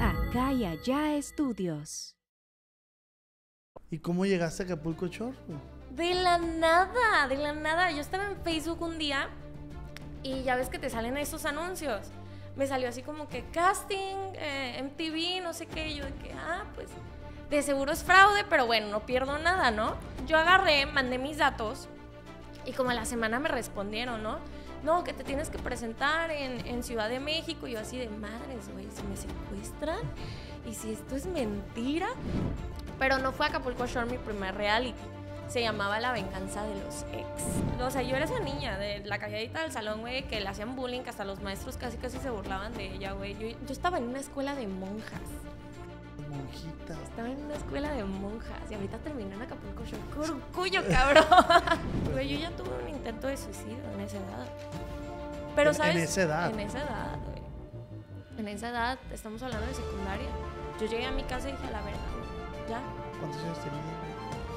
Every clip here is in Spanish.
Acá y allá estudios. ¿Y cómo llegaste a Acapulco Shore? De la nada, de la nada. Yo estaba en Facebook un día y ya ves que te salen esos anuncios. Me salió así como que casting, en eh, MTV, no sé qué. yo de que, ah, pues de seguro es fraude, pero bueno, no pierdo nada, ¿no? Yo agarré, mandé mis datos y como a la semana me respondieron, ¿no? no, que te tienes que presentar en, Ciudad de México. Y yo así de madres, güey, si me secuestran y si esto es mentira. Pero no fue Acapulco Shore mi primer reality. Se llamaba La venganza de los ex. O sea, yo era esa niña de la calladita del salón, güey, que le hacían bullying, que hasta los maestros casi casi se burlaban de ella, güey. Yo, yo estaba en una escuela de monjas monjita. Estaba en una escuela de monjas y ahorita terminó en Acapulco Shore. cabrón! güey yo ya tuve un intento de suicidio en esa edad. Pero, ¿sabes? En esa edad. En esa edad, En esa edad, estamos hablando de secundaria. Yo llegué a mi casa y dije, a la verdad, ya. ¿Cuántos años tenías?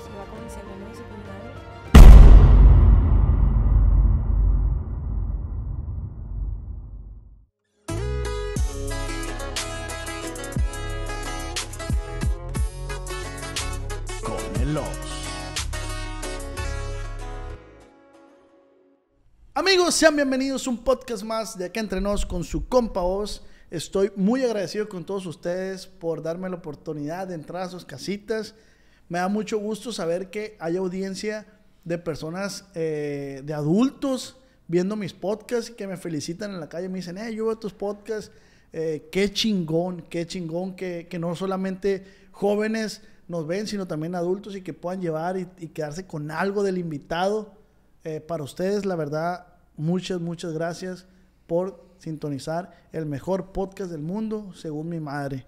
Se va con mi segundo secundaria. Amigos, sean bienvenidos a un podcast más de Aquí Entre Nos con su compa voz Estoy muy agradecido con todos ustedes por darme la oportunidad de entrar a sus casitas. Me da mucho gusto saber que hay audiencia de personas, eh, de adultos, viendo mis podcasts que me felicitan en la calle. Me dicen, eh, yo veo tus podcasts. Eh, qué chingón, qué chingón que, que no solamente jóvenes nos ven, sino también adultos y que puedan llevar y, quedarse con algo del invitado. Eh, para ustedes, la verdad, muchas, muchas gracias por sintonizar el mejor podcast del mundo, según mi madre.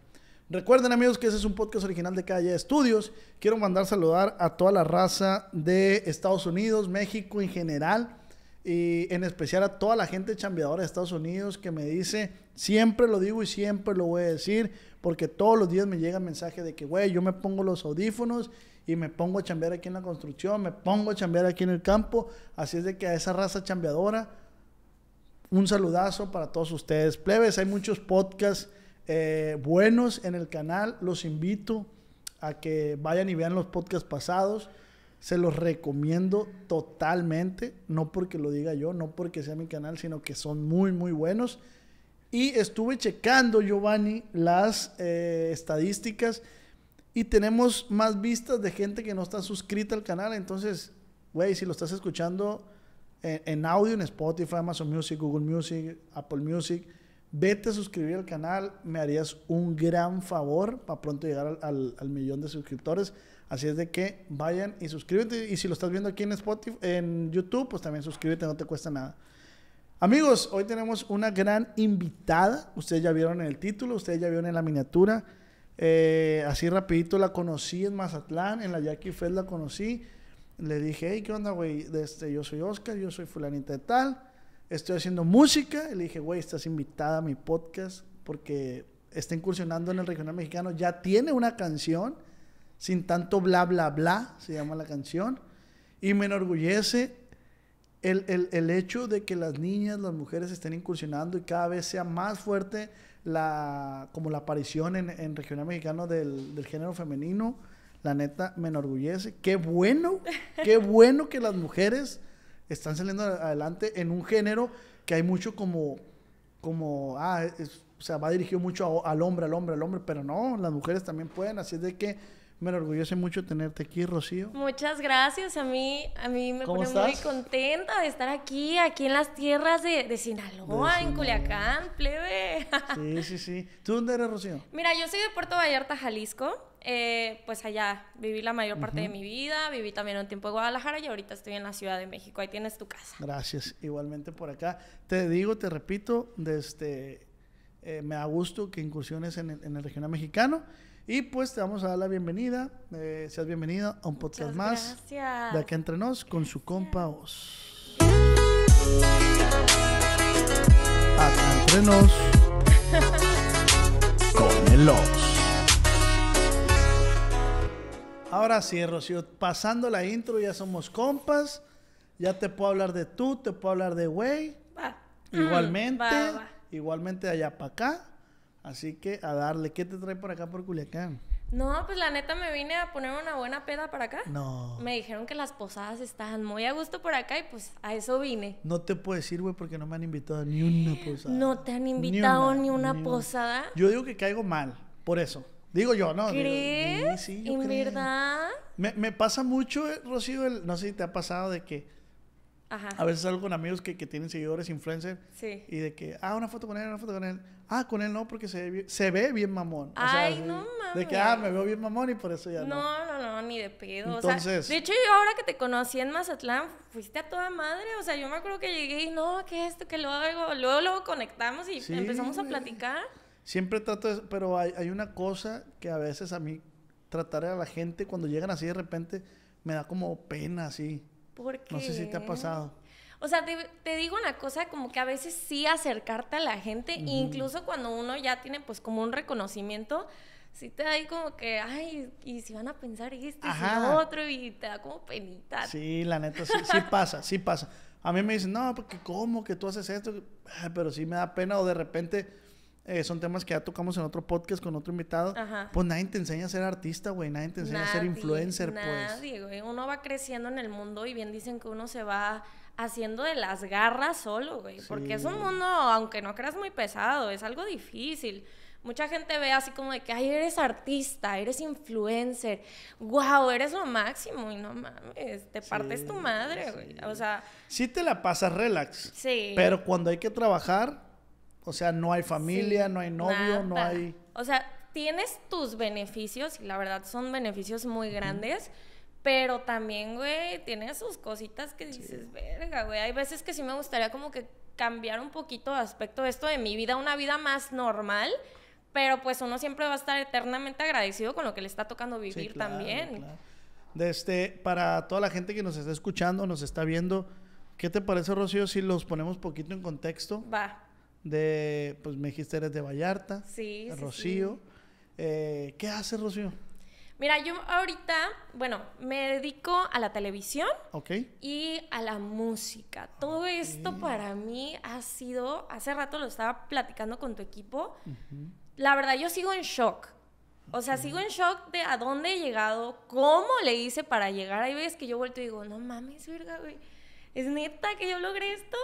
Recuerden amigos que ese es un podcast original de Calle Estudios. Quiero mandar saludar a toda la raza de Estados Unidos, México en general y en especial a toda la gente chambeadora de Estados Unidos que me dice, siempre lo digo y siempre lo voy a decir, porque todos los días me llega mensaje de que, güey, yo me pongo los audífonos y me pongo a chambear aquí en la construcción, me pongo a chambear aquí en el campo, así es de que a esa raza chambeadora, un saludazo para todos ustedes. Plebes, hay muchos podcasts eh, buenos en el canal, los invito a que vayan y vean los podcasts pasados. Se los recomiendo totalmente, no porque lo diga yo, no porque sea mi canal, sino que son muy, muy buenos. Y estuve checando, Giovanni, las eh, estadísticas y tenemos más vistas de gente que no está suscrita al canal. Entonces, güey, si lo estás escuchando en, audio, en Spotify, Amazon Music, Google Music, Apple Music, vete a suscribir al canal. Me harías un gran favor para pronto llegar al, al millón de suscriptores. Así es de que vayan y suscríbete. Y si lo estás viendo aquí en Spotify, en YouTube, pues también suscríbete, no te cuesta nada. Amigos, hoy tenemos una gran invitada. Ustedes ya vieron en el título, ustedes ya vieron en la miniatura. Eh, así rapidito la conocí en Mazatlán, en la Jackie Fed la conocí. Le dije, hey, ¿qué onda, güey? Este, yo soy Oscar, yo soy fulanita de tal. Estoy haciendo música. Y le dije, güey, estás invitada a mi podcast porque está incursionando en el regional mexicano. Ya tiene una canción sin tanto bla, bla, bla, se llama la canción. Y me enorgullece el, hecho de que las niñas, las mujeres estén incursionando y cada vez sea más fuerte la, como la aparición en, en regional mexicano del, género femenino, la neta me enorgullece. Qué bueno, qué bueno que las mujeres están saliendo adelante en un género que hay mucho como, como, ah, o sea, va dirigido mucho al hombre, al hombre, al hombre, pero no, las mujeres también pueden, así de que me enorgullece mucho tenerte aquí, Rocío. Muchas gracias. A mí, a mí me pone muy contenta de estar aquí, aquí en las tierras de, de, Sinaloa, en Culiacán, plebe. Sí, sí, sí. ¿Tú dónde eres, Rocío? Mira, yo soy de Puerto Vallarta, Jalisco. Eh, pues allá viví la mayor parte de mi vida, viví también un tiempo en Guadalajara y ahorita estoy en la Ciudad de México. Ahí tienes tu casa. Gracias. Igualmente por acá. Te digo, te repito, eh, me da gusto que incursiones en el, en el regional mexicano. Y pues te vamos a dar la bienvenida. Eh, seas bienvenido a un podcast más. De acá entre nos con su compa Os. Acá entre nos. con el Os. Ahora sí, Rocío, pasando la intro, ya somos compas. Ya te puedo hablar de tú, te puedo hablar de güey. Igualmente, igualmente de allá para acá. Así que a darle, ¿qué te trae por acá por Culiacán? No, pues la neta me vine a poner una buena peda para acá. No. Me dijeron que las posadas estaban muy a gusto por acá y pues a eso vine. No te puedo decir, güey, porque no me han invitado ni una posada. No te han invitado ni una, posada. Yo digo que caigo mal, por eso. Digo yo, ¿no? ¿Crees? sí, sí ¿En verdad? Me, pasa mucho, eh, Rocío, no sé si te ha pasado de que a veces salgo con amigos que, que tienen seguidores, influencers, sí. y de que, ah, una foto con él, una foto con él ah, con él no, porque se ve bien, se ve bien mamón. Ay, no mames. De que, ah, me veo bien mamón y por eso ya no. No, no, no, ni de pedo. O sea, de hecho, yo ahora que te conocí en Mazatlán, fuiste a toda madre. O sea, yo me acuerdo que llegué y no, que esto, que lo hago. Luego, luego conectamos y empezamos a platicar. Siempre trato de, pero hay, hay una cosa que a veces a mí tratar a la gente cuando llegan así de repente me da como pena así. ¿Por qué? No sé si te ha pasado. O sea, te, digo una cosa, como que a veces sí acercarte a la gente, incluso cuando uno ya tiene pues como un reconocimiento, sí te da ahí como que, ay, y si van a pensar esto y otro, y te da como penita. Sí, la neta, sí, pasa, sí pasa. A mí me dicen, no, porque ¿cómo que tú haces esto? pero sí me da pena, o de repente... Eh, son temas que ya tocamos en otro podcast con otro invitado. Pues nadie te enseña a ser artista, güey. Nadie te enseña a ser influencer, pues. Nadie, güey. Uno va creciendo en el mundo y bien dicen que uno se va haciendo de las garras solo, güey. Porque es un mundo, aunque no creas muy pesado, es algo difícil. Mucha gente ve así como de que, ay, eres artista, eres influencer, wow, eres lo máximo. Y no mames, te partes tu madre, güey. O sea. Sí te la pasas relax. Sí. Pero cuando hay que trabajar, o sea, no hay familia, no hay novio, no hay. O sea, tienes tus beneficios, y la verdad son beneficios muy grandes. Pero también, güey, tiene sus cositas que dices, verga, güey. Hay veces que sí me gustaría como que cambiar un poquito de aspecto de esto de mi vida, una vida más normal pero pues uno siempre va a estar eternamente agradecido con lo que le está tocando vivir también. Este, para toda la gente que nos está escuchando, nos está viendo, ¿qué te parece, Rocío, si los ponemos poquito en contexto? Va. De, pues me dijiste de Vallarta. Sí. Rocío. Eh, ¿Qué hace Rocío? Mira, yo ahorita, bueno, me dedico a la televisión y a la música. Todo esto para mí ha sido, hace rato lo estaba platicando con tu equipo, la verdad yo sigo en shock. O sea, sigo en shock de a dónde he llegado, cómo le hice para llegar. Hay veces que yo vuelto y digo, no mames, verga, güey. ¿Es neta que yo logré esto?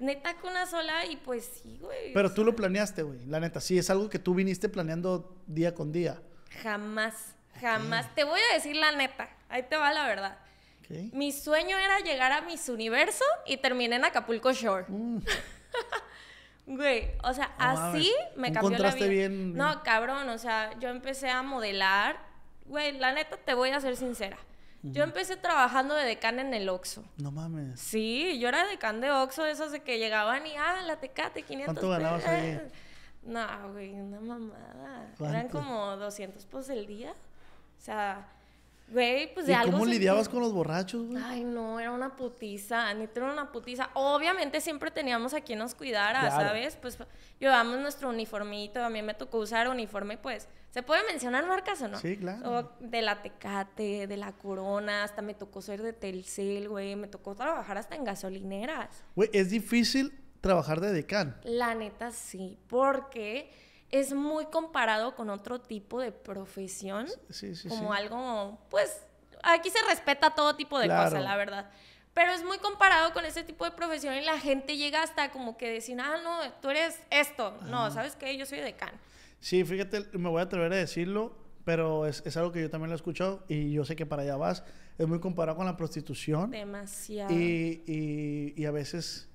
Neta con una sola y pues sí, güey. Pero tú lo planeaste, güey. La neta, sí, es algo que tú viniste planeando día con día. Jamás. Jamás. Te voy a decir la neta. Ahí te va la verdad. Mi sueño era llegar a mis Universo y terminé en Acapulco Shore. Mm. Güey, o sea, así me cambió la vida. No, cabrón, o sea, yo empecé a modelar. Güey, la neta te voy a ser sincera. Yo empecé trabajando de decán en el Oxxo. No mames. Sí, yo era decán de Oxxo, esos de que llegaban y, ah, la Tecate, 500 ¿Cuánto ganabas ahí? No, güey, una mamada. Eran como 200 pesos el día. O sea, güey, pues de ¿Y ¿Cómo lidiabas con los borrachos, güey? Ay, no, era una putiza, ni era una putiza. Obviamente siempre teníamos a quien nos cuidara, ¿sabes? Pues llevábamos nuestro uniformito, a mí me tocó usar uniforme, pues. ¿Se puede mencionar marcas o no? Sí, claro. de la Tecate, de la Corona, hasta me tocó ser de Telcel, güey, me tocó trabajar hasta en gasolineras. Güey, es difícil trabajar de decán. La neta sí, porque es muy comparado con otro tipo de profesión. Sí, sí, como algo, pues, aquí se respeta todo tipo de cosas, la verdad. Pero es muy comparado con ese tipo de profesión y la gente llega hasta como que decir, ah, no, tú eres esto. No, ¿sabes qué? Yo soy decano. Sí, fíjate, me voy a atrever a decirlo, pero es, algo que yo también lo he escuchado y yo sé que para allá vas. Es muy comparado con la prostitución. Demasiado. y a veces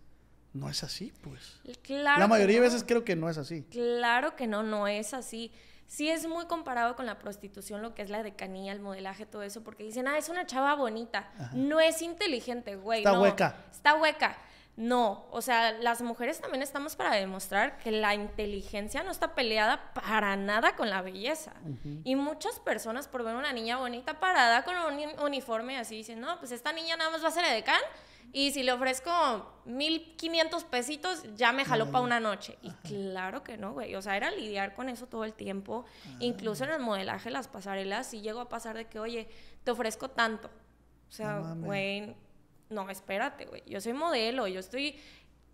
no es así, pues. Claro la mayoría de veces creo que no es así. Claro que no, no es así. Sí es muy comparado con la prostitución, lo que es la decanía, el modelaje, todo eso, porque dicen, ah, es una chava bonita, no es inteligente, güey. Está hueca. Está hueca. No, o sea, las mujeres también estamos para demostrar que la inteligencia no está peleada para nada con la belleza. Y muchas personas por ver una niña bonita parada con un uniforme así dicen, no, pues esta niña nada más va a ser decan. Y si le ofrezco 1500 pesitos, ya me jaló para una noche. Y claro que no, güey. O sea, era lidiar con eso todo el tiempo. Ah. Incluso en el modelaje, las pasarelas, sí llegó a pasar de que, oye, te ofrezco tanto. O sea, güey, no, espérate, güey. Yo soy modelo, yo estoy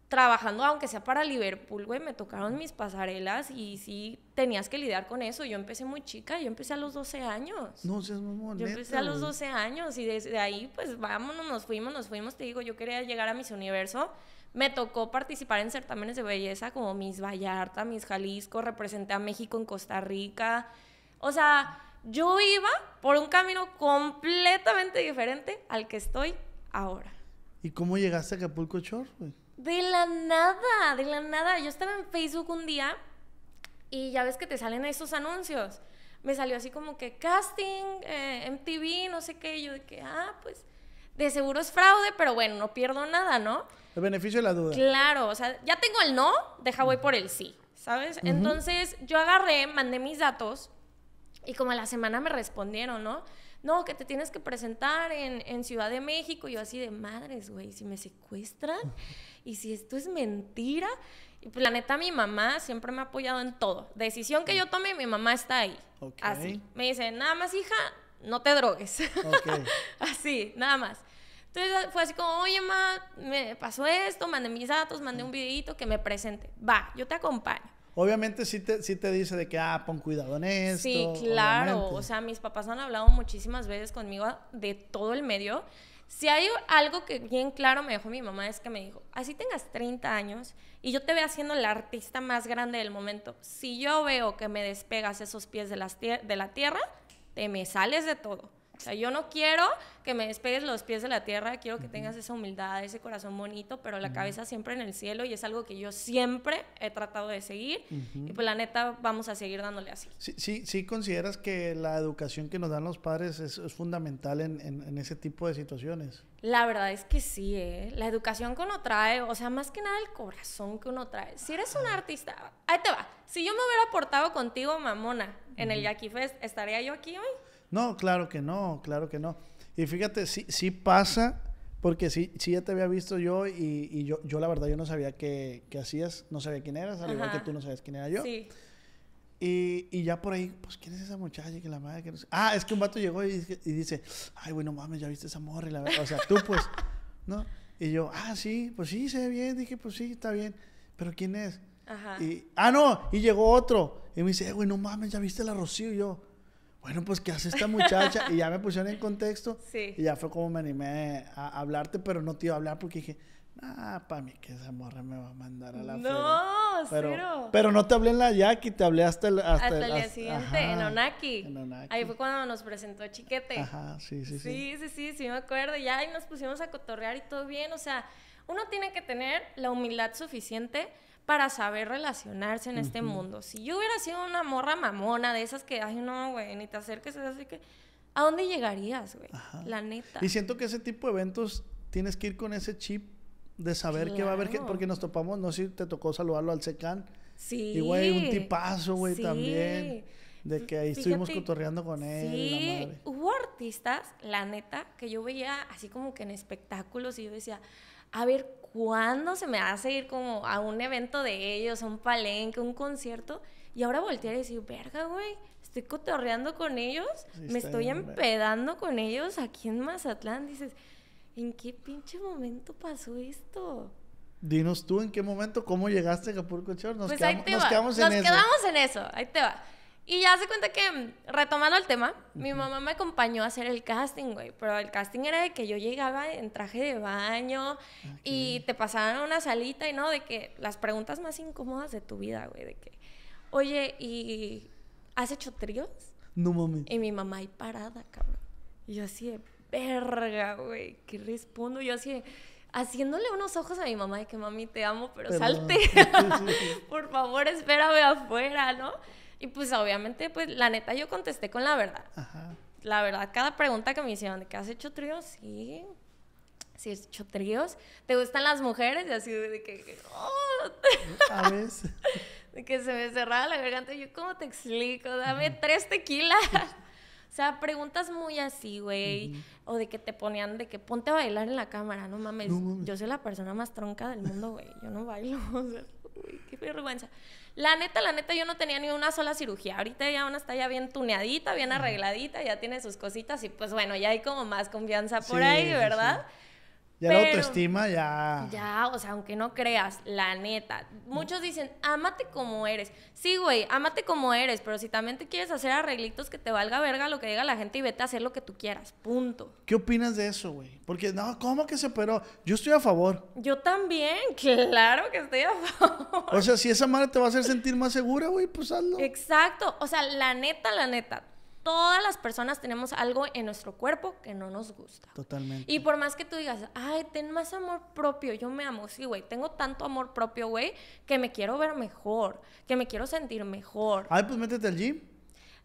trabajando, aunque sea para Liverpool, güey, me tocaron mis pasarelas y sí tenías que lidiar con eso. Yo empecé muy chica, yo empecé a los 12 años. No seas mamón. Yo empecé a los 12 años y desde ahí, pues vámonos, nos fuimos, nos fuimos. Te digo, yo quería llegar a mis universo. Me tocó participar en certámenes de belleza como Miss Vallarta, Miss Jalisco, representé a México en Costa Rica. O sea, yo iba por un camino completamente diferente al que estoy ahora. ¿Y cómo llegaste a Acapulco Shore, güey? De la nada, de la nada. Yo estaba en Facebook un día y ya ves que te salen esos anuncios. Me salió así como que casting, eh, MTV, no sé qué. yo de que, ah, pues de seguro es fraude, pero bueno, no pierdo nada, ¿no? El beneficio de la duda. Claro, o sea, ya tengo el no, deja voy por el sí, ¿sabes? Entonces yo agarré, mandé mis datos y como a la semana me respondieron, ¿no? no, que te tienes que presentar en, Ciudad de México. Y yo así de madres, güey, si me secuestran y si esto es mentira. Y pues la neta, mi mamá siempre me ha apoyado en todo. Decisión que yo tome, mi mamá está ahí. Así. Me dice, nada más, hija, no te drogues. así, nada más. Entonces ah, fue así como, oye, ma, me pasó esto, mandé mis datos, mandé un videito que me presente. Va, yo te acompaño obviamente sí te, te dice de que, ah, pon cuidado en esto. Sí, claro. O sea, mis papás han hablado muchísimas veces conmigo de todo el medio. Si hay algo que bien claro me dejó mi mamá es que me dijo, así tengas 30 años y yo te vea siendo la artista más grande del momento, si yo veo que me despegas esos pies de, de la tierra, te me sales de todo. O sea, yo no quiero que me despegues los pies de la tierra, quiero que tengas esa humildad, ese corazón bonito, pero la cabeza siempre en el cielo y es algo que yo siempre he tratado de seguir y pues la neta vamos a seguir dándole así. Sí, sí, consideras que la educación que nos dan los padres es, fundamental en, en, ese tipo de situaciones. La verdad es que sí, ¿eh? la educación que uno trae, o sea, más que nada el corazón que uno trae. Si eres un artista, ahí te va. Si yo me hubiera portado contigo, mamona, en el Yaqui Fest, ¿estaría yo aquí hoy? No, claro que no, claro que no. Y fíjate, sí, pasa, porque sí, sí ya te había visto yo y, yo, yo la verdad yo no sabía qué, hacías, no sabía quién eras, al igual que tú no sabías quién era yo. Sí. Y, ya por ahí, pues, ¿quién es esa muchacha que la madre que no Ah, es que un vato llegó y, dice, ay, bueno, mames, ya viste esa morra o sea, tú pues, ¿no? Y yo, ah, sí, pues sí, se ve bien, dije, pues sí, está bien, pero ¿quién es? Ajá. Y, ah, no, y llegó otro y me dice, eh, güey, no mames, ya viste la Rocío y yo bueno, pues, ¿qué hace esta muchacha? y ya me pusieron en contexto. Sí. Y ya fue como me animé a hablarte, pero no te iba a hablar porque dije, ah, para mí que esa morra me va a mandar a la No, pero, Pero no te hablé en la Yaki, te hablé hasta el... Hasta, hasta el, día siguiente, en, Onaki. Ahí fue cuando nos presentó Chiquete. Ajá, sí, sí, sí. Sí, sí, sí, sí, me acuerdo. Ya ahí nos pusimos a cotorrear y todo bien. O sea, uno tiene que tener la humildad suficiente para saber relacionarse en este mundo. Si yo hubiera sido una morra mamona de esas que, ay, no, güey, ni te acerques, así que, ¿a dónde llegarías, güey? La neta. Y siento que ese tipo de eventos tienes que ir con ese chip de saber qué que va a haber porque nos topamos, no sé si te tocó saludarlo al Secan. Sí. Y, güey, un tipazo, güey, también. De que ahí estuvimos cotorreando con él. Sí, hubo artistas, la neta, que yo veía así como que en espectáculos y yo decía, a ver, ¿cuándo se me hace ir como a un evento de ellos, a un palenque, un concierto? Y ahora voltea y decir, verga, güey, estoy cotorreando con ellos, me estoy empedando con ellos aquí en Mazatlán. Dices, ¿en qué pinche momento pasó esto? Dinos tú en qué momento, cómo llegaste a Acapulco Nos, pues quedamos, en eso. Nos quedamos en eso, ahí te va. Y ya se cuenta que, retomando el tema, mi mamá me acompañó a hacer el casting, güey. Pero el casting era de que yo llegaba en traje de baño y te pasaban una salita y no, de que las preguntas más incómodas de tu vida, güey. De que, oye, ¿y has hecho tríos? No mami. Y mi mamá ahí parada, cabrón. Y yo así de, verga, güey, ¿qué respondo? Yo así de, haciéndole unos ojos a mi mamá de que mami te amo, pero, salte. Por favor, espérame afuera, ¿no? Y pues obviamente, pues la neta yo contesté con la verdad. Ajá. La verdad, cada pregunta que me hicieron, ¿de que has hecho tríos? Sí, sí has hecho tríos. ¿Te gustan las mujeres? Y así de que... Oh. De que se me cerraba la garganta. Yo, ¿cómo te explico? Dame tres tequilas. O sea, preguntas muy así, güey. O de que te ponían, de que ponte a bailar en la cámara, no mames. Yo soy la persona más tronca del mundo, güey. Yo no bailo. O sea, qué vergüenza. La neta, la neta, yo no tenía ni una sola cirugía. Ahorita ya una está ya bien tuneadita, bien arregladita, ya tiene sus cositas y pues bueno, ya hay como más confianza por ahí, ¿verdad? Ya la autoestima ya. Ya, o sea, aunque no creas, la neta. Muchos dicen, amate como eres. Sí, güey, amate como eres, pero si también te quieres hacer arreglitos que te valga verga lo que diga la gente y vete a hacer lo que tú quieras. Punto. ¿Qué opinas de eso, güey? Porque no, ¿cómo que se operó? Yo estoy a favor. Yo también, claro que estoy a favor. O sea, si esa madre te va a hacer sentir más segura, güey, pues hazlo. Exacto. O sea, la neta, la neta todas las personas tenemos algo en nuestro cuerpo que no nos gusta. Totalmente. Y por más que tú digas, ay, ten más amor propio, yo me amo. Sí, güey, tengo tanto amor propio, güey, que me quiero ver mejor, que me quiero sentir mejor. Ay, pues métete al gym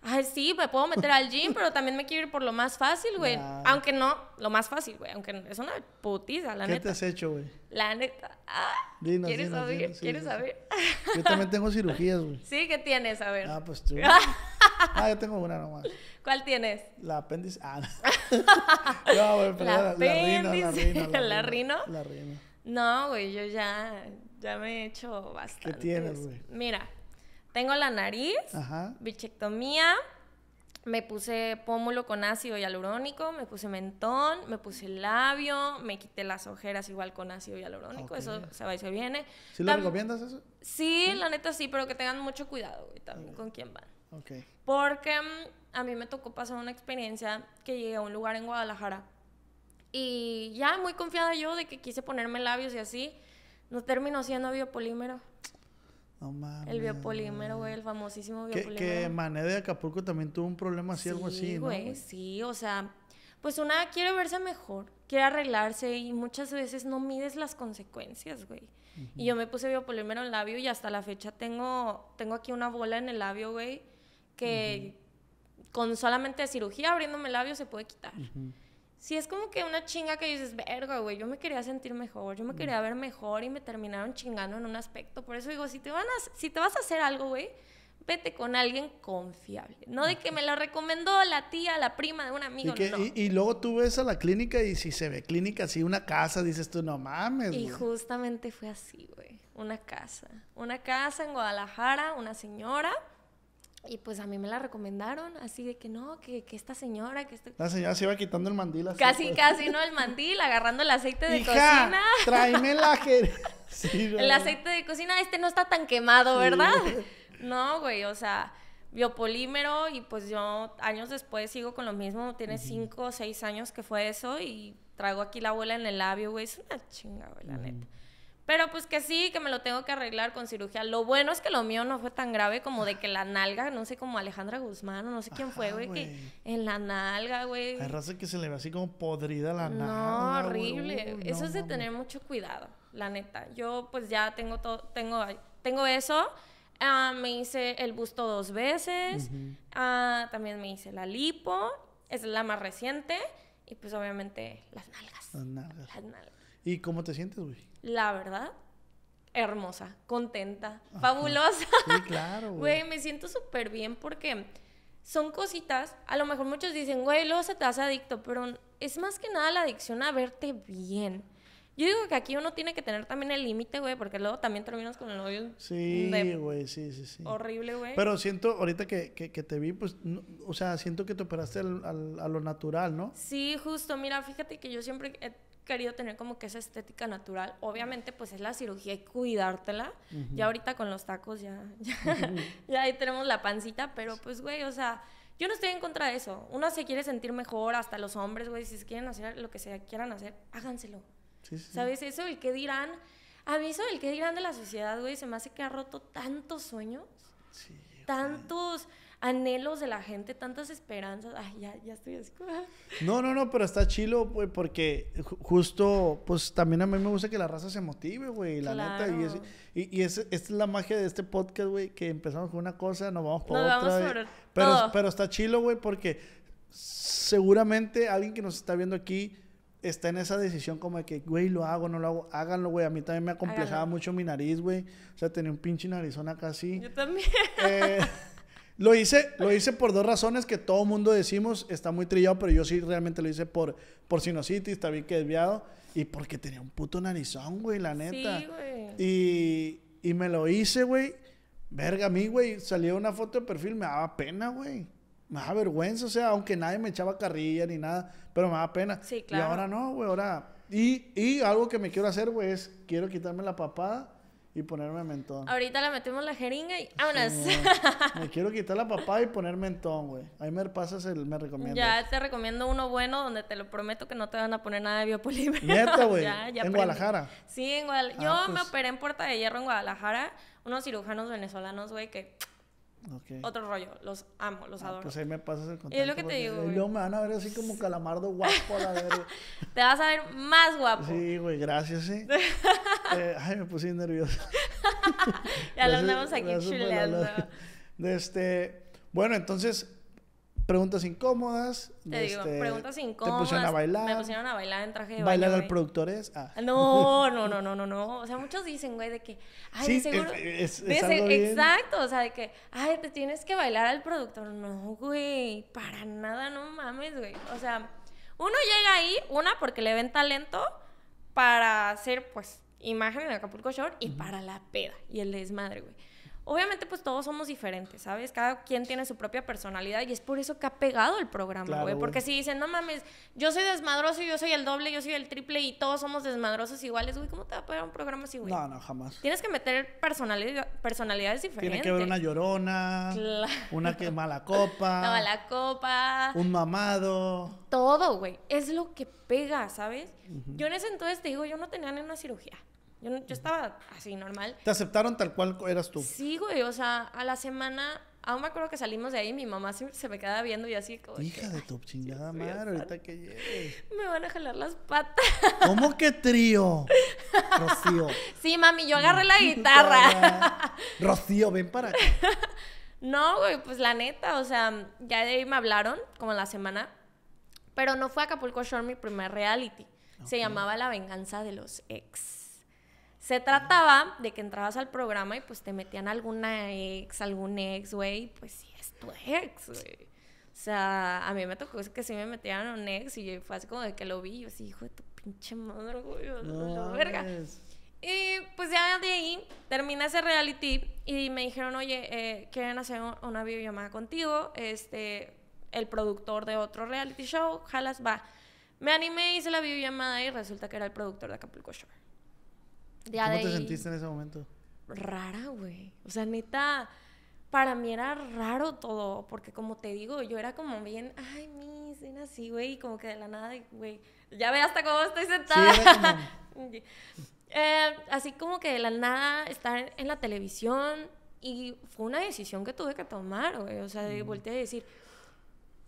ay, sí, me puedo meter al gym, pero también me quiero ir por lo más fácil, güey. Aunque no, lo más fácil, güey. Aunque es una putiza, la neta. ¿Qué te has hecho, güey? La neta. Ah, dinos, ¿Quieres saber? ¿Quieres saber? Yo también tengo cirugías, güey. ¿Sí? ¿Qué tienes? A ver. Ah, pues tú. ah, yo tengo una nomás. ¿Cuál tienes? La apéndice. Ah, no, güey, la, apéndice. la, la, La rino. La rino. No, güey, yo ya, ya me he hecho bastante. ¿Qué tienes, güey? Mira. Tengo la nariz, bichectomía, me puse pómulo con ácido hialurónico, me puse mentón, me puse labio, me quité las ojeras igual con ácido hialurónico, eso se va y se viene. ¿Sí lo recomiendas eso? Sí, la neta sí, pero que tengan mucho cuidado, también con quién van. Okay. Porque mm, a mí me tocó pasar una experiencia que llegué a un lugar en Guadalajara y ya muy confiada yo de que quise ponerme labios y así, no terminó siendo biopolímero. El biopolímero, güey, el famosísimo biopolímero. Que, que Mané de Acapulco también tuvo un problema así, algo así, ¿no? güey, sí, o sea, pues una quiere verse mejor, quiere arreglarse y muchas veces no mides las consecuencias, güey. Y yo me puse biopolímero en el labio y hasta la fecha tengo, tengo aquí una bola en el labio, güey, que con solamente cirugía abriéndome el labio se puede quitar si es como que una chinga que dices, verga, güey, yo me quería sentir mejor, yo me quería ver mejor y me terminaron chingando en un aspecto. Por eso digo, si te, van si te vas a hacer algo, güey, vete con alguien confiable. No de que me lo recomendó la tía, la prima de un amigo. Y, no. y, luego tú ves a la clínica y si se ve clínica, así una casa, dices tú, no mames. Y justamente fue así, güey. Una casa. Una casa en Guadalajara, una señora y pues a mí me la recomendaron, así de que no, que, que esta señora, que esta... La señora se iba quitando el mandil así. Casi, pues. casi, ¿no? El mandil, agarrando el aceite de cocina. tráeme la El aceite de cocina, este no está tan quemado, ¿verdad? No, güey, o sea, biopolímero y pues yo años después sigo con lo mismo, tiene cinco o seis años que fue eso y traigo aquí la abuela en el labio, güey, es una chinga, güey, la neta. Pero pues que sí, que me lo tengo que arreglar con cirugía. Lo bueno es que lo mío no fue tan grave como de que la nalga, no sé, como Alejandra Guzmán o no sé quién fue, güey, que en la nalga, güey. Hay raza que se le ve así como podrida la nalga. no, horrible. eso es de tener mucho cuidado, la neta. Yo pues ya tengo todo, tengo, tengo eso. Ah, me hice el busto dos veces. Ah, también me hice la lipo. Es la más reciente. Y pues obviamente las Las nalgas. Las nalgas. ¿Y cómo te sientes, güey? la verdad, hermosa, contenta, fabulosa. Sí, claro. Güey, Güey, me siento súper bien porque son cositas, a lo mejor muchos dicen, güey, luego se te hace adicto, pero es más que nada la adicción a verte bien. Yo digo que aquí uno tiene que tener también el límite, güey, porque luego también terminas con el novio. Sí, güey, sí, sí, sí. Horrible, güey. Pero siento, ahorita que, te vi, pues, o sea, siento que te operaste a lo natural, ¿no? Sí, justo. Mira, fíjate que yo siempre querido tener como que esa estética natural. Obviamente, pues es la cirugía y cuidártela. Ya ahorita con los tacos ya, ya, ahí tenemos la pancita, pero pues, güey, o sea, yo no estoy en contra de eso. Uno se quiere sentir mejor, hasta los hombres, güey, si quieren hacer lo que se quieran hacer, háganselo. ¿Sabes? Eso, el que dirán, a mí eso, el que dirán de la sociedad, güey, se me hace que ha roto tantos sueños, tantos anhelos de la gente, tantas esperanzas. Ay, ya, ya estoy así. Ah. No, no, no, pero está chilo, güey, porque justo, pues también a mí me gusta que la raza se motive, güey, la neta. Y, es, esta es la magia de este podcast, güey, que empezamos con una cosa, nos vamos por otra. pero, pero está chilo, güey, porque seguramente alguien que nos está viendo aquí está en esa decisión como de que, güey, lo hago, no lo hago, háganlo, güey. A mí también me acomplejaba complejado mucho mi nariz, güey. O sea, tenía un pinche narizón acá Yo también. Eh, Lo hice, lo hice por dos razones que todo mundo decimos, está muy trillado, pero yo sí realmente lo hice por, por está bien que desviado, y porque tenía un puto narizón, güey, la neta. Sí, güey. Y, y me lo hice, güey. Verga, a mí, güey, salía una foto de perfil, me daba pena, güey. Me daba vergüenza, o sea, aunque nadie me echaba carrilla ni nada, pero me daba pena. Sí, claro. Y ahora no, güey, ahora... Y, y algo que me quiero hacer, güey, es quiero quitarme la papada y ponerme mentón. Ahorita le metemos la jeringa y vámonos. me quiero quitar la papá y poner mentón, güey. Ahí me pasas el, me recomiendo. Ya te recomiendo uno bueno donde te lo prometo que no te van a poner nada de biopolímero. Neta, güey. en Guadalajara. Sí, en Guadalajara. Ah, yo me pues. operé en Puerta de Hierro en Guadalajara. Unos cirujanos venezolanos, güey, que otro rollo, los amo, los ah, adoro. Pues ahí me pasas el contacto. Y es lo que te digo. luego me van a ver así como calamardo guapo a la verga. te vas a ver más guapo. Sí, güey, gracias, ¿eh? sí. eh, ay, me puse nerviosa. ya lo andamos aquí chuleando. Este, bueno, entonces, preguntas incómodas. Te digo, este, preguntas incómodas. Te pusieron a bailar. Me pusieron a bailar en traje de ¿Bailar al productor es? Ah. Ah, no, no, no, no, no, no. O sea, muchos dicen, güey, de que, ay, sí, seguro. Exacto, o sea, de que, ay, te tienes que bailar al productor. No, güey, para nada, no mames, güey. O sea, uno llega ahí, una, porque le ven talento para hacer, pues, imagen en Acapulco Short y para la peda y el desmadre, güey. Obviamente, pues todos somos diferentes, ¿sabes? Cada quien tiene su propia personalidad y es por eso que ha pegado el programa, güey. porque si dicen, no mames, yo soy desmadroso, yo soy el doble, yo soy el triple y todos somos desmadrosos iguales, güey, ¿cómo te va a pegar un programa así, güey? No, no, jamás. Tienes que meter personalidades diferentes. Tiene que haber una llorona, una que mala copa, una mala copa, un mamado. Todo, güey. Es lo que pega, ¿sabes? Yo en ese entonces te digo, yo no tenía ni una cirugía. Yo, yo estaba así, normal. ¿Te aceptaron tal cual eras tú? Sí, güey, o sea, a la semana aún me acuerdo que salimos de ahí mi mamá se, se me queda viendo y así como hija de tu chingada madre ahorita que llegues. me van a jalar las patas ¿cómo que trío? Rocío sí mami yo agarré la guitarra Rocío ven para acá no güey pues la neta o sea ya de ahí me hablaron como la semana pero no fue Acapulco Shore mi primer reality se llamaba La Venganza de los Ex se trataba de que entrabas al programa y pues te metían alguna ex, algún ex, güey, pues sí, es tu ex, güey. O sea, a mí me tocó que sí me metieran un ex y fue así como de que lo vi, yo así, hijo de tu pinche madre, güey, la verga. Y pues ya de ahí termina ese reality y me dijeron, oye, eh, quieren hacer una videollamada contigo, este, el productor de otro reality show, jalas, va. Me animé, hice la videollamada y resulta que era el productor de Acapulco Show. ¿Cómo te sentiste en ese momento? Rara, güey. O sea, neta, para mí era raro todo, porque como te digo, yo era como bien, ay, mi, ven así, güey, y como que de la nada, güey, ya ve hasta cómo estoy sentada. Eh, así como que de la nada estar en la televisión y fue una decisión que tuve que tomar, güey, o sea, de mm. a decir,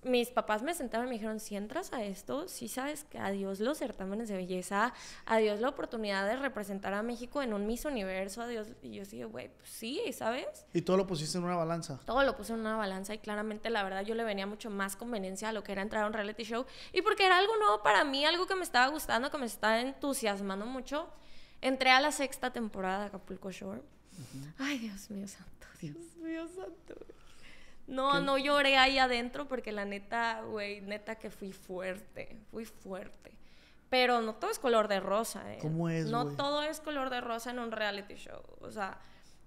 mis papás me sentaron y me dijeron, si entras a esto, si sabes que adiós los certámenes de belleza, adiós la oportunidad de representar a México en un Miss Universo, adiós. Y yo sí, güey, pues sí, ¿sabes? ¿Y todo lo pusiste en una balanza? Todo lo puse en una balanza y claramente la verdad yo le venía mucho más conveniencia a lo que era entrar a un reality show y porque era algo nuevo para mí, algo que me estaba gustando, que me estaba entusiasmando mucho. Entré a la sexta temporada de Acapulco Shore. Ay, Dios mío santo, Dios mío santo. No, no lloré ahí adentro porque la neta, güey, neta que fui fuerte, fui fuerte. Pero no todo es color de rosa, ¿eh? ¿Cómo es? No todo es color de rosa en un reality show. O sea,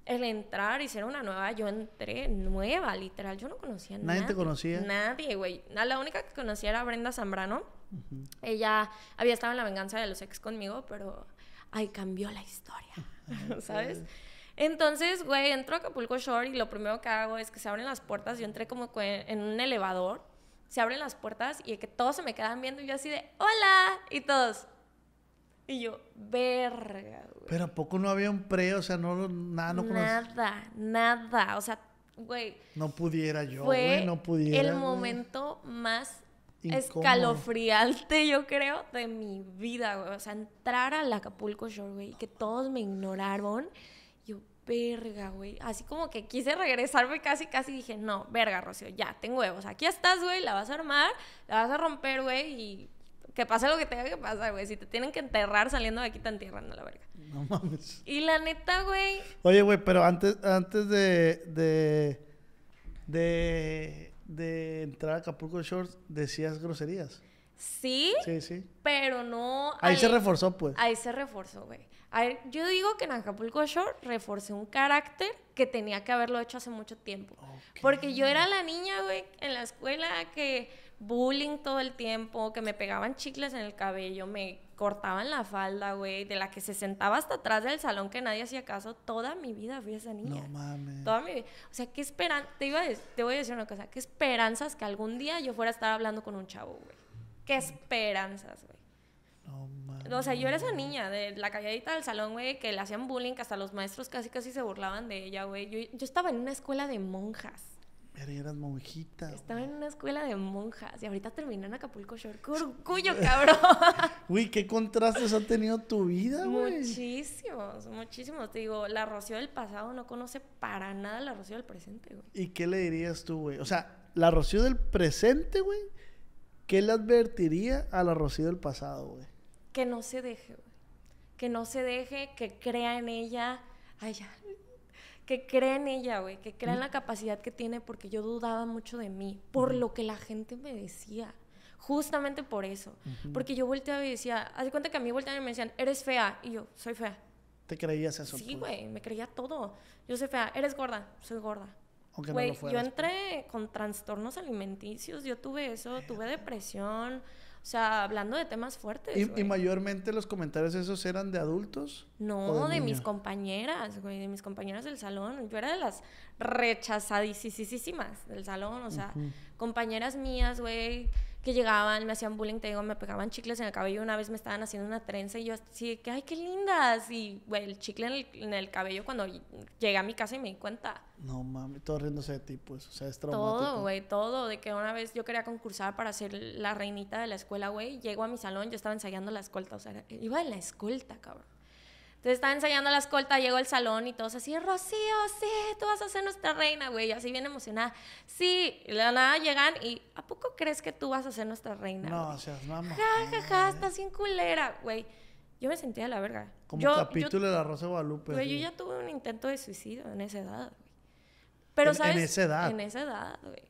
el entrar y ser una nueva, yo entré nueva, literal. Yo no conocía a nadie. ¿Nadie te conocía? Nadie, güey. La única que conocía era Brenda Zambrano. Ella había estado en la venganza de los ex conmigo, pero ahí cambió la historia, ¿sabes? Entonces, güey, entro a Acapulco Shore y lo primero que hago es que se abren las puertas. Yo entré como en un elevador, se abren las puertas y que todos se me quedan viendo y yo así de, hola, y todos. Y yo, verga, güey. Pero ¿a poco no había un pre? O sea, no, nada, no Nada, nada. O sea, güey. No pudiera yo, güey, no pudiera. El momento más escalofriante, yo creo, de mi vida, güey. O sea, entrar la Acapulco Shore, güey, que todos me ignoraron verga, güey. Así como que quise regresarme casi, casi dije, no, verga, Rocío, ya, tengo huevos. Aquí estás, güey, la vas a armar, la vas a romper, güey, y que pase lo que tenga que pasar, güey. Si te tienen que enterrar saliendo de aquí, te entierran a la verga. No mames. Y la neta, güey. Oye, güey, pero antes, antes de, de, de, entrar a Acapulco Shorts, decías groserías. Sí. Sí, sí. Pero no. ahí se reforzó, pues. Ahí se reforzó, güey. A ver, yo digo que en Acapulco Shore reforcé un carácter que tenía que haberlo hecho hace mucho tiempo. Porque yo era la niña, güey, en la escuela que bullying todo el tiempo, que me pegaban chicles en el cabello, me cortaban la falda, güey, de la que se sentaba hasta atrás del salón que nadie hacía caso. Toda mi vida fui esa niña. No mames. Toda mi vida. O sea, qué esperan. Te, te voy a decir una cosa. Qué esperanzas que algún día yo fuera a estar hablando con un chavo, güey. Qué esperanzas, güey. No O sea, yo era esa niña de la calladita del salón, güey, que le hacían bullying, que hasta los maestros casi casi se burlaban de ella, güey. Yo, estaba en una escuela de monjas. Pero eras monjita. Estaba en una escuela de monjas y ahorita terminé en Acapulco Shore. cabrón! Güey, qué contrastes ha tenido tu vida, güey. Muchísimos, muchísimos. Te digo, la Rocío del pasado no conoce para nada la Rocío del presente, güey. ¿Y qué le dirías tú, güey? O sea, la Rocío del presente, güey, ¿qué le advertiría a la Rocío del pasado, güey? que no se deje, Que no se deje, que crea en ella. Ay, Que crea en ella, güey. Que crea en la capacidad que tiene, porque yo dudaba mucho de mí, por lo que la gente me decía. Justamente por eso. Porque yo volteaba y decía, haz cuenta que a mí volteaban y me decían, eres fea. Y yo, soy fea. ¿Te creías eso? Sí, güey, me creía todo. Yo soy fea, eres gorda, soy gorda. Aunque güey, no yo pues. entré con trastornos alimenticios, yo tuve eso, tuve depresión. O sea, hablando de temas fuertes. ¿Y, ¿Y, mayormente los comentarios esos eran de adultos? No, de, mis compañeras, güey, de mis compañeras del salón. Yo era de las rechazadísimas del salón, o sea, compañeras mías, güey, que llegaban, me hacían bullying, te digo, me pegaban chicles en el cabello. Una vez me estaban haciendo una trenza y yo así que, ay, qué lindas. Y, güey, el chicle en el, cabello cuando llegué a mi casa y me di cuenta. No mames, todo riéndose de ti, pues, o sea, es traumático. Todo, güey, todo. De que una vez yo quería concursar para ser la reinita de la escuela, güey. Llego a mi salón, yo estaba ensayando la escolta, o sea, iba en la escolta, cabrón estaba ensayando la escolta, llegó al salón y todos así, Rocío, sí, tú vas a ser nuestra reina, güey, así bien emocionada. Sí, y la nada llegan y, ¿a poco crees que tú vas a ser nuestra reina? No, o sea, mamá. Ja, ja, ja, estás sin culera, güey. Yo me sentía a la verga. Como capítulo de la Rosa Guadalupe. Güey, yo ya tuve un intento de suicidio en esa edad, Pero, ¿sabes? En esa edad. En esa edad, güey.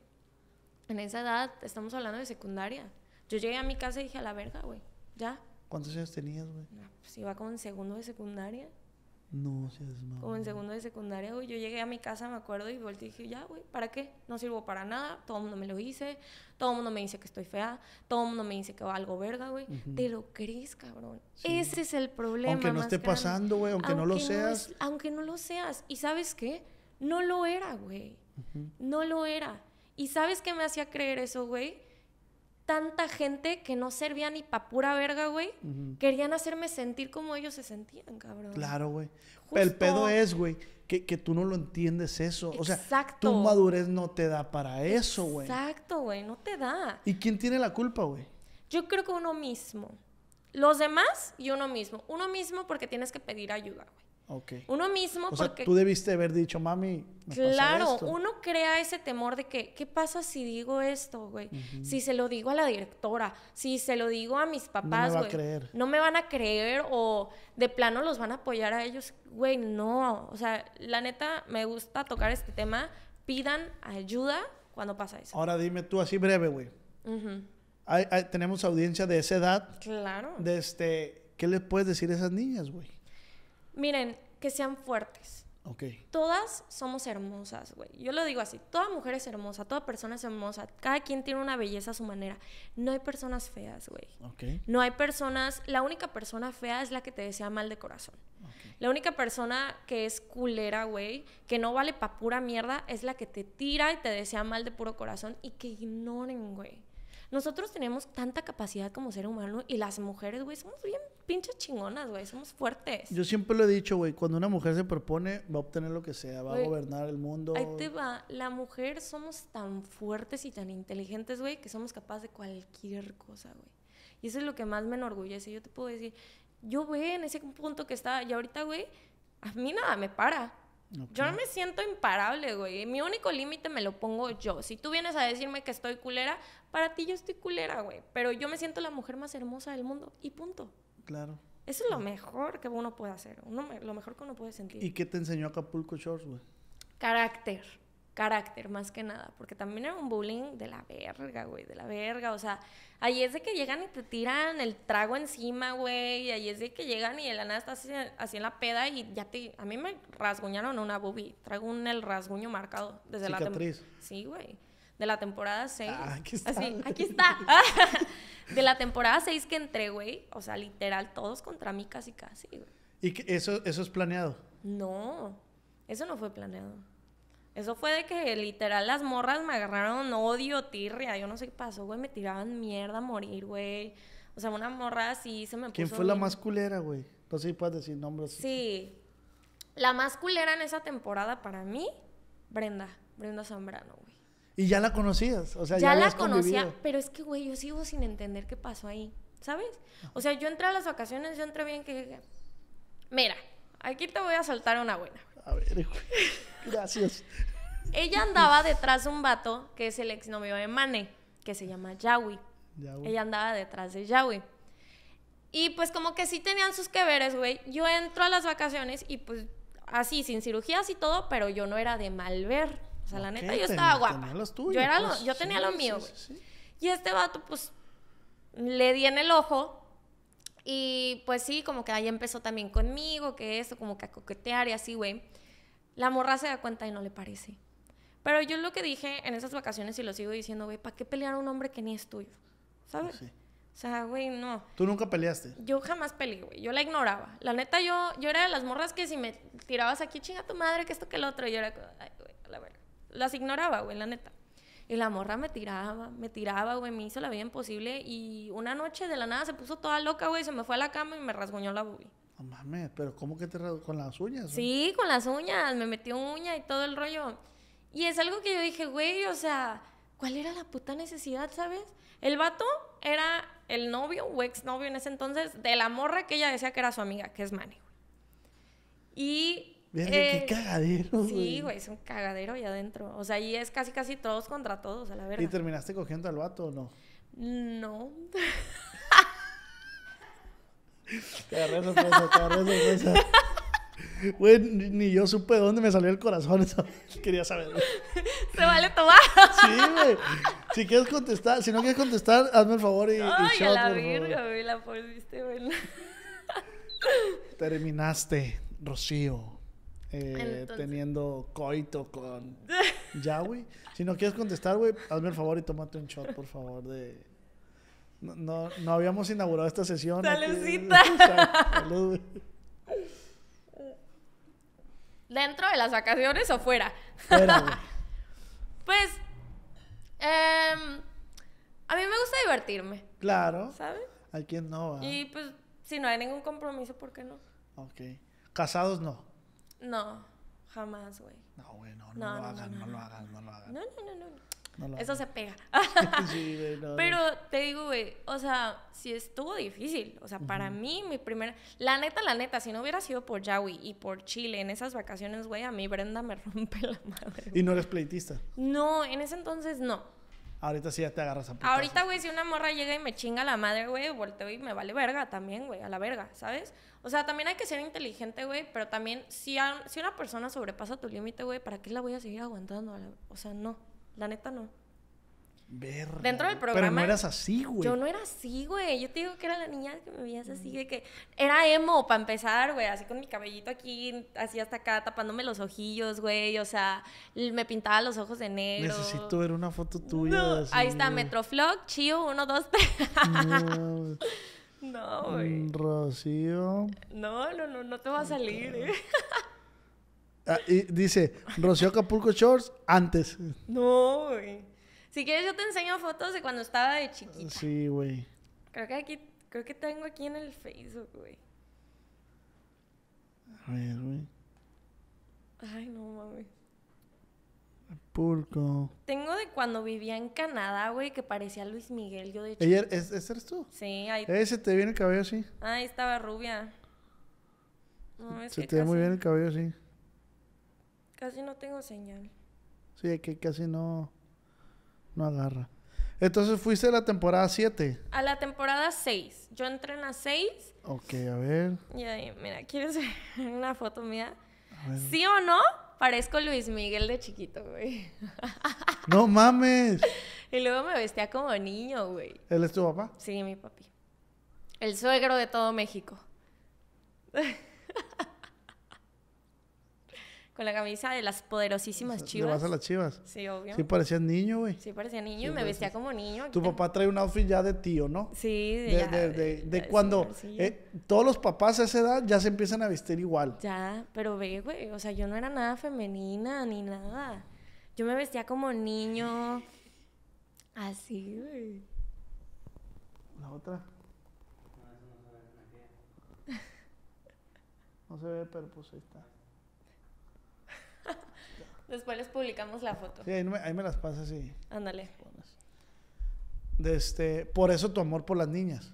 En esa edad, estamos hablando de secundaria. Yo llegué a mi casa y dije, a la verga, güey, ya. ¿Cuántos años tenías, güey? No, pues iba como en segundo de secundaria. No es malo. Como en segundo de secundaria, güey. Yo llegué a mi casa, me acuerdo, y volteé y dije, ya, güey, ¿para qué? No sirvo para nada. Todo el mundo me lo dice. Todo el mundo me dice que estoy fea. Todo el mundo me dice que algo verga, güey. Te lo crees, cabrón. Ese es el problema. Aunque no esté pasando, güey, aunque, no lo seas. aunque no lo seas. ¿Y sabes qué? No lo era, güey. No lo era. ¿Y sabes qué me hacía creer eso, güey? tanta gente que no servía ni pa' pura verga, güey. Querían hacerme sentir como ellos se sentían, cabrón. Claro, güey. El pedo es, güey, que, tú no lo entiendes eso. O sea, tu madurez no te da para eso, güey. Exacto, güey, no te da. ¿Y quién tiene la culpa, güey? Yo creo que uno mismo. Los demás y uno mismo. Uno mismo porque tienes que pedir ayuda, güey. Uno mismo. porque, tú debiste haber dicho, mami. claro, uno crea ese temor de que, ¿qué pasa si digo esto, güey? Si se lo digo a la directora, si se lo digo a mis papás, no me, van a creer. no me van a creer o de plano los van a apoyar a ellos, güey, no. O sea, la neta, me gusta tocar este tema. Pidan ayuda cuando pasa eso. Ahora dime tú así breve, güey. tenemos audiencia de esa edad. Claro. De este, ¿Qué les puedes decir a esas niñas, güey? Miren, que sean fuertes. Okay. Todas somos hermosas, güey. Yo lo digo así, toda mujer es hermosa, toda persona es hermosa, cada quien tiene una belleza a su manera. No hay personas feas, güey. Okay. No hay personas, la única persona fea es la que te desea mal de corazón. La única persona que es culera, güey, que no vale pa' pura mierda, es la que te tira y te desea mal de puro corazón y que ignoren, güey. Nosotros tenemos tanta capacidad como ser humano y las mujeres, güey, somos bien pinches chingonas, güey, somos fuertes. Yo siempre lo he dicho, güey, cuando una mujer se propone, va a obtener lo que sea, va a gobernar el mundo. Ahí te va, la mujer somos tan fuertes y tan inteligentes, güey, que somos capaces de cualquier cosa, güey. Y eso es lo que más me enorgullece. Yo te puedo decir, yo, güey, en ese punto que estaba, y ahorita, güey, a mí nada me para. Yo no me siento imparable, güey. Mi único límite me lo pongo yo. Si tú vienes a decirme que estoy culera, para ti yo estoy culera, güey, pero yo me siento la mujer más hermosa del mundo y punto. Claro. Eso es lo mejor que uno puede hacer, uno, lo mejor que uno puede sentir. ¿Y qué te enseñó Acapulco Shores, güey? Carácter, carácter más que nada, porque también era un bullying de la verga, güey, de la verga, o sea, ahí es de que llegan y te tiran el trago encima, güey, ahí es de que llegan y de la nada estás así, en la peda y ya te, a mí me rasguñaron una boobie, traigo un el rasguño marcado desde la... Cicatriz. Sí, güey de la temporada 6. Ah, aquí está. Así, aquí está. de la temporada 6 que entré, güey. O sea, literal, todos contra mí casi, casi, güey. ¿Y eso, eso es planeado? No, eso no fue planeado. Eso fue de que literal las morras me agarraron odio, tirria. Yo no sé qué pasó, güey. Me tiraban mierda a morir, güey. O sea, una morra así se me ¿Quién fue la más culera, güey? No sé si puedes decir nombres. Sí. La más culera en esa temporada para mí, Brenda. Brenda Zambrano, güey. Y ya la conocías, o sea, ya, ya la conocía, pero es que, güey, yo sigo sin entender qué pasó ahí, ¿sabes? O sea, yo entré a las vacaciones, yo entré bien que... Mira, aquí te voy a saltar una buena. A ver, güey. Gracias. Ella andaba detrás de un vato que es el ex novio de Mane, que se llama Yawi. Ella andaba detrás de Yahweh. Y pues como que sí tenían sus que veres, güey. Yo entro a las vacaciones y pues así, sin cirugías y todo, pero yo no era de mal ver. O sea, la neta, yo estaba guapa. yo era yo tenía lo mío, güey. y este vato, pues, le di en el ojo. Y pues sí, como que ahí empezó también conmigo, que eso, como que a coquetear y así, güey. La morra se da cuenta y no le parece. Pero yo lo que dije en esas vacaciones y lo sigo diciendo, güey, ¿para qué pelear a un hombre que ni es tuyo? ¿Sabes? O sea, güey, no. ¿Tú nunca peleaste? Yo jamás peleé, güey. Yo la ignoraba. La neta, yo, yo era de las morras que si me tirabas aquí, chinga tu madre, que esto, que el otro. yo era, ay, güey, la verdad las ignoraba, güey, la neta. Y la morra me tiraba, me tiraba, güey, me hizo la vida imposible. Y una noche de la nada se puso toda loca, güey, se me fue a la cama y me rasguñó la boobie. No mames, pero ¿cómo que te con las uñas? Sí, con las uñas, me metió uña y todo el rollo. Y es algo que yo dije, güey, o sea, ¿cuál era la puta necesidad, sabes? El vato era el novio o exnovio en ese entonces de la morra que ella decía que era su amiga, que es Manny. Y qué eh, cagadero. Sí, güey, es un cagadero ahí adentro. O sea, ahí es casi, casi todos contra todos, a la verdad. ¿Y terminaste cogiendo al vato o no? No. te agarré sorpresa, te agarré sorpresa. Güey, ni yo supe dónde me salió el corazón. Eso. Quería saber. Se vale tomar. Sí, güey. Si quieres contestar, si no quieres contestar, hazme el favor y, Ay, a la virga, güey, la pusiste, güey. Terminaste, Rocío. Eh, teniendo coito con Yahweh. Si no quieres contestar, güey, hazme el favor y tómate un shot, por favor, de... No, habíamos inaugurado esta sesión. ¡Saludcita! Salud, ¿Dentro de las vacaciones o fuera? Pues... Em, a mí me gusta divertirme. Claro. ¿Sabes? Hay quien no? Y pues, si no hay ningún compromiso, ¿por qué no? Ok. Casados no. No, jamás, güey. No, güey, no, no, lo hagan, no, lo hagan, no lo hagan. No, no, no, no. Eso se pega. Pero te digo, güey, o sea, si estuvo difícil. O sea, para mí, mi primera. La neta, la neta, si no hubiera sido por Yawi y por Chile en esas vacaciones, güey, a mí Brenda me rompe la madre. ¿Y no eres pleitista? No, en ese entonces no. Ahorita sí ya te agarras a Ahorita, güey, si una morra llega y me chinga la madre, güey, volteo y me vale verga también, güey, a la verga, ¿sabes? O sea, también hay que ser inteligente, güey, pero también si, si una persona sobrepasa tu límite, güey, ¿para qué la voy a seguir aguantando? O sea, no, la neta no. Dentro del programa. Pero no eras así, güey. Yo no era así, güey. Yo te digo que era la niña que me veías así, de que era emo, para empezar, güey. Así con mi cabellito aquí, así hasta acá, tapándome los ojillos, güey. O sea, me pintaba los ojos de negro. Necesito ver una foto tuya. Ahí está, Metroflog, Chío, uno, dos, tres. No. güey. Rocío. No, no, no, no te va a salir, eh. Ah, y dice, Rocío Acapulco Shorts, antes. No, güey. Si quieres, yo te enseño fotos de cuando estaba de chiquita. Sí, güey. Creo que aquí, creo que tengo aquí en el Facebook, güey. A ver, güey. Ay, no mami. Pulco. Tengo de cuando vivía en Canadá, güey, que parecía Luis Miguel, yo de hecho. ¿es, ¿es eres tú? Sí, ahí. Ese eh, te viene el cabello así. Ahí estaba rubia. No, es Se te ve muy bien el cabello así. Casi no tengo señal. Sí, es que casi no. No agarra. Entonces fuiste a la temporada 7. A la temporada 6. Yo entré en la 6. Ok, a ver. Y ahí, mira, ¿quieres ver una foto mía? ¿Sí o no? Parezco Luis Miguel de chiquito, güey. ¡No mames! y luego me vestía como niño, güey. ¿Él es tu papá? Sí, mi papi. El suegro de todo México. con la camisa de las poderosísimas chivas. ¿Le vas a las chivas? Sí, obvio. Sí, parecías niño, güey. Sí, parecía niño y me vestía como niño. Tu papá trae un outfit ya de tío, ¿no? Sí, de, de, cuando eh, todos los papás a esa edad ya se empiezan a vestir igual. Ya, pero ve, güey, o sea, yo no era nada femenina ni nada. Yo me vestía como niño, así, güey. La otra. No se ve, pero pues ahí está. Después les publicamos la foto. Sí, ahí me, las pasas y. Ándale. De este, por eso tu amor por las niñas.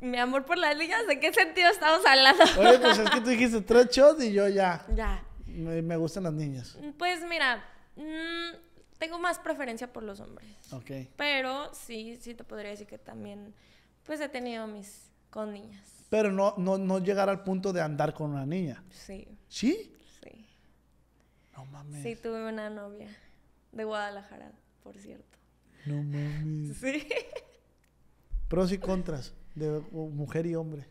Mi amor por las niñas, ¿de qué sentido estamos hablando? Oye, pues es que tú dijiste tres shots y yo ya. Ya. Me, gustan las niñas. Pues mira, mm, tengo más preferencia por los hombres. Ok. Pero sí, sí te podría decir que también, pues he tenido mis con niñas. Pero no, no, no llegar al punto de andar con una niña. Sí. ¿Sí? No mames. Sí, tuve una novia de Guadalajara, por cierto. No mames. Sí. Pros y contras de mujer y hombre.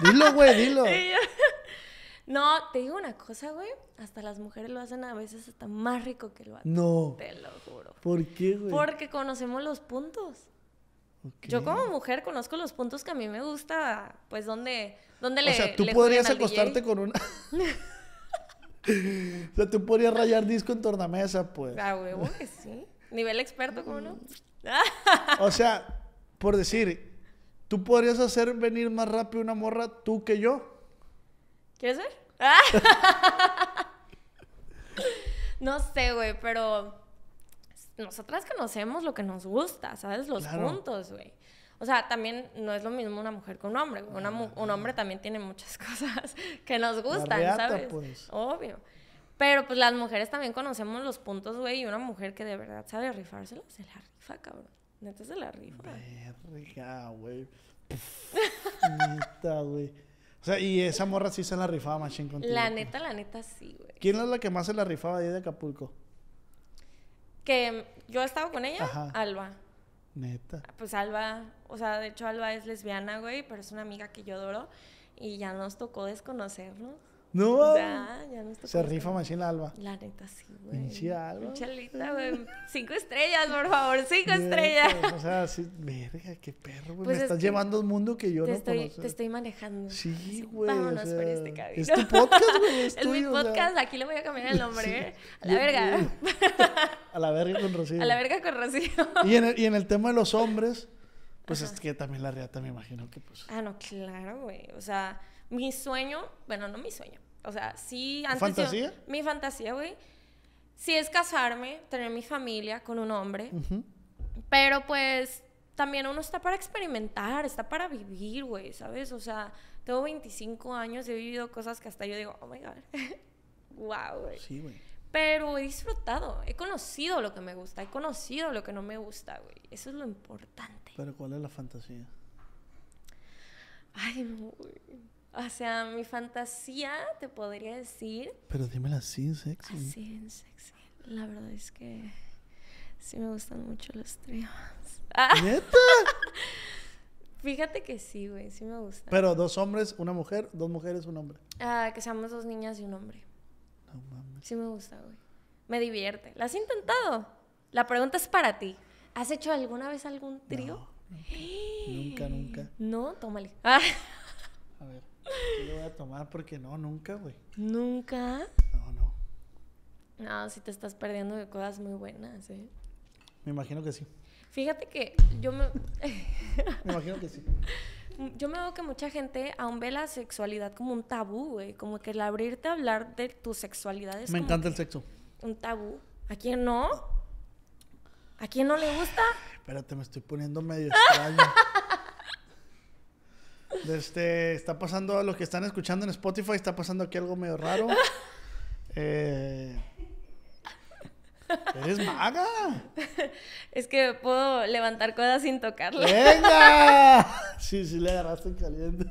Dilo, güey, dilo. No, te digo una cosa, güey. Hasta las mujeres lo hacen a veces hasta más rico que lo hacen. No. Te lo juro. ¿Por qué, güey? Porque conocemos los puntos. Yo como mujer conozco los puntos que a mí me gusta, pues donde, donde o le... O sea, tú podrías acostarte con una... o sea, tú podrías rayar disco en tornamesa, pues. Ah, huevo que sí. Nivel experto, ¿como no? o sea, por decir, tú podrías hacer venir más rápido una morra tú que yo. ¿Quieres ver? no sé, güey, pero nosotras conocemos lo que nos gusta, ¿sabes? Los puntos, güey. O sea, también no es lo mismo una mujer que un hombre. un hombre también tiene muchas cosas que nos gustan, ¿sabes? Pues. Obvio. Pero pues las mujeres también conocemos los puntos, güey, y una mujer que de verdad sabe rifárselo se la rifa, cabrón. Neta se la rifa. rica, güey. neta, güey. O sea, y esa morra sí se la rifaba machín contigo. La neta, la neta sí, güey. ¿Quién es la que más se la rifaba ahí de Acapulco? Que yo he estado con ella, Alba. Neta. Pues Alba, o sea, de hecho Alba es lesbiana, güey, pero es una amiga que yo adoro y ya nos tocó desconocernos. No. Ya, no Se rifa Machine Alba. La neta, sí, güey. Pinche Alba. Chalita, güey. Cinco estrellas, por favor. Cinco estrellas. O sea, sí, verga, qué perro, güey. me pues estás llevando a un mundo que yo no estoy, conozco. Te estoy manejando. Sí, güey. Vámonos por este cabello Es tu podcast, güey. Es, mi podcast. Aquí le voy a cambiar el nombre. ¿eh? A la verga. a la verga con Rocío. A la verga con Rocío. y, en el, y en el tema de los hombres, pues es que también la realidad me imagino que pues. Ah, no, claro, güey. O sea, mi sueño, bueno, no mi sueño o sea, sí, antes. ¿Fantasía? mi fantasía, güey. Sí es casarme, tener mi familia con un hombre. Pero pues también uno está para experimentar, está para vivir, güey, ¿sabes? O sea, tengo 25 años, he vivido cosas que hasta yo digo, oh my god, wow, güey. Sí, güey. Pero he disfrutado, he conocido lo que me gusta, he conocido lo que no me gusta, güey. Eso es lo importante. Pero ¿cuál es la fantasía? Ay, güey. O sea, mi fantasía, te podría decir. Pero dímela así en sexy. Así en sexy. La verdad es que sí me gustan mucho los tríos. Ah. ¿Neta? Fíjate que sí, güey, sí me gusta. Pero dos hombres, una mujer, dos mujeres, un hombre. Ah, que seamos dos niñas y un hombre. No mames. Sí me gusta, güey. Me divierte. ¿La has intentado? La pregunta es para ti. ¿Has hecho alguna vez algún trío? nunca, nunca, No, tómale. A ver. Yo lo voy a tomar? Porque no, nunca, güey. ¿Nunca? No, no. No, si te estás perdiendo de cosas muy buenas, ¿eh? Me imagino que sí. Fíjate que yo me... me imagino que sí. Yo me veo que mucha gente aún ve la sexualidad como un tabú, güey. Como que el abrirte a hablar de tu sexualidad es... Me encanta el sexo. Un tabú. ¿A quién no? ¿A quién no le gusta? Espérate, me estoy poniendo medio extraño. Este, está pasando, los que están escuchando en Spotify, está pasando aquí algo medio raro. Eh, ¡Eres maga! Es que puedo levantar cosas sin tocarla. ¡Venga! Sí, sí, le agarraste en caliente.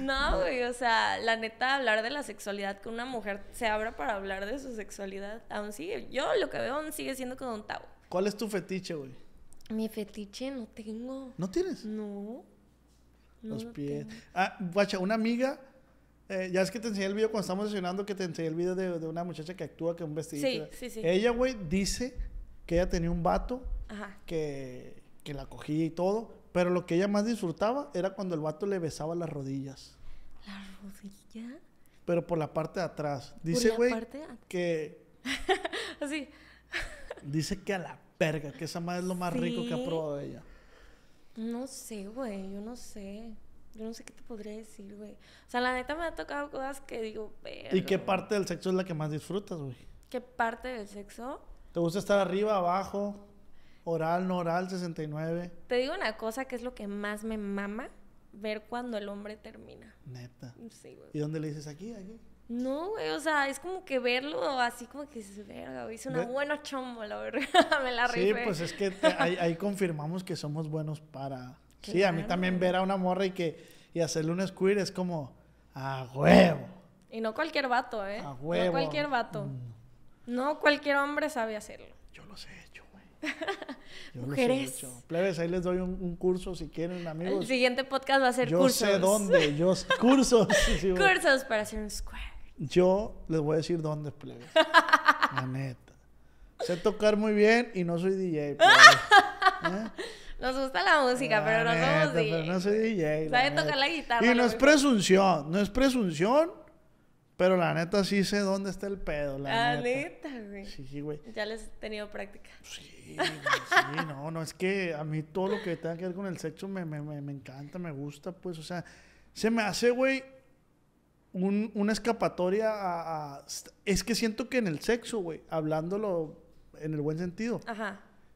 No, güey, o sea, la neta, hablar de la sexualidad, con una mujer se abra para hablar de su sexualidad, aún sigue. Yo lo que veo aún sigue siendo como un tabú. ¿Cuál es tu fetiche, güey? Mi fetiche no tengo. ¿No tienes? No los pies. Ah, guacha, una amiga. Eh, ya es que te enseñé el video cuando estamos sesionando, que te enseñé el video de, una muchacha que actúa que un vestidito Sí, sí, sí. Ella, güey, dice que ella tenía un vato Que, la cogía y todo, pero lo que ella más disfrutaba era cuando el vato le besaba las rodillas. ¿La rodilla? Pero por la parte de atrás. Dice, güey, que... Así. dice que a la perga que esa madre es lo más rico que ha probado ella. No sé, güey, yo no sé. Yo no sé qué te podría decir, güey. O sea, la neta me ha tocado cosas que digo, pero... ¿Y qué parte del sexo es la que más disfrutas, güey? ¿Qué parte del sexo? ¿Te gusta estar arriba, abajo? Oral, no oral, 69. Te digo una cosa que es lo que más me mama, ver cuando el hombre termina. Neta. Sí, güey. ¿Y dónde le dices aquí, aquí? No, güey, o sea, es como que verlo así como que es verga, hice es una buena chombo, la verga, me la rifé. Sí, pues es que ahí, confirmamos que somos buenos para... sí, a mí también ver a una morra y que y hacerle un squeer es como, a huevo. Y no cualquier vato, ¿eh? A huevo. No cualquier vato. Mm. No cualquier hombre sabe hacerlo. Yo lo sé, hecho, güey. Mujeres. Plebes, ahí les doy un, curso si quieren, amigos. El siguiente podcast va a ser cursos. Yo sé dónde, yo... cursos. cursos para hacer un square. Yo les voy a decir dónde, plebe. La neta. Sé tocar muy bien y no soy DJ. ¿Eh? Nos gusta la música, pero no somos DJ. no soy DJ. Sabe tocar la guitarra. Y no es presunción, no es presunción, pero la neta sí sé dónde está el pedo. La, ah, neta, güey. Sí, güey. Ya les he tenido práctica. Sí, sí, no, no, es que a mí todo lo que tenga que ver con el sexo me, me, me encanta, me gusta, pues, o sea, se me hace, güey una escapatoria a, Es que siento que en el sexo, güey, hablándolo en el buen sentido.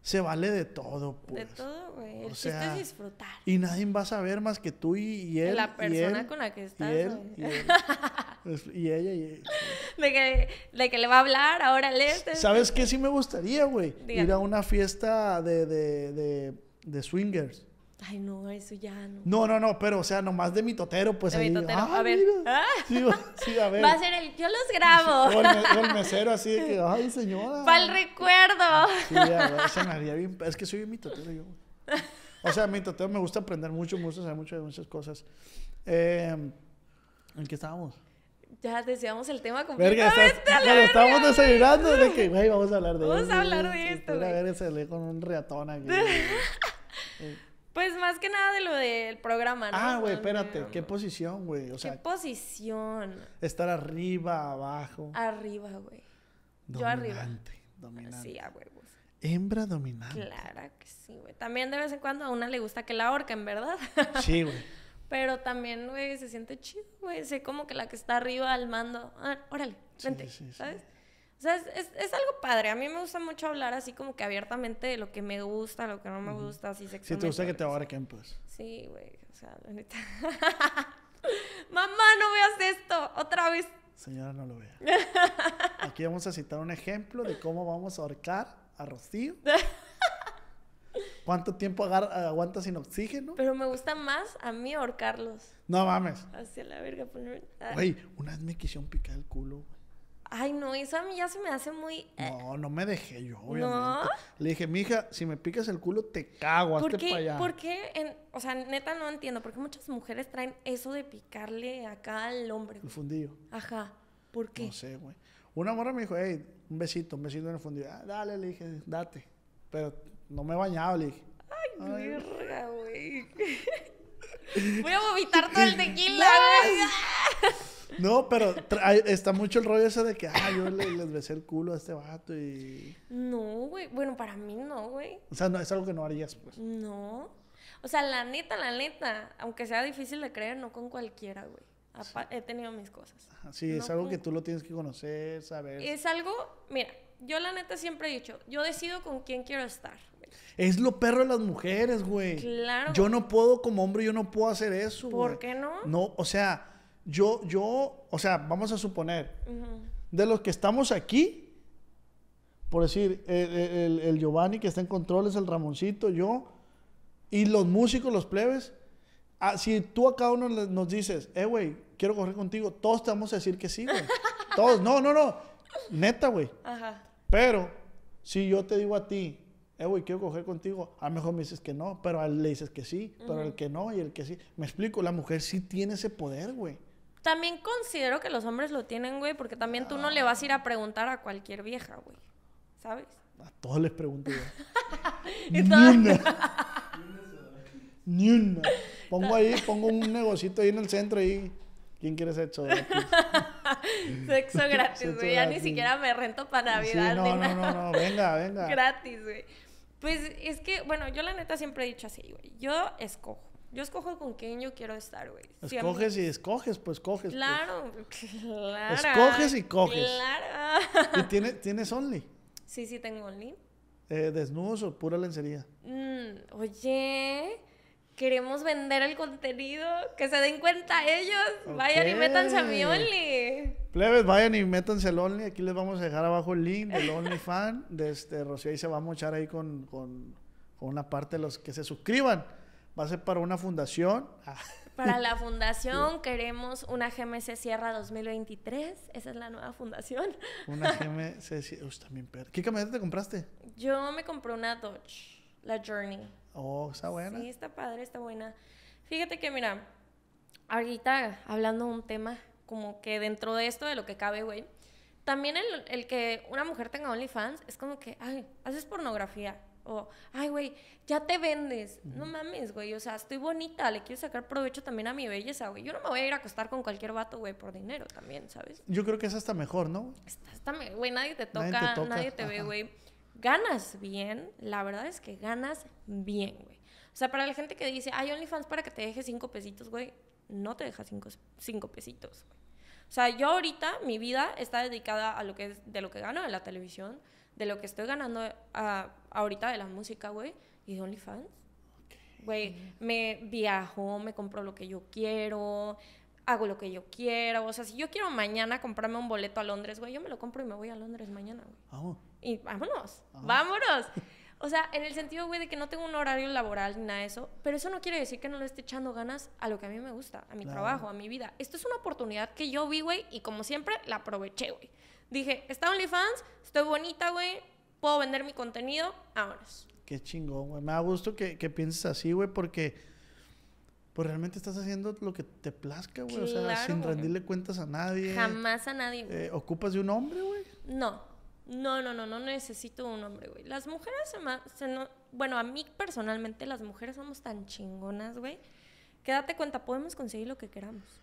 Se vale de todo, pues. De todo, güey. El sea, es Y nadie va a saber más que tú y, y él. La persona con la que estás. Y y, ella y De que, le va a hablar, ahora le. ¿Sabes qué? Sí me gustaría, güey. Ir a una fiesta de, de, de swingers. Ay, no, eso ya no. No, no, no, pero o sea, nomás de mi totero, pues de Mi totero. a ver. Ah. Sí, a ver. Va a ser el, yo los grabo. el, mesero así de que, ay, señora. Para el recuerdo. Ah, sí, a ver, se me haría bien, es que soy mi totero yo. O sea, mi totero me gusta aprender mucho, me gusta saber mucho muchas cosas. Em, ¿En qué estábamos? Ya decíamos el tema completamente. Verga, estás, estábamos desayunando de que, güey, vamos a hablar de esto. Vamos a hablar de esto. a ver, se lee con un reatón aquí. Pues más que nada de lo del programa, ¿no? Ah, güey, espérate. ¿Qué posición, güey? O sea, ¿Qué posición? Estar arriba, abajo. Arriba, güey. Yo arriba. Dominante. Sí, a huevos. Hembra dominante. Claro que sí, güey. También de vez en cuando a una le gusta que la ahorquen, ¿verdad? Sí, güey. Pero también, güey, se siente chido, güey. Sé como que la que está arriba al mando. Ah, órale, vente, sí, sí, sí. ¿sabes? O sea, es, algo padre. A mí me gusta mucho hablar así como que abiertamente de lo que me gusta, lo que no me gusta, así sexualmente. Si te gusta que te ahorquen pues. Sí, güey. O sea, la neta. Mamá, no veas esto. Otra vez. Señora, no lo vea. Aquí vamos a citar un ejemplo de cómo vamos a ahorcar a Rocío. ¿Cuánto tiempo aguanta sin oxígeno? Pero me gusta más a mí ahorcarlos. No mames. Hacia la verga ponerme. Güey, una vez me quisieron picar el culo, güey. Ay, no, eso a mí ya se me hace muy. Eh. No, no me dejé yo, obviamente. Le dije, mija, si me picas el culo, te cago, hazte para allá. ¿Por qué? o sea, neta no entiendo. ¿Por qué muchas mujeres traen eso de picarle acá al hombre? El fundillo. Ajá. ¿Por qué? No sé, güey. Una morra me dijo, hey, un besito, un besito en el fundillo. Ah, dale, le dije, date. Pero no me he bañado, le dije. Ay. mierda, güey. Voy a vomitar todo el tequila, güey. No, pero está mucho el rollo ese de que, ah, yo les besé el culo a este vato y... No, güey. Bueno, para mí no, güey. O sea, no, es algo que no harías, pues. No. O sea, la neta, la neta, aunque sea difícil de creer, no con cualquiera, güey. He tenido mis cosas. Sí, es algo que tú lo tienes que conocer, saber. Es algo, mira, yo la neta siempre he dicho, yo decido con quién quiero estar. Es lo perro de las mujeres, güey. Claro. Yo no puedo, como hombre, yo no puedo hacer eso. ¿Por qué no? No, o sea, yo, yo, o sea, vamos a suponer, de los que estamos aquí, por decir, el, Giovanni que está en Es el Ramoncito, yo, y los músicos, los plebes, ah, si tú a cada uno nos dices, eh, güey, quiero correr contigo, todos te vamos a decir que sí, güey. todos, no, no, no, neta, güey. Pero si yo te digo a ti, eh, güey, quiero coger contigo, a lo mejor me dices que no, pero a él le dices que sí, pero el que no y el que sí. Me explico, la mujer sí tiene ese poder, güey. También considero que los hombres lo tienen, güey, porque también tú no le vas a ir a preguntar a cualquier vieja, güey. ¿Sabes? A todos les pregunto yo. Ni una. Ni una. Pongo ahí, pongo un negocito ahí en el centro y... ¿Quién quiere sexo gratis? sexo gratis, güey. Ya ni siquiera me rento para Navidad. no, no, no, no. Venga, venga. Gratis, güey. Pues es que, bueno, yo la neta siempre he dicho así, güey. Yo escojo. Yo escojo con quién yo quiero estar, güey. Escoges y escoges, pues coges. Pues. Claro, claro. Escoges y coges. Claro. ¿Y tienes Only? Sí, sí, tengo Only. Eh, ¿Desnudos o pura lencería? Mm, oye, queremos vender el contenido. Que se den cuenta ellos. Vayan y métanse a mi Only. Plebes, vayan y métanse al Only. Aquí les vamos a dejar abajo el link del Only Fan. De este, Rocío ahí se va a mochar ahí con, con una parte de los que se suscriban va a ser para una fundación. Ah. Para la fundación queremos una GMC Sierra 2023. Esa es la nueva fundación. Una GMC Sierra. también ¿Qué camioneta te compraste? Yo me compré una Dodge, la Journey. Oh, está buena. Sí, está padre, está buena. Fíjate que, mira, ahorita hablando de un tema como que dentro de esto, de lo que cabe, güey, también el, el que una mujer tenga OnlyFans es como que, ay, haces pornografía o, ay, güey, ya te vendes. No mames, güey. O sea, estoy bonita, le quiero sacar provecho también a mi belleza, güey. Yo no me voy a ir a acostar con cualquier vato, güey, por dinero también, ¿sabes? Yo creo que es hasta mejor, ¿no? Está, güey, nadie te toca, nadie te, ve, güey. Ganas bien, la verdad es que ganas bien, güey. O sea, para la gente que dice, ay, OnlyFans para que te deje cinco pesitos, güey, no te deja cinco, cinco pesitos, güey. O sea, yo ahorita mi vida está dedicada a lo que es de lo que gano en la televisión, de lo que estoy ganando a ah, ahorita de la música, güey, y de OnlyFans. Güey, me viajo, me compro lo que yo quiero, hago lo que yo quiero. O sea, si yo quiero mañana comprarme un boleto a Londres, güey, yo me lo compro y me voy a Londres mañana, güey. Ah, y vámonos, ah. vámonos. O sea, en el sentido, güey, de que no tengo un horario laboral ni nada de eso, pero eso no quiere decir que no le esté echando ganas a lo que a mí me gusta, a mi trabajo, a mi vida. Esto es una oportunidad que yo vi, güey, y como siempre, la aproveché, güey. Dije, está OnlyFans, estoy bonita, güey, puedo vender mi contenido, ahora. Qué chingón, güey. Me da gusto que, pienses así, güey, porque pues realmente estás haciendo lo que te plazca, güey. o sea, sin rendirle cuentas a nadie. Jamás a nadie. Eh, ¿Ocupas de un hombre, güey? No. No, no, no, no necesito un hombre, güey. Las mujeres, se no bueno, a mí personalmente las mujeres somos tan chingonas, güey, que date cuenta, podemos conseguir lo que queramos.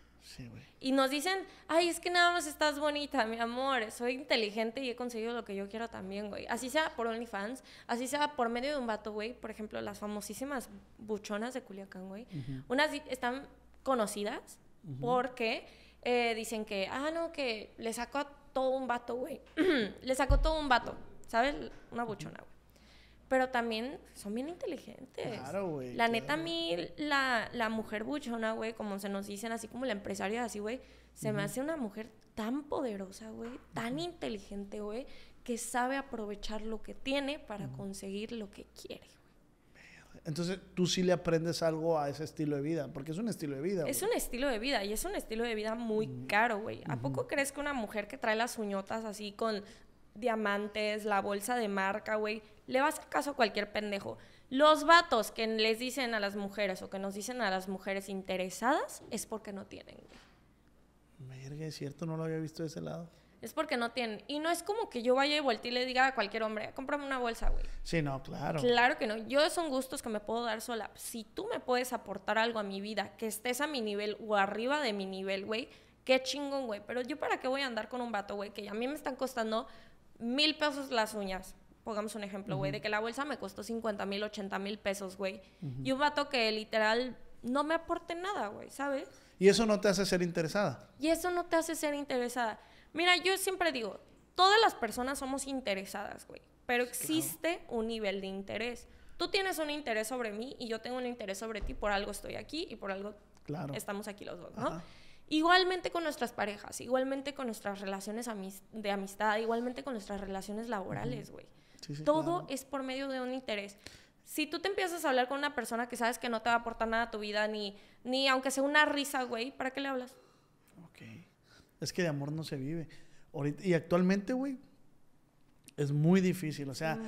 Y nos dicen, ay, es que nada más estás bonita, mi amor, soy inteligente y he conseguido lo que yo quiero también, güey. Así sea por OnlyFans, así sea por medio de un vato, güey. Por ejemplo, las famosísimas buchonas de Culiacán, güey. Unas están conocidas porque eh, dicen que, ah, no, que le sacó a todo un vato, güey. le sacó todo un vato, ¿sabes? Una buchona, güey pero también son bien inteligentes. Claro, güey. La neta, a mí, la, la mujer buchona, güey, como se nos dicen, así como la empresaria, así, güey, se me hace una mujer tan poderosa, güey, tan inteligente, güey, que sabe aprovechar lo que tiene para conseguir lo que quiere. güey. Entonces, tú sí le aprendes algo a ese estilo de vida, porque es un estilo de vida. Es un estilo de vida y es un estilo de vida muy caro, güey. ¿A poco crees que una mujer que trae las uñotas así con diamantes, la bolsa de marca, güey, le va a hacer caso a cualquier pendejo. Los vatos que les dicen a las mujeres o que nos dicen a las mujeres interesadas es porque no tienen. Merga, es cierto, no lo había visto de ese lado. Es porque no tienen. Y no es como que yo vaya y voltee y le diga a cualquier hombre, cómprame una bolsa, güey. Sí, no, claro. Claro que no. Yo son gustos que me puedo dar sola. Si tú me puedes aportar algo a mi vida, que estés a mi nivel o arriba de mi nivel, güey, qué chingón, güey. Pero yo para qué voy a andar con un vato, güey, que a mí me están costando mil pesos las uñas, pongamos un ejemplo, güey, de que la bolsa me costó 50 mil, 80 mil pesos, güey. Y un vato que literal no me aporte nada, güey, ¿sabes? Y eso no te hace ser interesada. Y eso no te hace ser interesada. Mira, yo siempre digo, todas las personas somos interesadas, güey, pero existe un nivel de interés. Tú tienes un interés sobre mí y yo tengo un interés sobre ti, por algo estoy aquí y por algo estamos aquí los dos, ¿no? Igualmente con nuestras parejas, igualmente con nuestras relaciones de amistad, igualmente con nuestras relaciones laborales, güey. Todo es por medio de un interés. Si tú te empiezas a hablar con una persona que sabes que no te va a aportar nada a tu vida, ni, ni aunque sea una risa, güey, ¿para qué le hablas? Ok. Es que de amor no se vive. Ahorita, y actualmente, güey, es muy difícil. O sea,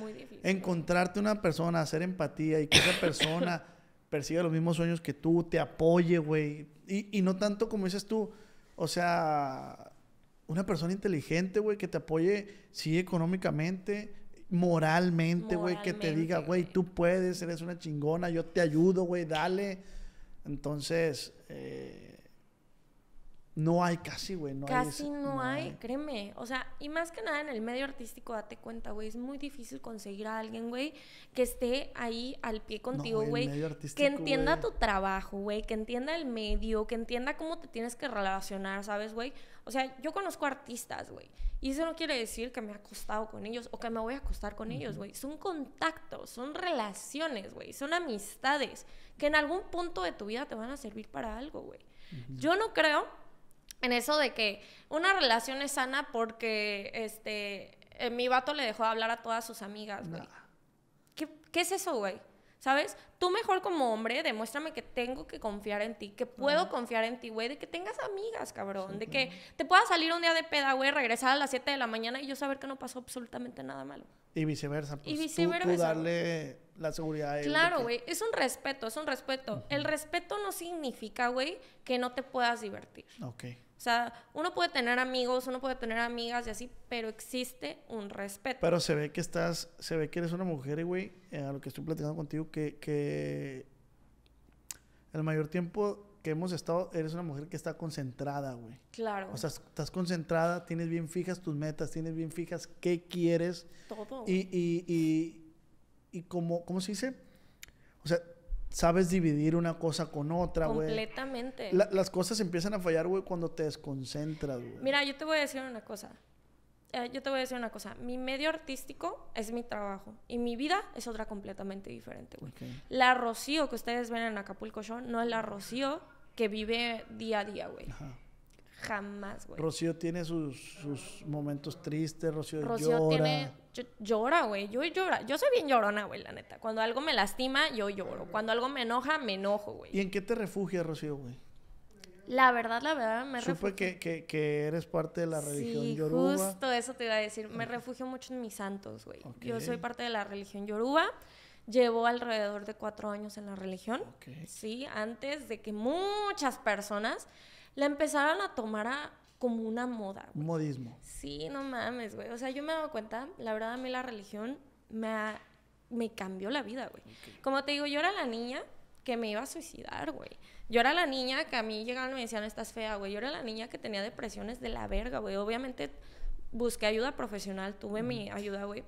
encontrarte una persona, hacer empatía y que esa persona persiga los mismos sueños que tú, te apoye, güey. Y, y, no tanto como dices tú, o sea, una persona inteligente, güey, que te apoye, sí, económicamente, moralmente, güey, que te diga, güey, tú puedes, eres una chingona, yo te ayudo, güey, dale. Entonces, eh, no hay casi, güey. casi no, hay, créeme. O sea, y más que nada en el medio artístico, date cuenta, güey. Es muy difícil conseguir a alguien, güey, que esté ahí al pie contigo, güey. que entienda tu trabajo, güey. Que entienda el medio, que entienda cómo te tienes que relacionar, ¿sabes, güey? O sea, yo conozco artistas, güey. Y eso no quiere decir que me he acostado con ellos o que me voy a acostar con ellos, güey. Son contactos, son relaciones, güey. Son amistades que en algún punto de tu vida te van a servir para algo, güey. Yo no creo en eso de que una relación es sana porque este eh, mi vato le dejó hablar a todas sus amigas, güey. ¿Qué, es eso, güey? ¿Sabes? Tú mejor como hombre, demuéstrame que tengo que confiar en ti, que puedo confiar en ti, güey, de que tengas amigas, cabrón, de que te puedas salir un día de peda, güey, regresar a las 7 de la mañana y yo saber que no pasó absolutamente nada malo. Y viceversa. Pues, y viceversa. Tú, darle la seguridad. A claro, güey, es un respeto, es un respeto. El respeto no significa, güey, que no te puedas divertir. Ok. O sea, uno puede tener amigos, uno puede tener amigas y así, pero existe un respeto. Pero se ve que estás, se ve que eres una mujer, güey, eh, a lo que estoy platicando contigo, que, que el mayor tiempo que hemos estado, eres una mujer que está concentrada, güey. Claro. O sea, estás concentrada, tienes bien fijas tus metas, tienes bien fijas qué quieres. Todo. Y, y, y, y como, ¿cómo se dice? O sea, sabes dividir una cosa con otra, güey. Completamente. las cosas empiezan a fallar, güey, cuando te desconcentras, güey. Mira, yo te voy a decir una cosa. Eh, yo te voy a decir una cosa. Mi medio artístico es mi trabajo y mi vida es otra completamente diferente, güey. La Rocío que ustedes ven en Acapulco Show no es la Rocío que vive día a día, güey. Ajá. Jamás, güey. Rocío tiene sus, momentos tristes, Rocío, Rocío llora. tiene... llora, güey. Yo llora. Yo soy bien llorona, güey, la neta. Cuando algo me lastima, yo lloro. Cuando algo me enoja, me enojo, güey. ¿Y en qué te refugias, Rocío, güey? La verdad, la verdad, me refugio. Supe que, eres parte de la religión sí, justo eso te iba a decir. Me refugio mucho en mis santos, güey. Yo soy parte de la religión yoruba. Llevo alrededor de cuatro años en la religión. Sí, antes de que muchas personas la empezaron a tomar como una moda. Un Modismo. Sí, no mames, güey. O sea, yo me he cuenta, la verdad a mí la religión me, cambió la vida, güey. Como te digo, yo era la niña que me iba a suicidar, güey. Yo era la niña que a mí llegaban y me decían, estás fea, güey. Yo era la niña que tenía depresiones de la verga, güey. Obviamente busqué ayuda profesional, tuve mi ayuda, güey.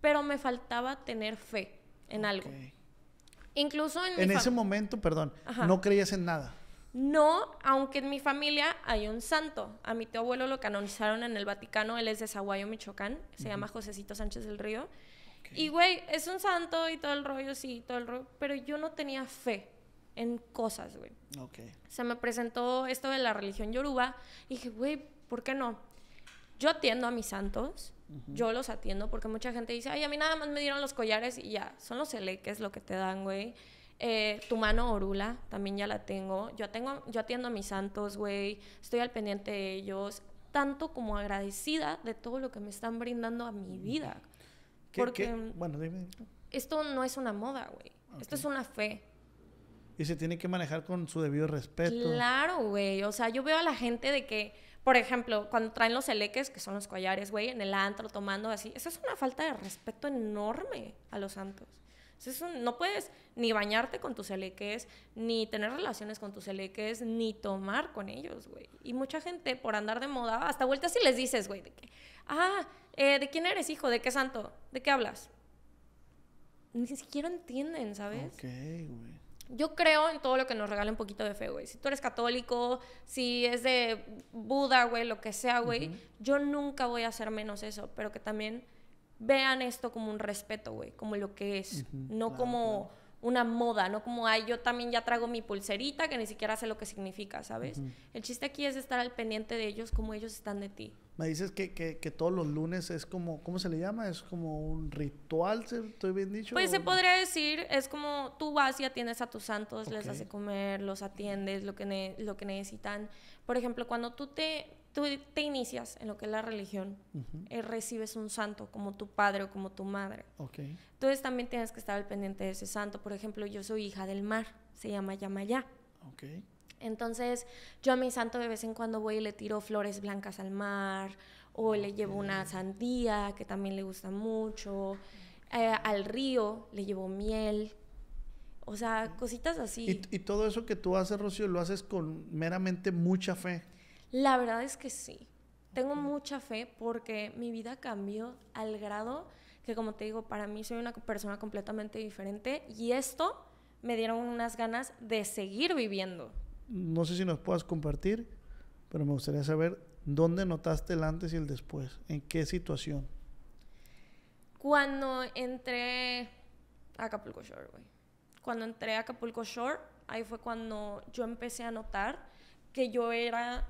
Pero me faltaba tener fe en algo. Incluso en... En ese momento, perdón, no creías en nada. No, aunque en mi familia hay un santo. A mi tío abuelo lo canonizaron en el Vaticano, él es de Zaguayo, Michoacán, se llama Josecito Sánchez del Río. Y güey, es un santo y todo el rollo, sí, todo el rollo, pero yo no tenía fe en cosas, güey. Okay. Se me presentó esto de la religión yoruba y dije, güey, ¿por qué no? Yo atiendo a mis santos, yo los atiendo porque mucha gente dice, ay, a mí nada más me dieron los collares y ya, son los eleques lo que te dan, güey eh, tu mano orula, también ya la tengo. Yo, tengo, yo atiendo a mis santos, güey. Estoy al pendiente de ellos. Tanto como agradecida de todo lo que me están brindando a mi mm. vida. Porque Bueno, dime. esto no es una moda, güey. Esto es una fe. Y se tiene que manejar con su debido respeto. Claro, güey. O sea, yo veo a la gente de que, por ejemplo, cuando traen los eleques, que son los collares, güey, en el antro tomando así, eso es una falta de respeto enorme a los santos no puedes ni bañarte con tus eleques, ni tener relaciones con tus eleques, ni tomar con ellos, güey. Y mucha gente, por andar de moda, hasta vueltas y les dices, güey, de qué. ah, eh, ¿de quién eres hijo? ¿De qué santo? ¿De qué hablas? Ni siquiera entienden, ¿sabes? Ok, güey. Yo creo en todo lo que nos regala un poquito de fe, güey. Si tú eres católico, si es de Buda, güey, lo que sea, güey, yo nunca voy a hacer menos eso, pero que también vean esto como un respeto, güey, como lo que es, no como una moda, no como, ay, yo también ya trago mi pulserita que ni siquiera sé lo que significa, ¿sabes? El chiste aquí es estar al pendiente de ellos como ellos están de ti. Me dices que, todos los lunes es como, ¿cómo se le llama? Es como un ritual, ¿estoy bien dicho? Pues se podría decir, es como tú vas y atiendes a tus santos, les haces comer, los atiendes, lo que, lo que necesitan. Por ejemplo, cuando tú te tú te inicias en lo que es la religión, eh, recibes un santo como tu padre o como tu madre. Ok. Entonces también tienes que estar al pendiente de ese santo. Por ejemplo, yo soy hija del mar, se llama Yamayá. Okay. Entonces yo a mi santo de vez en cuando voy y le tiro flores blancas al mar o le llevo una sandía que también le gusta mucho. Eh, al río le llevo miel, o sea, cositas así. Y, y, todo eso que tú haces, Rocío, lo haces con meramente mucha fe. La verdad es que sí. Tengo mucha fe porque mi vida cambió al grado que, como te digo, para mí soy una persona completamente diferente y esto me dieron unas ganas de seguir viviendo. No sé si nos puedas compartir, pero me gustaría saber dónde notaste el antes y el después, en qué situación. Cuando entré a Acapulco Shore, güey. Cuando entré a Acapulco Shore, ahí fue cuando yo empecé a notar que yo era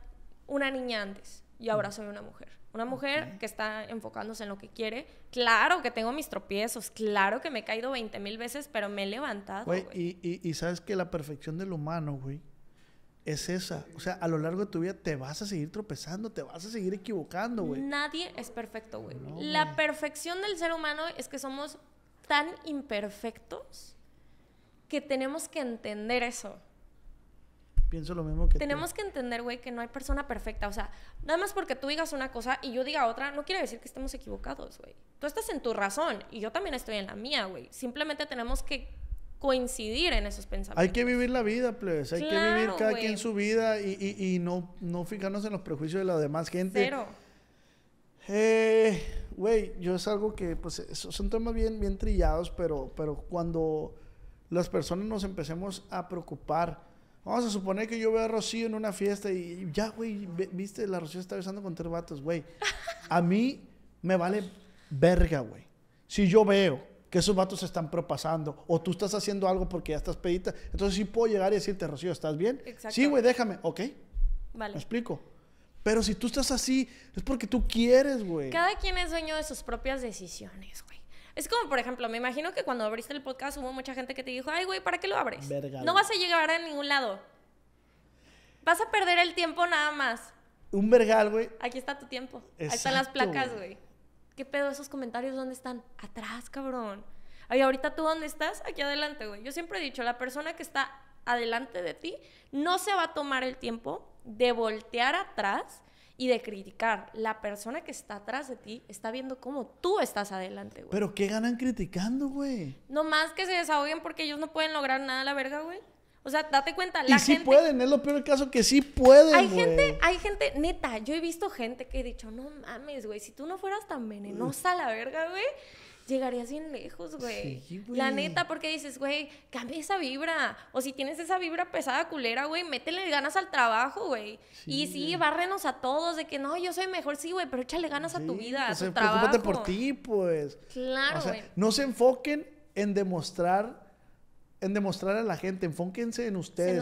una niña antes y ahora soy una mujer. Una mujer que está enfocándose en lo que quiere. Claro que tengo mis tropiezos, claro que me he caído 20 mil veces, pero me he levantado. Güey, y, sabes que la perfección del humano, güey, es esa. O sea, a lo largo de tu vida te vas a seguir tropezando, te vas a seguir equivocando, güey. Nadie es perfecto, güey. la perfección del ser humano es que somos tan imperfectos que tenemos que entender eso pienso lo mismo que Tenemos que entender, güey, que no hay persona perfecta. O sea, nada más porque tú digas una cosa y yo diga otra, no quiere decir que estemos equivocados, güey. Tú estás en tu razón y yo también estoy en la mía, güey. Simplemente tenemos que coincidir en esos pensamientos. Hay que vivir la vida, pues. Hay que vivir cada quien su vida y, no, no fijarnos en los prejuicios de la demás gente. Cero. Eh, güey, yo es algo que, pues, son temas bien, bien trillados, pero, pero cuando las personas nos empecemos a preocupar Vamos a suponer que yo veo a Rocío en una fiesta y ya, güey, viste, la Rocío está besando con tres vatos, güey. A mí me vale verga, güey. Si yo veo que esos vatos se están propasando o tú estás haciendo algo porque ya estás pedita, entonces sí puedo llegar y decirte, Rocío, ¿estás bien? Sí, güey, déjame. Ok. Vale. Me explico. Pero si tú estás así, es porque tú quieres, güey. Cada quien es dueño de sus propias decisiones, güey. Es como, por ejemplo, me imagino que cuando abriste el podcast hubo mucha gente que te dijo, ay, güey, ¿para qué lo abres? no vas a llegar a ningún lado. Vas a perder el tiempo nada más. Un vergal, güey. Aquí está tu tiempo. Ahí están las placas, güey. ¿Qué pedo esos comentarios? ¿Dónde están? Atrás, cabrón. Ay, ahorita tú dónde estás? Aquí adelante, güey. Yo siempre he dicho, la persona que está adelante de ti no se va a tomar el tiempo de voltear atrás y de criticar. La persona que está atrás de ti está viendo cómo tú estás adelante, güey. Pero ¿qué ganan criticando, güey? No más que se desahoguen porque ellos no pueden lograr nada, la verga, güey. O sea, date cuenta, la y sí pueden, es lo peor del caso que sí pueden, Hay gente, hay gente, neta, yo he visto gente que he dicho, no mames, güey, si tú no fueras tan venenosa, la verga, güey llegarías bien lejos, güey. La neta, porque dices, güey, cambia esa vibra. O si tienes esa vibra pesada, culera, güey, métele ganas al trabajo, güey. y sí, bárrenos a todos de que no, yo soy mejor, sí, güey, pero échale ganas a tu vida, a tu trabajo. Preocúpate por ti, pues. Claro, o sea, güey. No se enfoquen en demostrar en demostrar a la gente, enfóquense en ustedes. En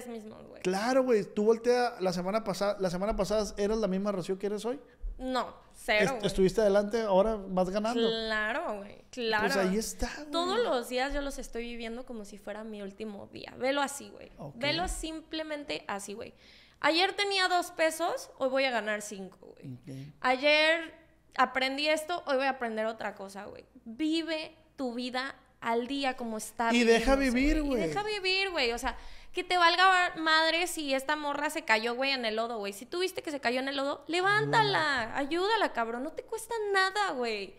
ustedes mismos, güey. Claro, güey, tú voltea la semana pasada, la semana pasada eras la misma Rocío que eres hoy. No, cero. ¿Estuviste adelante? Ahora vas ganando. Claro, güey. Pues claro. Pues ahí está. Güey. Todos los días yo los estoy viviendo como si fuera mi último día. Velo así, güey. Velo simplemente así, güey. Ayer tenía dos pesos, hoy voy a ganar cinco, güey. Ayer aprendí esto, hoy voy a aprender otra cosa, güey. Vive tu vida al día como está. Y deja vivir, güey. deja vivir, güey. O sea, que te valga madre si esta morra se cayó, güey, en el lodo, güey. Si tú viste que se cayó en el lodo, levántala, ayúdala, cabrón. No te cuesta nada, güey.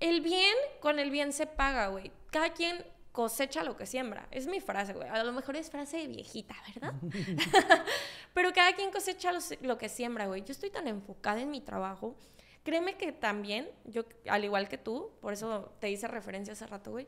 El bien con el bien se paga, güey. Cada quien cosecha lo que siembra. Es mi frase, güey. A lo mejor es frase viejita, ¿verdad? Pero cada quien cosecha lo que siembra, güey. Yo estoy tan enfocada en mi trabajo. Créeme que también, yo, al igual que tú, por eso te hice referencia hace rato, güey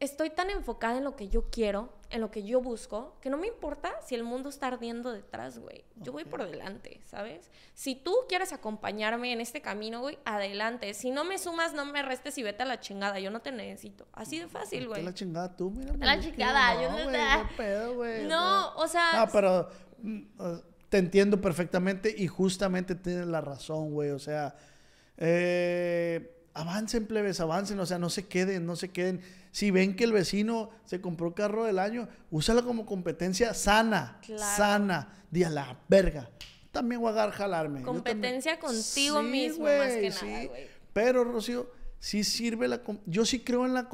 estoy tan enfocada en lo que yo quiero, en lo que yo busco, que no me importa si el mundo está ardiendo detrás, güey. Yo voy por delante, ¿sabes? Si tú quieres acompañarme en este camino, güey, adelante. Si no me sumas, no me restes y vete a la chingada. Yo no te necesito. Así de fácil, güey. la chingada tú, mira. A la chingada, no, no, No, o sea... No, pero mm, te entiendo perfectamente y justamente tienes la razón, güey. O sea, eh avancen plebes, avancen, o sea, no se queden, no se queden. Si ven que el vecino se compró carro del año, úsala como competencia sana, sana, di a la verga. También voy a agarrar, jalarme. Competencia contigo mismo, más que nada, güey. Pero, Rocío, sí sirve la... Yo sí creo en la...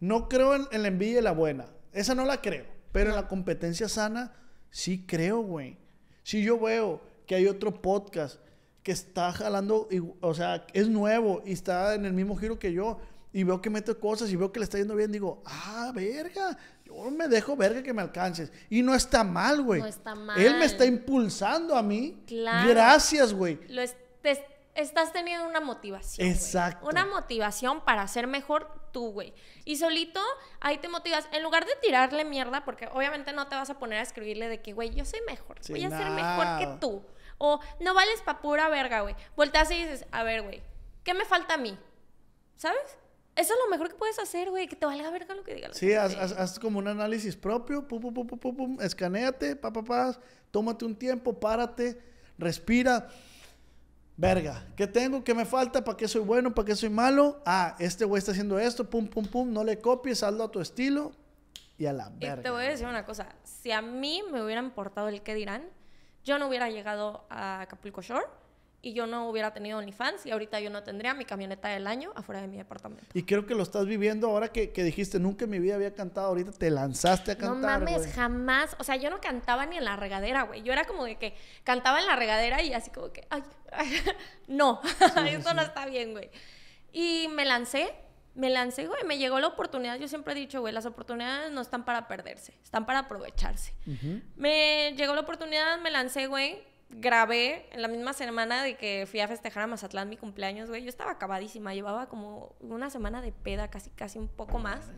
No creo en, la envidia y la buena. Esa no la creo. Pero en la competencia sana sí creo, güey. Si yo veo que hay otro podcast que está jalando, o sea, es nuevo y está en el mismo giro que yo. Y veo que mete cosas y veo que le está yendo bien. Digo, ah, verga, yo me dejo verga que me alcances. Y no está mal, güey. No está mal. Él me está impulsando a mí. Claro. Gracias, güey. Lo estás teniendo una motivación. Exacto. Una motivación para ser mejor tú, güey. Y solito ahí te motivas. En lugar de tirarle mierda, porque obviamente no te vas a poner a escribirle de que, güey, yo soy mejor. voy a ser mejor que tú. O no vales pa' pura verga, güey. Volteas y dices, a ver, güey, ¿qué me falta a mí? ¿Sabes? Eso es lo mejor que puedes hacer, güey, que te valga verga lo que diga. sí, haz, como un análisis propio, pum, pum, pum, pum, pum, escaneate, pa, pa, pa, tómate un tiempo, párate, respira. Verga, ¿qué tengo? ¿Qué me falta? ¿Para qué soy bueno? ¿Para qué soy malo? Ah, este güey está haciendo esto, pum, pum, pum, no le copies, hazlo a tu estilo y a la verga. te voy a decir una cosa, si a mí me hubieran portado el que dirán, yo no hubiera llegado a Acapulco Shore y yo no hubiera tenido OnlyFans y ahorita yo no tendría mi camioneta del año afuera de mi departamento. Y creo que lo estás viviendo ahora que, que dijiste, nunca en mi vida había cantado, ahorita te lanzaste a cantar. No mames, jamás. O sea, yo no cantaba ni en la regadera, güey. Yo era como de que cantaba en la regadera y así como que, ay, ay no, Eso no está bien, güey. Y me lancé me lancé, güey, me llegó la oportunidad. Yo siempre he dicho, güey, las oportunidades no están para perderse, están para aprovecharse. Me llegó la oportunidad, me lancé, güey, grabé en la misma semana de que fui a festejar a Mazatlán mi cumpleaños, güey. Yo estaba acabadísima, llevaba como una semana de peda, casi, casi un poco más.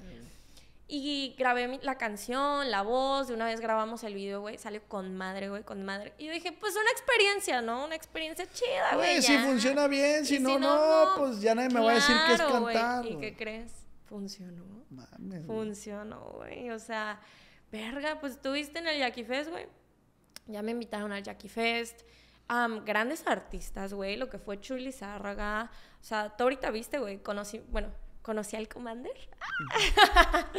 Y grabé la canción, la voz, de una vez grabamos el video, güey, salió con madre, güey, con madre. Y dije, pues una experiencia, ¿no? Una experiencia chida, güey. Si funciona bien, si, no, no, pues ya nadie me va a decir que es cantar. ¿Y qué crees? Funcionó. Mames. Funcionó, güey. O sea, verga, pues tuviste en el Jackie Fest, güey. Ya me invitaron al Jackie Fest. grandes artistas, güey, lo que fue Chuli Zárraga. O sea, tú ahorita viste, güey, conocí, bueno, conocí al Commander.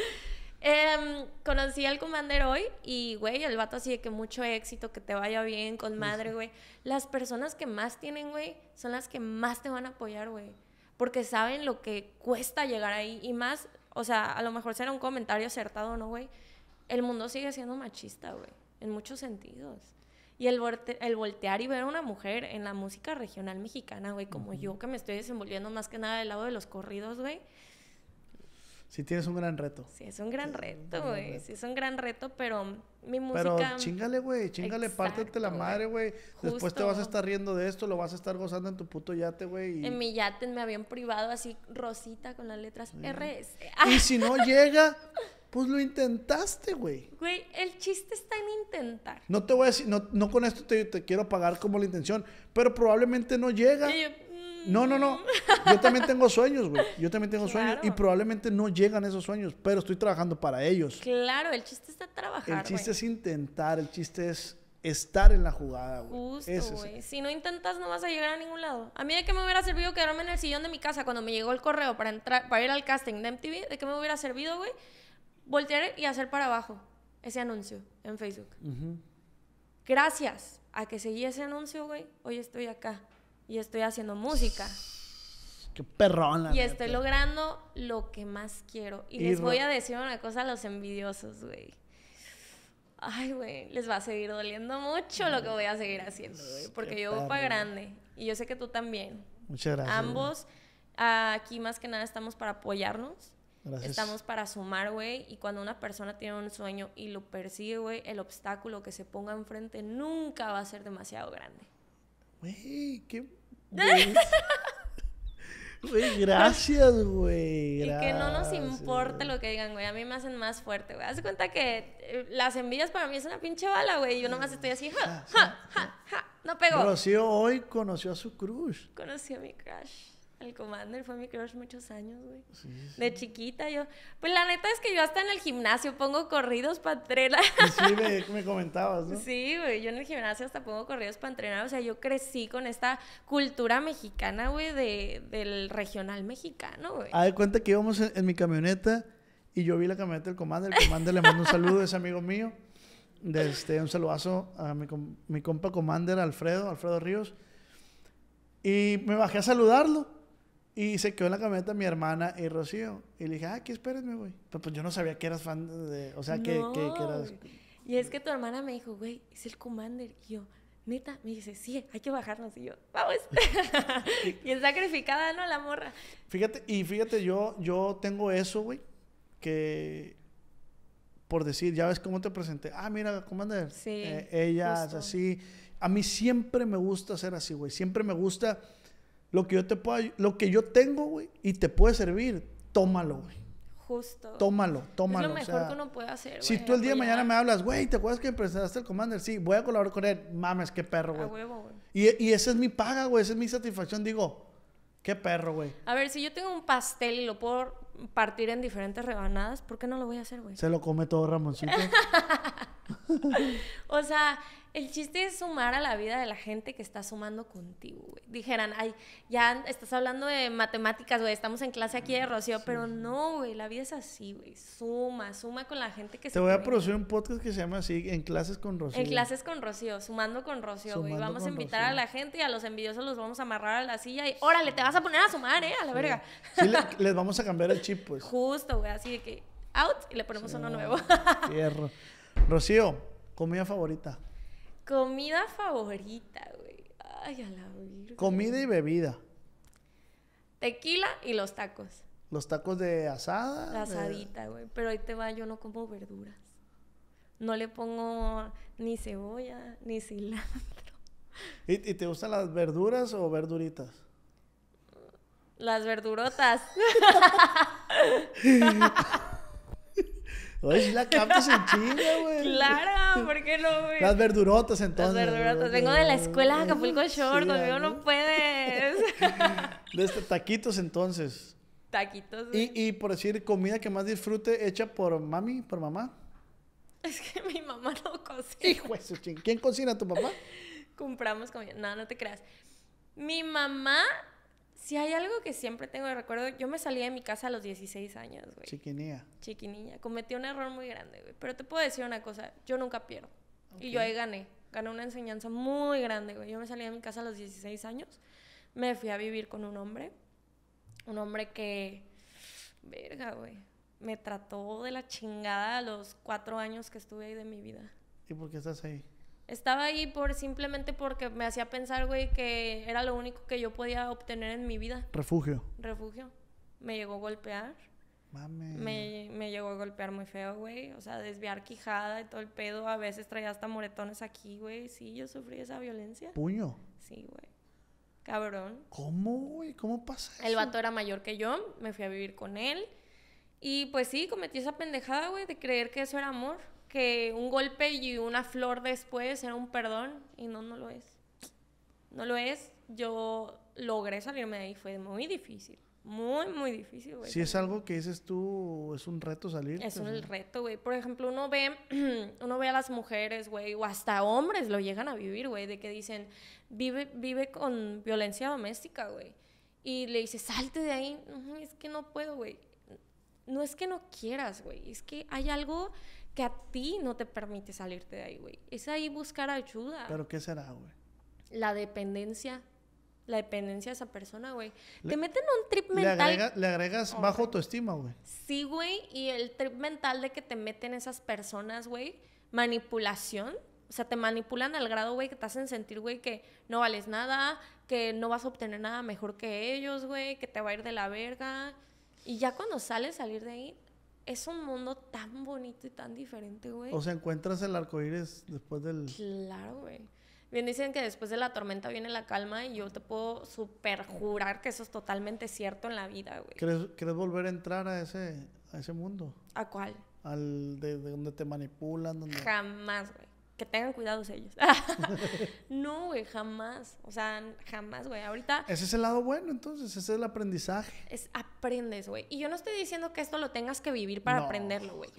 Em, conocí al Commander hoy y, güey, el vato así de que mucho éxito, que te vaya bien, con madre, güey. Las personas que más tienen, güey, son las que más te van a apoyar, güey. Porque saben lo que cuesta llegar ahí. Y más, o sea, a lo mejor será un comentario acertado, ¿no, güey? El mundo sigue siendo machista, güey, en muchos sentidos. Y el, voltear y ver a una mujer en la música regional mexicana, güey, como yo que me estoy desenvolviendo más que nada del lado de los corridos, güey. Sí, tienes un gran reto. Sí, es un gran reto, güey. Sí, es un gran reto, pero mi música. Pero chingale, güey. Chingale, pártate la madre, güey. Después te vas a estar riendo de esto, lo vas a estar gozando en tu puto yate, güey. En mi yate, me habían privado, así rosita con las letras sí. Y si no llega, Pues lo intentaste, güey. Güey, el chiste está en intentar. No te voy a decir, no, no con esto te, te, quiero pagar como la intención, pero probablemente no llega. No, no, no. Mm. Yo también tengo sueños, güey. Yo también tengo sueños y probablemente no llegan esos sueños, pero estoy trabajando para ellos. Claro, el chiste está trabajar. El chiste es intentar, el chiste es estar en la jugada, güey. Justo, güey. Si no intentas, no vas a llegar a ningún lado. A mí de qué me hubiera servido quedarme en el sillón de mi casa cuando me llegó el correo para entrar, para ir al casting de MTV, de qué me hubiera servido, güey voltear y hacer para abajo ese anuncio en Facebook. Gracias a que seguí ese anuncio, güey, hoy estoy acá y estoy haciendo música. Qué perrona. Y estoy logrando lo que más quiero. Y, les voy a decir una cosa a los envidiosos, güey. Ay, güey, les va a seguir doliendo mucho lo que voy a seguir haciendo, güey. Porque yo voy para grande. Y yo sé que tú también. Muchas gracias. Ambos, aquí más que nada estamos para apoyarnos Estamos para sumar, güey. Y cuando una persona tiene un sueño y lo persigue, güey, el obstáculo que se ponga enfrente nunca va a ser demasiado grande. Güey, qué. Güey, gracias, güey. Y que no nos importe lo que digan, güey. A mí me hacen más fuerte, güey. Haz cuenta que eh, las envidias para mí es una pinche bala, güey. Yo nomás estoy así, ja, ah, ja, ja, ja. No pegó. Conoció hoy conoció a su crush. Conoció a mi crush. El Commander fue mi crush muchos años, güey. De chiquita yo. Pues la neta es que yo hasta en el gimnasio pongo corridos para entrenar. Sí, me, me comentabas, ¿no? Sí, güey. Yo en el gimnasio hasta pongo corridos para entrenar. O sea, yo crecí con esta cultura mexicana, güey, del regional mexicano, güey. Ah, de cuenta que íbamos en, mi camioneta y yo vi la camioneta del Commander. El Commander le mando un saludo, a ese amigo mío. De este, un saludazo a mi, mi compa Commander Alfredo, Alfredo Ríos. Y me bajé a saludarlo. Y se quedó en la camioneta mi hermana y Rocío. Y le dije, ah, aquí espérenme, güey. Pero pues yo no sabía que eras fan de. O sea, que, que, eras. Y es que tu hermana me dijo, güey, es el Commander. Y yo, neta, me dice, sí, hay que bajarnos. Y yo, vamos. y es sacrificada, ¿no? La morra. Fíjate, y fíjate, yo, yo tengo eso, güey, que. Por decir, ya ves cómo te presenté. Ah, mira, Commander. Sí. Eh, ella es así. A mí siempre me gusta ser así, güey. Siempre me gusta lo que yo te lo que yo tengo, güey, y te puede servir, tómalo, güey. Justo. Tómalo, tómalo. Es lo mejor que uno puede hacer, güey. Si tú el día de mañana me hablas, güey, ¿te acuerdas que presentaste el Commander? Sí, voy a colaborar con él. Mames, qué perro, güey. Y, y esa es mi paga, güey, esa es mi satisfacción. Digo, qué perro, güey. A ver, si yo tengo un pastel y lo puedo partir en diferentes rebanadas, ¿por qué no lo voy a hacer, güey? Se lo come todo Ramoncito. o sea, el chiste es sumar a la vida de la gente que está sumando contigo, güey. Dijeran, ay, ya estás hablando de matemáticas, güey, estamos en clase aquí de mm, Rocío, pero no, güey, la vida es así, güey. Suma, suma con la gente que Te voy a producir un podcast que se llama así, En clases con Rocío. En clases con Rocío, sumando con Rocío, güey. Vamos a invitar a la gente y a los envidiosos los vamos a amarrar a la silla y, órale, te vas a poner a sumar, ¿eh? A la verga. Sí, les vamos a cambiar el chip, pues. Justo, güey, así de que, out, y le ponemos uno nuevo. Rocío, comida favorita. Comida favorita, güey. Ay, a la Comida y bebida. Tequila y los tacos. Los tacos de asada. asadita, güey. Pero ahí te va, yo no como verduras. No le pongo ni cebolla, ni cilantro. ¿Y, y te gustan las verduras o verduritas? Las verdurotas. Oye, si la captas en chinga, güey. Claro, ¿por qué no, güey? Las verdurotas, entonces. Las verdurotas. Vengo de la escuela de Acapulco Short. sí, ¿no? puedes. De este, taquitos, entonces. Taquitos. Güey. Y, y por decir, comida que más disfrute hecha por mami, por mamá. Es que mi mamá no cocina. Hijo de su ching. ¿Quién cocina? ¿Tu papá? Compramos comida. No, no te creas. Mi mamá si hay algo que siempre tengo de recuerdo, yo me salí de mi casa a los 16 años, güey. Chiquinilla. Chiquinilla. Cometí un error muy grande, güey. Pero te puedo decir una cosa, yo nunca pierdo. Y yo ahí gané. Gané una enseñanza muy grande, güey. Yo me salí de mi casa a los 16 años. Me fui a vivir con un hombre. Un hombre que... Verga, güey. Me trató de la chingada a los cuatro años que estuve ahí de mi vida. ¿Y por qué estás ahí? Estaba ahí por simplemente porque me hacía pensar, güey, que era lo único que yo podía obtener en mi vida. Refugio. Refugio. Me llegó a golpear. Mame. Me, me llegó a golpear muy feo, güey. O sea, desviar quijada y todo el pedo. A veces traía hasta moretones aquí, güey. Sí, yo sufrí esa violencia. ¿Puño? Sí, güey. Cabrón. ¿Cómo, güey? ¿Cómo pasa eso? El vato era mayor que yo. Me fui a vivir con él. Y pues sí, cometí esa pendejada, güey, de creer que eso era amor que un golpe y una flor después era un perdón y no, no lo es. No lo es. Yo logré salirme de ahí, fue muy difícil. Muy, muy difícil, güey. Si es algo que dices tú, es un reto salir. Es un reto, güey. Por ejemplo, uno ve, uno ve a las mujeres, güey, o hasta hombres lo llegan a vivir, güey, de que dicen, vive, vive con violencia doméstica, güey. Y le dices, salte de ahí. Es que no puedo, güey. No es que no quieras, güey. Es que hay algo que a ti no te permite salirte de ahí, güey. Es ahí buscar ayuda. ¿Pero qué será, güey? La dependencia. La dependencia de esa persona, güey. Te meten un trip mental. Le, agregas bajo autoestima, güey. Sí, güey. Y el trip mental de que te meten esas personas, güey. Manipulación. O sea, te manipulan al grado, güey, que te hacen sentir, güey, que no vales nada, que no vas a obtener nada mejor que ellos, güey, que te va a ir de la verga. Y ya cuando sales, salir de ahí, es un mundo tan bonito y tan diferente, güey. O sea, encuentras el arcoíris después del. Claro, güey. Bien dicen que después de la tormenta viene la calma y yo te puedo superjurar jurar que eso es totalmente cierto en la vida, güey. ¿Quieres, volver a entrar a ese, a ese mundo? ¿A cuál? Al de, donde te manipulan. Donde... Jamás, güey que tengan cuidados ellos. no, güey, jamás. O sea, jamás, güey. Ahorita. Ese es el lado bueno, entonces. Ese es el aprendizaje. Es, aprendes, güey. Y yo no estoy diciendo que esto lo tengas que vivir para aprenderlo, güey.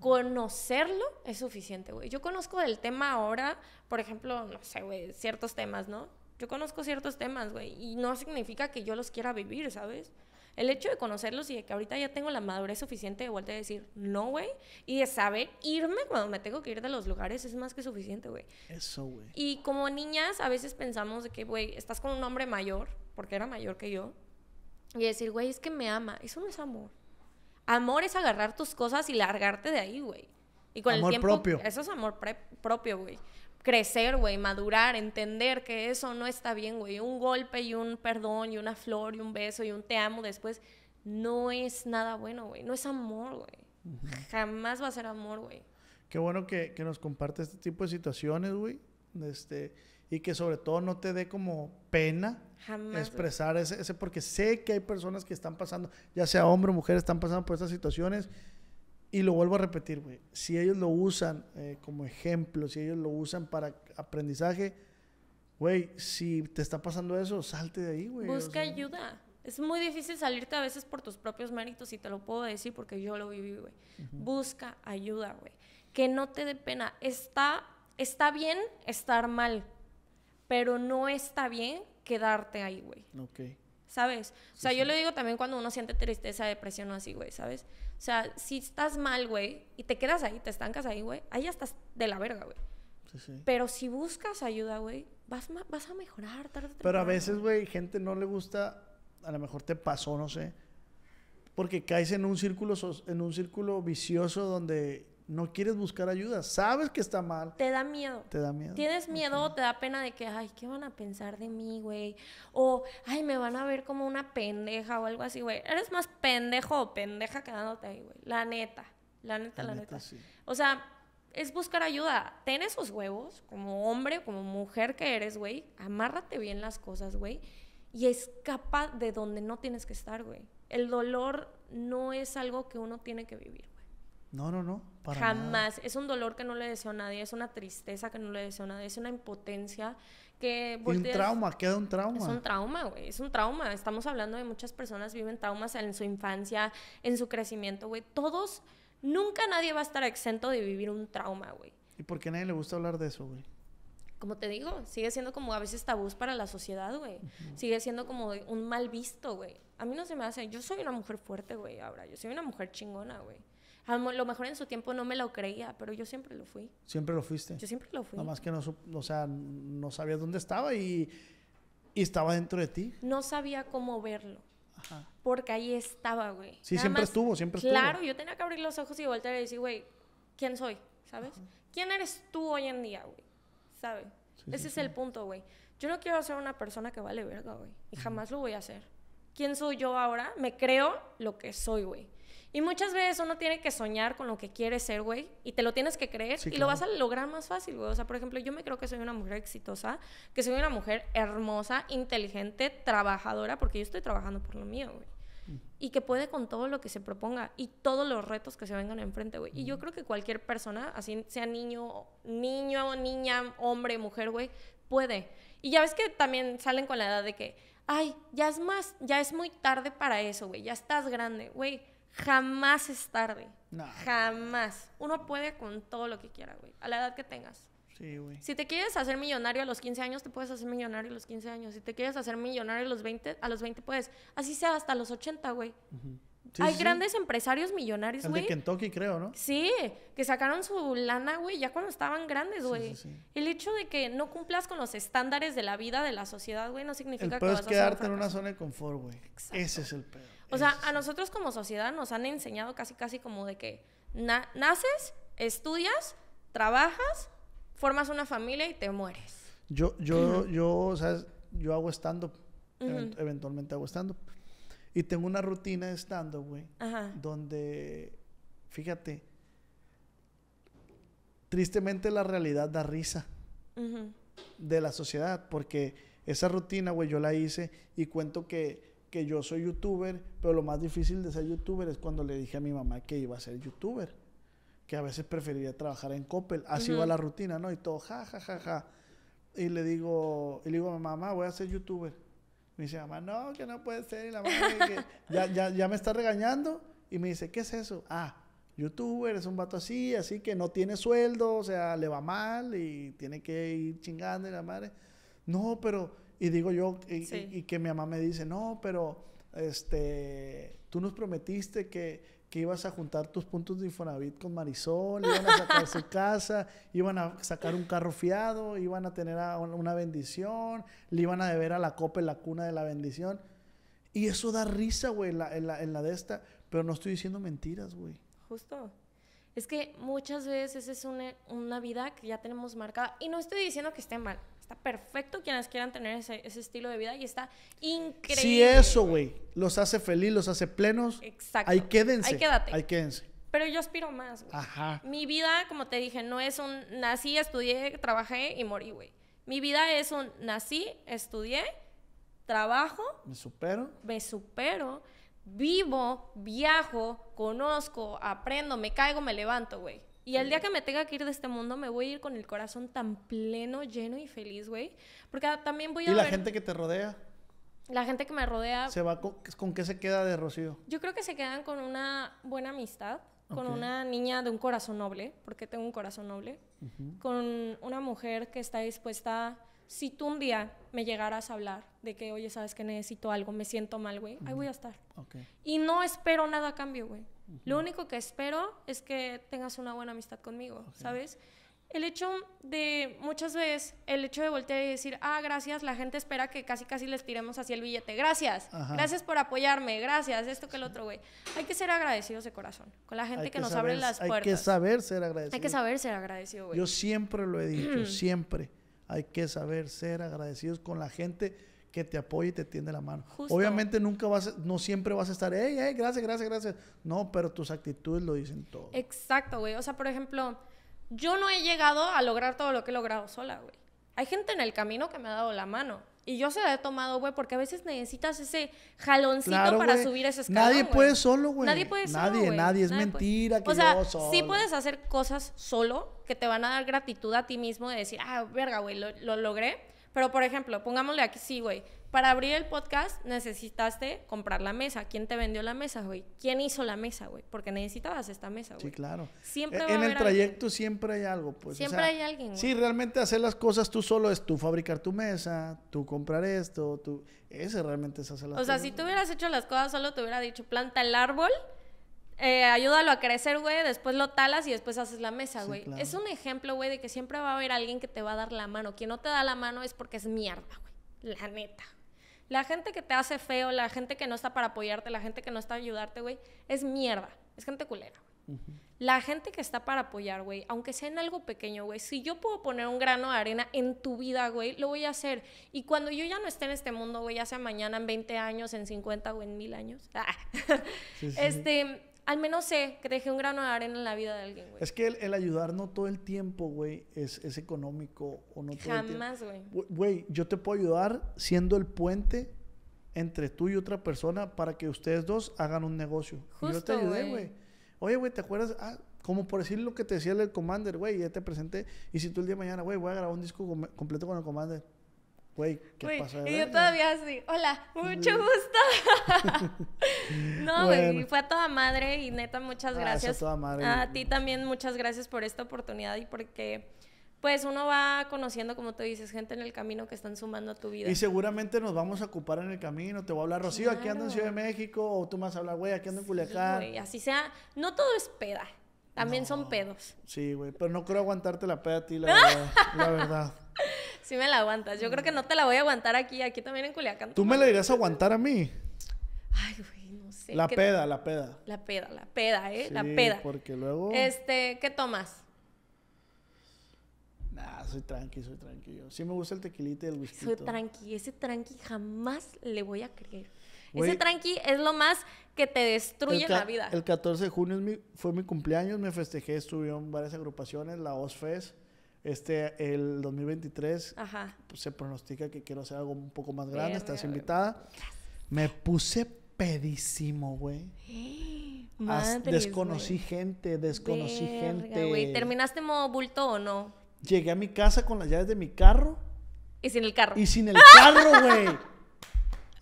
Conocerlo es suficiente, güey. Yo conozco del tema ahora, por ejemplo, no sé, güey, ciertos temas, ¿no? Yo conozco ciertos temas, güey. Y no significa que yo los quiera vivir, ¿sabes? El hecho de conocerlos y de que ahorita ya tengo la madurez suficiente de vuelta a decir, no, güey, y de saber irme cuando me tengo que ir de los lugares es más que suficiente, güey. Eso, güey. Y como niñas a veces pensamos de que, güey, estás con un hombre mayor, porque era mayor que yo, y decir, güey, es que me ama. Eso no es amor. Amor es agarrar tus cosas y largarte de ahí, güey. Y con el tiempo, propio. Eso es amor propio, güey crecer, güey, madurar, entender que eso no está bien, güey. Un golpe y un perdón y una flor y un beso y un te amo después no es nada bueno, güey. No es amor, güey. Jamás va a ser amor, güey. Qué bueno que, nos comparte este tipo de situaciones, güey. Este, y que sobre todo no te dé como pena expresar ese, ese, porque sé que hay personas que están pasando, ya sea hombre o mujer, están pasando por estas situaciones. Y lo vuelvo a repetir, güey. Si ellos lo usan eh, como ejemplo, si ellos lo usan para aprendizaje, güey, si te está pasando eso, salte de ahí, güey. Busca ayuda. Es muy difícil salirte a veces por tus propios méritos, y te lo puedo decir porque yo lo viví, güey. Busca ayuda, güey. Que no te dé pena. Está, está bien estar mal, pero no está bien quedarte ahí, güey. Ok. ¿Sabes? o sea, yo lo digo también cuando uno siente tristeza, depresión o así, güey, ¿sabes? O sea, si estás mal, güey, y te quedas ahí, te estancas ahí, güey, ahí ya estás de la verga, güey. Sí, Pero si buscas ayuda, güey, vas, vas a mejorar tarde Pero a veces, güey, gente no le gusta, a lo mejor te pasó, no sé, porque caes en un círculo, en un círculo vicioso donde no quieres buscar ayuda, sabes que está mal. Te da miedo. Te da miedo. Tienes miedo, o te da pena de que, ay, ¿qué van a pensar de mí, güey? O, ay, me van a ver como una pendeja o algo así, güey. Eres más pendejo o pendeja quedándote ahí, güey. La neta, la neta, la, neta. O sea, es buscar ayuda. Ten esos huevos, como hombre, como mujer que eres, güey. Amárrate bien las cosas, güey. Y escapa de donde no tienes que estar, güey. El dolor no es algo que uno tiene que vivir. No, no, no. Para Jamás. Es un dolor que no le deseo a nadie, es una tristeza que no le deseo a nadie, es una impotencia que... un trauma, queda un trauma. Es un trauma, güey, es un trauma. Estamos hablando de muchas personas viven traumas en su infancia, en su crecimiento, güey. Todos, nunca nadie va a estar exento de vivir un trauma, güey. ¿Y por qué a nadie le gusta hablar de eso, güey? Como te digo, sigue siendo como a veces tabú para la sociedad, güey. Sigue siendo como un mal visto, güey. A mí no se me hace. Yo soy una mujer fuerte, güey, ahora. Yo soy una mujer chingona, güey. A lo mejor en su tiempo no me lo creía, pero yo siempre lo fui. ¿Siempre lo fuiste? Yo siempre lo fui. Nada más que no, o sea, no sabía dónde estaba y, estaba dentro de ti. No sabía cómo verlo. Ajá. Porque ahí estaba, güey. Sí, siempre estuvo, siempre estuvo. Claro, yo tenía que abrir los ojos y voltear y decir, güey, ¿quién soy? ¿Sabes? ¿Quién eres tú hoy en día, güey? ¿Sabes? Ese es el punto, güey. Yo no quiero ser una persona que vale verga, güey. Y jamás lo voy a hacer. ¿Quién soy yo ahora? Me creo lo que soy, güey. Y muchas veces uno tiene que soñar con lo que quiere ser, güey, y te lo tienes que creer y lo vas a lograr más fácil, güey. O sea, por ejemplo, yo me creo que soy una mujer exitosa, que soy una mujer hermosa, inteligente, trabajadora, porque yo estoy trabajando por lo mío, güey. Mm. Y que puede con todo lo que se proponga y todos los retos que se vengan enfrente, güey. Y yo mm. creo que cualquier persona, así sea niño, niño, niña, hombre, mujer, güey, puede. Y ya ves que también salen con la edad de que, ay, ya es más, ya es muy tarde para eso, güey, ya estás grande, güey Jamás es tarde. Jamás. Uno puede con todo lo que quiera, güey. A la edad que tengas. Sí, güey. Si te quieres hacer millonario a los 15 años, te puedes hacer millonario a los 15 años. Si te quieres hacer millonario a los 20, a los 20 puedes. Así sea hasta los 80, güey. Hay grandes empresarios millonarios, güey. de Kentucky, creo, ¿no? Sí, que sacaron su lana, güey, ya cuando estaban grandes, güey. El hecho de que no cumplas con los estándares de la vida de la sociedad, güey, no significa el que vas a quedarte en una zona de confort, güey. Ese es el pedo. O sea, a nosotros como sociedad nos han enseñado casi, casi como de que naces, estudias, trabajas, formas una familia y te mueres. Yo, yo, yo, Yo hago stand Eventualmente hago stand Y tengo una rutina de stand-up, güey. Donde, fíjate, tristemente la realidad da risa de la sociedad, porque esa rutina, güey, yo la hice y cuento que que yo soy youtuber, pero lo más difícil de ser youtuber es cuando le dije a mi mamá que iba a ser youtuber, que a veces preferiría trabajar en Coppel, así va la rutina, ¿no? Y todo, ja, ja, ja, ja. Y le digo, y le digo a mi mamá, voy a ser youtuber. Me dice, mamá, no, que no puede ser. Y la mamá que ya, ya me está regañando. Y me dice, ¿qué es eso? Ah, youtuber, es un vato así, así que no tiene sueldo, o sea, le va mal y tiene que ir chingando y la madre. No, pero y digo yo, y, que mi mamá me dice, no, pero este, tú nos prometiste que, que ibas a juntar tus puntos de Infonavit con Marisol, iban a sacar su casa, iban a sacar un carro fiado, iban a tener una bendición, le iban a deber a la copa en la cuna de la bendición. Y eso da risa, güey, en la, en, la, de esta, pero no estoy diciendo mentiras, güey. Justo. Es que muchas veces es una, una vida que ya tenemos marcada. Y no estoy diciendo que esté mal está perfecto quienes quieran tener ese, estilo de vida y está increíble. Si eso, güey, los hace feliz, los hace plenos, Exacto. ahí quédense. Ahí quédate. Ahí quédense. Pero yo aspiro más, güey. Ajá. Mi vida, como te dije, no es un nací, estudié, trabajé y morí, güey. Mi vida es un nací, estudié, trabajo. Me supero. Me supero. Vivo, viajo, conozco, aprendo, me caigo, me levanto, güey. Y el día que me tenga que ir de este mundo, me voy a ir con el corazón tan pleno, lleno y feliz, güey. Porque también voy a. ¿Y la gente que te rodea? La gente que me rodea. ¿Se va con... con, qué se queda de Rocío? Yo creo que se quedan con una buena amistad, con una niña de un corazón noble, porque tengo un corazón noble, con una mujer que está dispuesta. Si tú un día me llegaras a hablar de que, oye, sabes que necesito algo, me siento mal, güey, ahí voy a estar. Okay. Y no espero nada a cambio, güey. Lo único que espero es que tengas una buena amistad conmigo, ¿sabes? El hecho de, muchas veces, el hecho de voltear y decir, ah, gracias, la gente espera que casi casi les tiremos así el billete. Gracias, gracias por apoyarme, gracias, esto que el otro, güey. Hay que ser agradecidos de corazón, con la gente que, nos abre las puertas. Hay que saber ser agradecido. Hay que saber ser agradecido, güey. Yo siempre lo he dicho, siempre. Hay que saber ser agradecidos con la gente que te apoye y te tiende la mano. Obviamente nunca vas, no siempre vas a estar, hey, hey, gracias, gracias, gracias. No, pero tus actitudes lo dicen todo. Exacto, güey. O sea, por ejemplo, yo no he llegado a lograr todo lo que he logrado sola, güey. Hay gente en el camino que me ha dado la mano. Y yo se la he tomado, güey, porque a veces necesitas ese jaloncito para subir ese escalón. Nadie puede solo, güey. Nadie puede nadie, Nadie, nadie. Es mentira o sea, Sí puedes hacer cosas solo que te van a dar gratitud a ti mismo de decir, ah, verga, güey, lo logré pero, por ejemplo, pongámosle aquí, sí, güey. Para abrir el podcast necesitaste comprar la mesa. ¿Quién te vendió la mesa, güey? ¿Quién hizo la mesa, güey? Porque necesitabas esta mesa, güey. Sí, claro. Siempre en, en el trayecto siempre hay algo, pues. Siempre hay alguien. Güey. Sí, realmente hacer las cosas tú solo es tú fabricar tu mesa, tú comprar esto, tú ese realmente es hacer las. O sea, si tú hubieras hecho las cosas solo te hubiera dicho planta el árbol eh, ayúdalo a crecer, güey, después lo talas y después haces la mesa, güey. Es un ejemplo, güey, de que siempre va a haber alguien que te va a dar la mano. Quien no te da la mano es porque es mierda, güey. La neta. La gente que te hace feo, la gente que no está para apoyarte, la gente que no está para ayudarte, güey, es mierda. Es gente culera. La gente que está para apoyar, güey, aunque sea en algo pequeño, güey, si yo puedo poner un grano de arena en tu vida, güey, lo voy a hacer. Y cuando yo ya no esté en este mundo, güey, ya sea mañana, en 20 años, en 50 o en mil años, este al menos sé que dejé un grano de arena en la vida de alguien, güey. Es que el, ayudarnos ayudar no todo el tiempo, güey, es, es, económico o no todo Jamás, güey. Güey, yo te puedo ayudar siendo el puente entre tú y otra persona para que ustedes dos hagan un negocio. Justo, yo te ayudé, güey. Oye, güey, ¿te acuerdas? Ah, como por decir lo que te decía el Commander, güey, ya te presenté. Y si tú el día de mañana, güey, voy a grabar un disco completo con el Commander güey, ¿qué y yo todavía así, hola, mucho gusto. no, güey, fue a toda madre y neta, muchas gracias. A, ti también, muchas gracias por esta oportunidad y porque pues uno va conociendo, como tú dices, gente en el camino que están sumando a tu vida. Y seguramente nos vamos a ocupar en el camino. Te voy a hablar, Rocío, aquí ando en Ciudad de México, o tú me vas a hablar, güey, aquí ando en Culiacán. así sea, no todo es peda, también son pedos. Sí, güey, pero no creo aguantarte la peda a ti, la verdad. la verdad. Si me la aguantas. Yo creo que no te la voy a aguantar aquí, aquí también en Culiacán. ¿Tú me la dirás a aguantar a mí? Ay, güey, no sé. La peda, la peda. La peda, la peda, ¿eh? la peda. porque luego... Este, ¿qué tomas? Nah, soy tranqui, soy tranquilo. Sí me gusta el tequilita y el whisky. Soy tranqui, ese tranqui jamás le voy a creer. ese tranqui es lo más que te destruye la vida. El 14 de junio fue mi cumpleaños, me festejé, estuve en varias agrupaciones, la OSFES. Este, el 2023, pues, se pronostica que quiero hacer algo un poco más grande. Estás invitada. Me puse pedísimo, güey. desconocí gente, desconocí gente. güey. ¿Terminaste modo bulto o no? Llegué a mi casa con las llaves de mi carro. Y sin el carro. Y sin el carro, güey.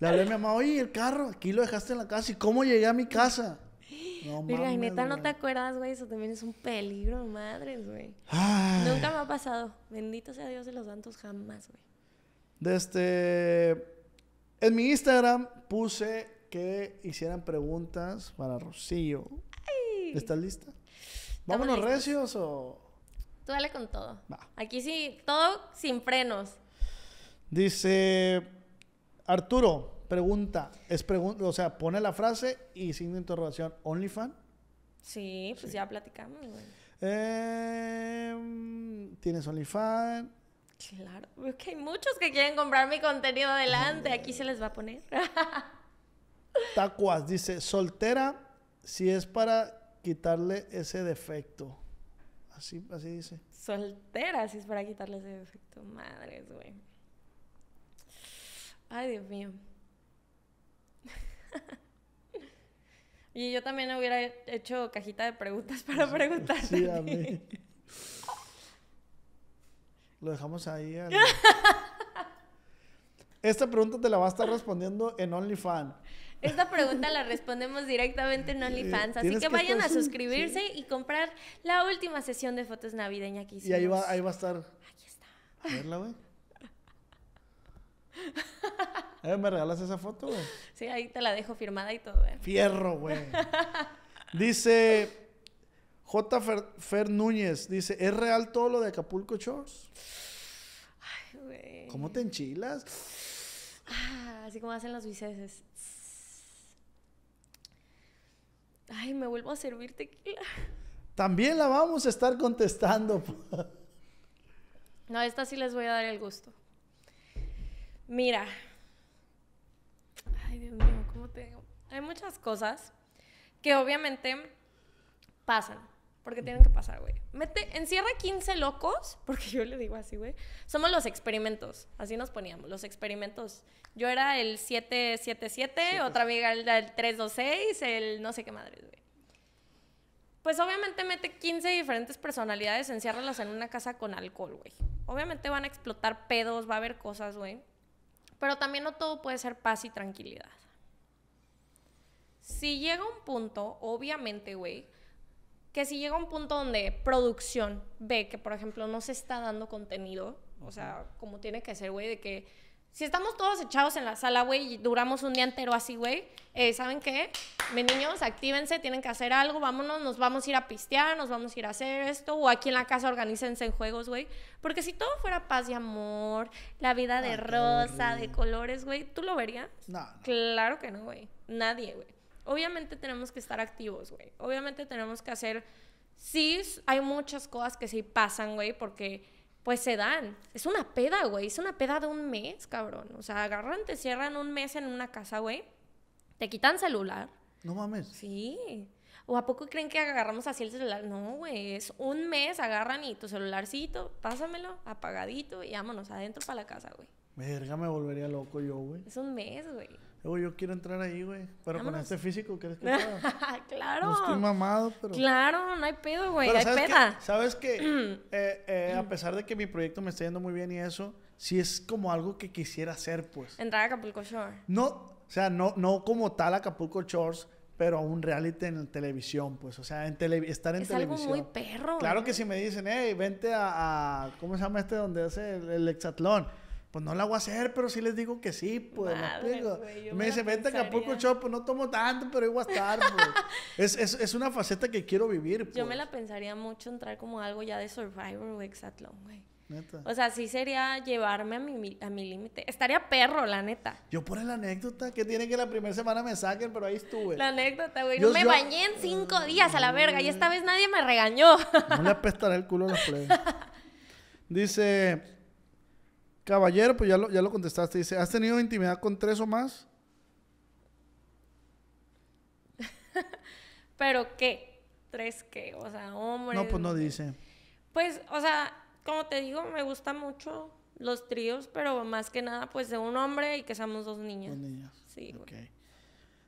Le hablé a mi mamá, oye, el carro, aquí lo dejaste en la casa. ¿Y cómo llegué a mi casa? No neta, no te acuerdas, güey. Eso también es un peligro, madres, güey. Nunca me ha pasado. Bendito sea Dios de los santos, jamás, güey. Desde. Este, en mi Instagram puse que hicieran preguntas para Rocío. ¿Estás lista? ¿Vámonos recios o.? Tú dale con todo. Aquí sí, todo sin frenos. Dice. Arturo, Pregunta, es pregunta, o sea, pone la frase y sin interrogación, ¿OnlyFan? Sí, pues ya platicamos, güey. Em, ¿Tienes OnlyFan? Claro, es hay muchos que quieren comprar mi contenido adelante, aquí se les va a poner. Tacuas dice, soltera, si es para quitarle ese defecto. Así, así dice. Soltera, si es para quitarle ese defecto. Madres, güey. Ay, Dios mío. y yo también hubiera hecho cajita de preguntas para preguntar. Sí, a Lo dejamos ahí. Esta pregunta te la va a estar respondiendo en OnlyFans. Esta pregunta la respondemos directamente en eh, OnlyFans, así que, vayan a suscribirse y comprar la última sesión de fotos navideña que hicimos. Y ahí va, ahí va a estar. Aquí está. A verla, güey. ¿Me regalas esa foto, Sí, ahí te la dejo firmada y todo, ¿eh? Fierro, güey. Dice J. Fer, Núñez, dice, ¿es real todo lo de Acapulco Shores? Ay, güey. ¿Cómo te enchilas? Ah, así como hacen los biceses. Ay, me vuelvo a servir tequila. También la vamos a estar contestando. No, esta sí les voy a dar el gusto. Mira. Ay, Dios mío, ¿cómo te Hay muchas cosas que obviamente pasan. Porque tienen que pasar, güey. Mete, encierra 15 locos, porque yo le digo así, güey. Somos los experimentos, así nos poníamos, los experimentos. Yo era el 777, otra amiga era el 326, el no sé qué madre, güey. Pues obviamente mete 15 diferentes personalidades, enciérralas en una casa con alcohol, güey. Obviamente van a explotar pedos, va a haber cosas, güey. Pero también no todo puede ser paz y tranquilidad. Si llega un punto, obviamente, güey, que si llega un punto donde producción ve que, por ejemplo, no se está dando contenido, o sea, como tiene que ser, güey, de que si estamos todos echados en la sala, güey, y duramos un día entero así, güey, eh, ¿saben qué? Mis niños, actívense, tienen que hacer algo, vámonos, nos vamos a ir a pistear, nos vamos a ir a hacer esto, o aquí en la casa organícense en juegos, güey. Porque si todo fuera paz y amor, la vida de rosa, de colores, güey, ¿tú lo verías? No. no. Claro que no, güey. Nadie, güey. Obviamente tenemos que estar activos, güey. Obviamente tenemos que hacer... Sí, hay muchas cosas que sí pasan, güey, porque pues se dan. Es una peda, güey. Es una peda de un mes, cabrón. O sea, agarran, te cierran un mes en una casa, güey. Te quitan celular. No mames. Sí. ¿O a poco creen que agarramos así el celular? No, güey. Es un mes, agarran y tu celularcito, pásamelo, apagadito y vámonos adentro para la casa, güey. Verga, me volvería loco yo, güey. Es un mes, güey yo quiero entrar ahí, güey. Pero con este físico, ¿crees que pueda? claro. estoy mamado, pero. Claro, no hay pedo, güey. hay ¿sabes peda. Que, Sabes que eh, eh, a pesar de que mi proyecto me está yendo muy bien y eso, sí es como algo que quisiera hacer, pues. Entrar a Acapulco Shore. No, o sea, no, no como tal Acapulco Shores, pero a un reality en televisión, pues, o sea, en estar en televisión. Es algo muy perro. Claro que si me dicen, hey, vente a, ¿cómo se llama este donde hace el, exatlón pues no la voy a hacer, pero sí les digo que sí, pues. me dice, vete a poco chopo no tomo tanto, pero igual estar, pues. es, es, es, una faceta que quiero vivir, pues. Yo me pues. la pensaría mucho entrar como algo ya de Survivor o Exatlón, güey. Neta. O sea, sí sería llevarme a mi, a mi límite. Estaría perro, la neta. Yo por la anécdota, que tiene que la primera semana me saquen, pero ahí estuve. La anécdota, güey. No me bañé en cinco días a la verga y esta mm. vez nadie me regañó. No le apestará el culo a la plebes. Dice, Caballero, pues ya lo, ya lo contestaste. Dice, ¿has tenido intimidad con tres o más? ¿Pero qué? ¿Tres qué? O sea, hombre. No, pues no dice. Pues, o sea, como te digo, me gustan mucho los tríos, pero más que nada, pues de un hombre y que seamos dos niños. Dos niños. Sí, okay.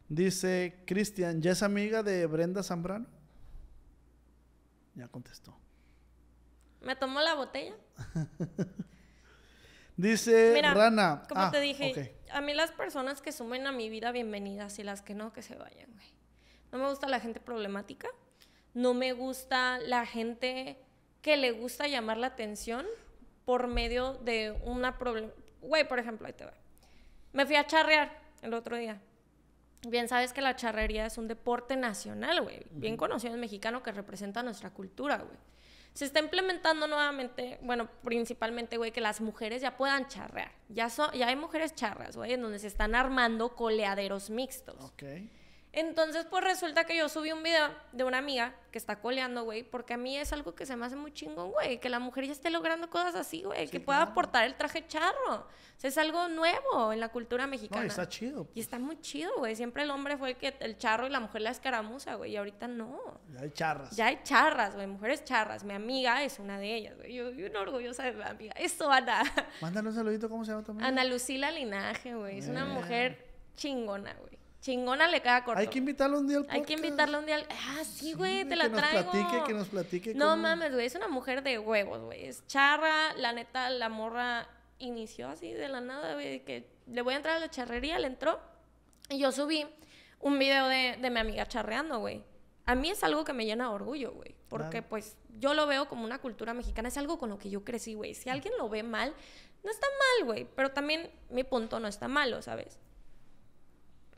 Dice Cristian, ¿ya es amiga de Brenda Zambrano? Ya contestó. ¿Me tomó la botella? Dice Rana. Como ah, te dije, a mí las personas que sumen a mi vida, bienvenidas, y las que no, que se vayan, güey. No me gusta la gente problemática. No me gusta la gente que le gusta llamar la atención por medio de una Güey, por ejemplo, ahí te va. Me fui a charrear el otro día. Bien sabes que la charrería es un deporte nacional, güey. Bien conocido en mexicano que representa nuestra cultura, güey se está implementando nuevamente, bueno, principalmente, güey, que las mujeres ya puedan charrear. Ya, so, ya hay mujeres charras, güey, en donde se están armando coleaderos mixtos. Entonces, pues resulta que yo subí un video de una amiga que está coleando, güey, porque a mí es algo que se me hace muy chingón, güey, que la mujer ya esté logrando cosas así, güey, que pueda portar el traje charro. O sea, es algo nuevo en la cultura mexicana. No, está chido. Y está pues. muy chido, güey. Siempre el hombre fue el que el charro y la mujer la escaramuza, güey, y ahorita no. Ya hay charras. Ya hay charras, güey, mujeres charras. Mi amiga es una de ellas, güey. Yo, soy una orgullosa de mi amiga. Esto, Ana. Mándale un saludito, ¿cómo se llama también? Ana Lucila Linaje, güey. Es una eh. mujer chingona, güey. Chingona le queda corto. Hay que invitarlo un día al podcast. Hay que invitarla un día al... Ah, sí, güey, te la traigo. Que nos platique, que nos platique. No mames, güey, es una mujer de huevos, güey. Es charra, la neta, la morra inició así de la nada, güey, que le voy a entrar a la charrería, le entró. Y yo subí un video de, mi amiga charreando, güey. A mí es algo que me llena de orgullo, güey. Porque, pues, yo lo veo como una cultura mexicana. Es algo con lo que yo crecí, güey. Si alguien lo ve mal, no está mal, güey. Pero también mi punto no está malo, ¿sabes?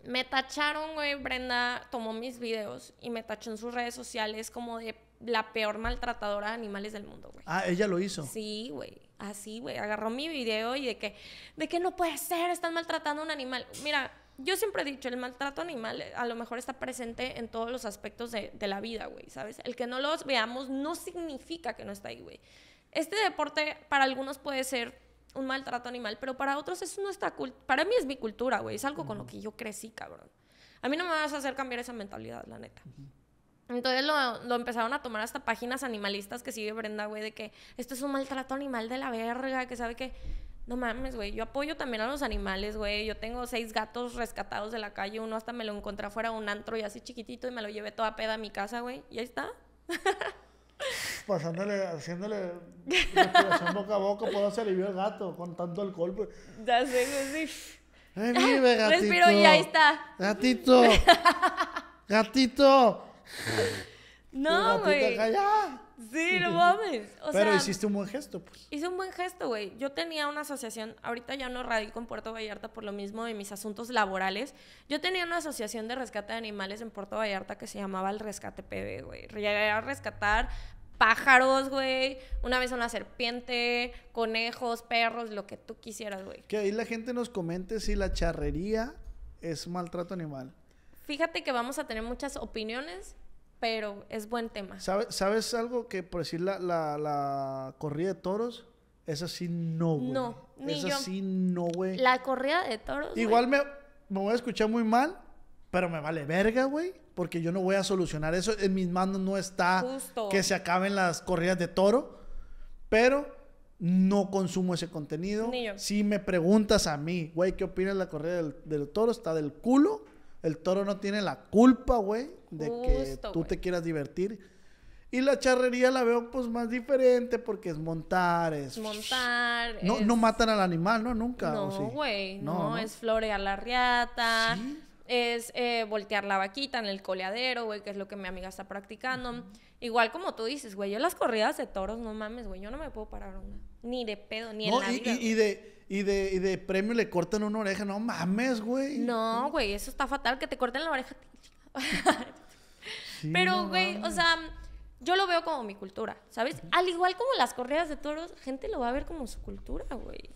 Me tacharon, güey, Brenda tomó mis videos y me tachó en sus redes sociales como de la peor maltratadora de animales del mundo, güey. Ah, ella lo hizo. Sí, güey. Así, güey. Agarró mi video y de que, de que no puede ser, están maltratando a un animal. Mira, yo siempre he dicho, el maltrato animal a lo mejor está presente en todos los aspectos de, de la vida, güey, ¿sabes? El que no los veamos no significa que no está ahí, güey. Este deporte para algunos puede ser un maltrato animal, pero para otros es no está para mí es mi cultura, güey, es algo con lo que yo crecí, cabrón. A mí no me vas a hacer cambiar esa mentalidad, la neta. Entonces lo, lo, empezaron a tomar hasta páginas animalistas que sigue Brenda, güey, de que esto es un maltrato animal de la verga, que sabe que... No mames, güey, yo apoyo también a los animales, güey. Yo tengo seis gatos rescatados de la calle, uno hasta me lo encontré afuera un antro y así chiquitito y me lo llevé toda peda a mi casa, güey. Y ahí está. pasándole, haciéndole respiración boca a boca, puedo hacer se el gato con tanto alcohol. Pues. Ya sé, sí. gatito. Respiro y ahí está. Gatito. Gatito. No, güey. Sí, no mames. Pero hiciste un buen gesto, pues. Hice un buen gesto, güey. Yo tenía una asociación, ahorita ya no radico en Puerto Vallarta por lo mismo de mis asuntos laborales. Yo tenía una asociación de rescate de animales en Puerto Vallarta que se llamaba el Rescate PB, güey. Llegué a rescatar pájaros, güey. Una vez una serpiente, conejos, perros, lo que tú quisieras, güey. Que ahí la gente nos comente si la charrería es maltrato animal. Fíjate que vamos a tener muchas opiniones pero es buen tema. ¿Sabes algo que, por decir, la, la, corrida de toros? es así no, güey. No, ni Esa sí no, güey. La corrida de toros. Igual me, me, voy a escuchar muy mal, pero me vale verga, güey. Porque yo no voy a solucionar eso. En mis manos no está que se acaben las corridas de toro. Pero no consumo ese contenido. Ni yo. Si me preguntas a mí, güey, ¿qué opinas de la corrida del, del toro? Está del culo. El toro no tiene la culpa, güey, de que tú te quieras divertir. Y la charrería la veo pues más diferente porque es montar, es... Montar. No, no matan al animal, ¿no? Nunca. No, güey. No, es florear la riata. Es eh, voltear la vaquita en el coleadero, güey, que es lo que mi amiga está practicando. Igual como tú dices, güey, yo las corridas de toros, no mames, güey, yo no me puedo parar una. Ni de pedo, ni en la vida, y de y de, y de premio le cortan una oreja. No mames, güey. No, güey, eso está fatal, que te corten la oreja. Pero, güey, o sea, yo lo veo como mi cultura, ¿sabes? Al igual como las correas de toros, gente lo va a ver como su cultura, güey.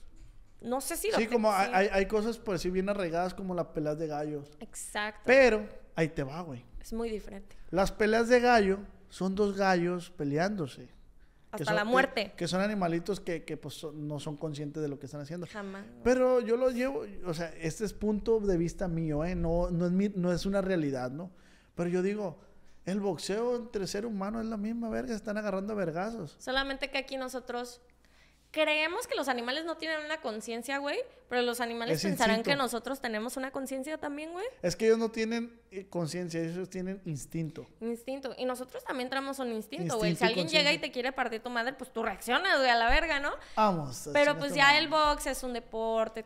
No sé si lo Sí, como hay, hay, cosas, por sí, bien arraigadas como las peleas de gallos. Exacto. Pero ahí te va, güey. Es muy diferente. Las peleas de gallo son dos gallos peleándose. Hasta la muerte. Que, son animalitos que, pues, no son conscientes de lo que están haciendo. Jamás. Pero yo lo llevo, o sea, este es punto de vista mío, ¿eh? No, no, es, no es una realidad, ¿no? Pero yo digo, el boxeo entre ser humano es la misma verga, se están agarrando a vergazos. Solamente que aquí nosotros creemos que los animales no tienen una conciencia, güey, pero los animales pensarán que nosotros tenemos una conciencia también, güey. Es que ellos no tienen eh, conciencia, ellos tienen instinto. Instinto. Y nosotros también tenemos un instinto, güey. Si alguien llega y te quiere partir tu madre, pues tú reaccionas, güey, a la verga, ¿no? Vamos. Pero pues ya el box es un deporte,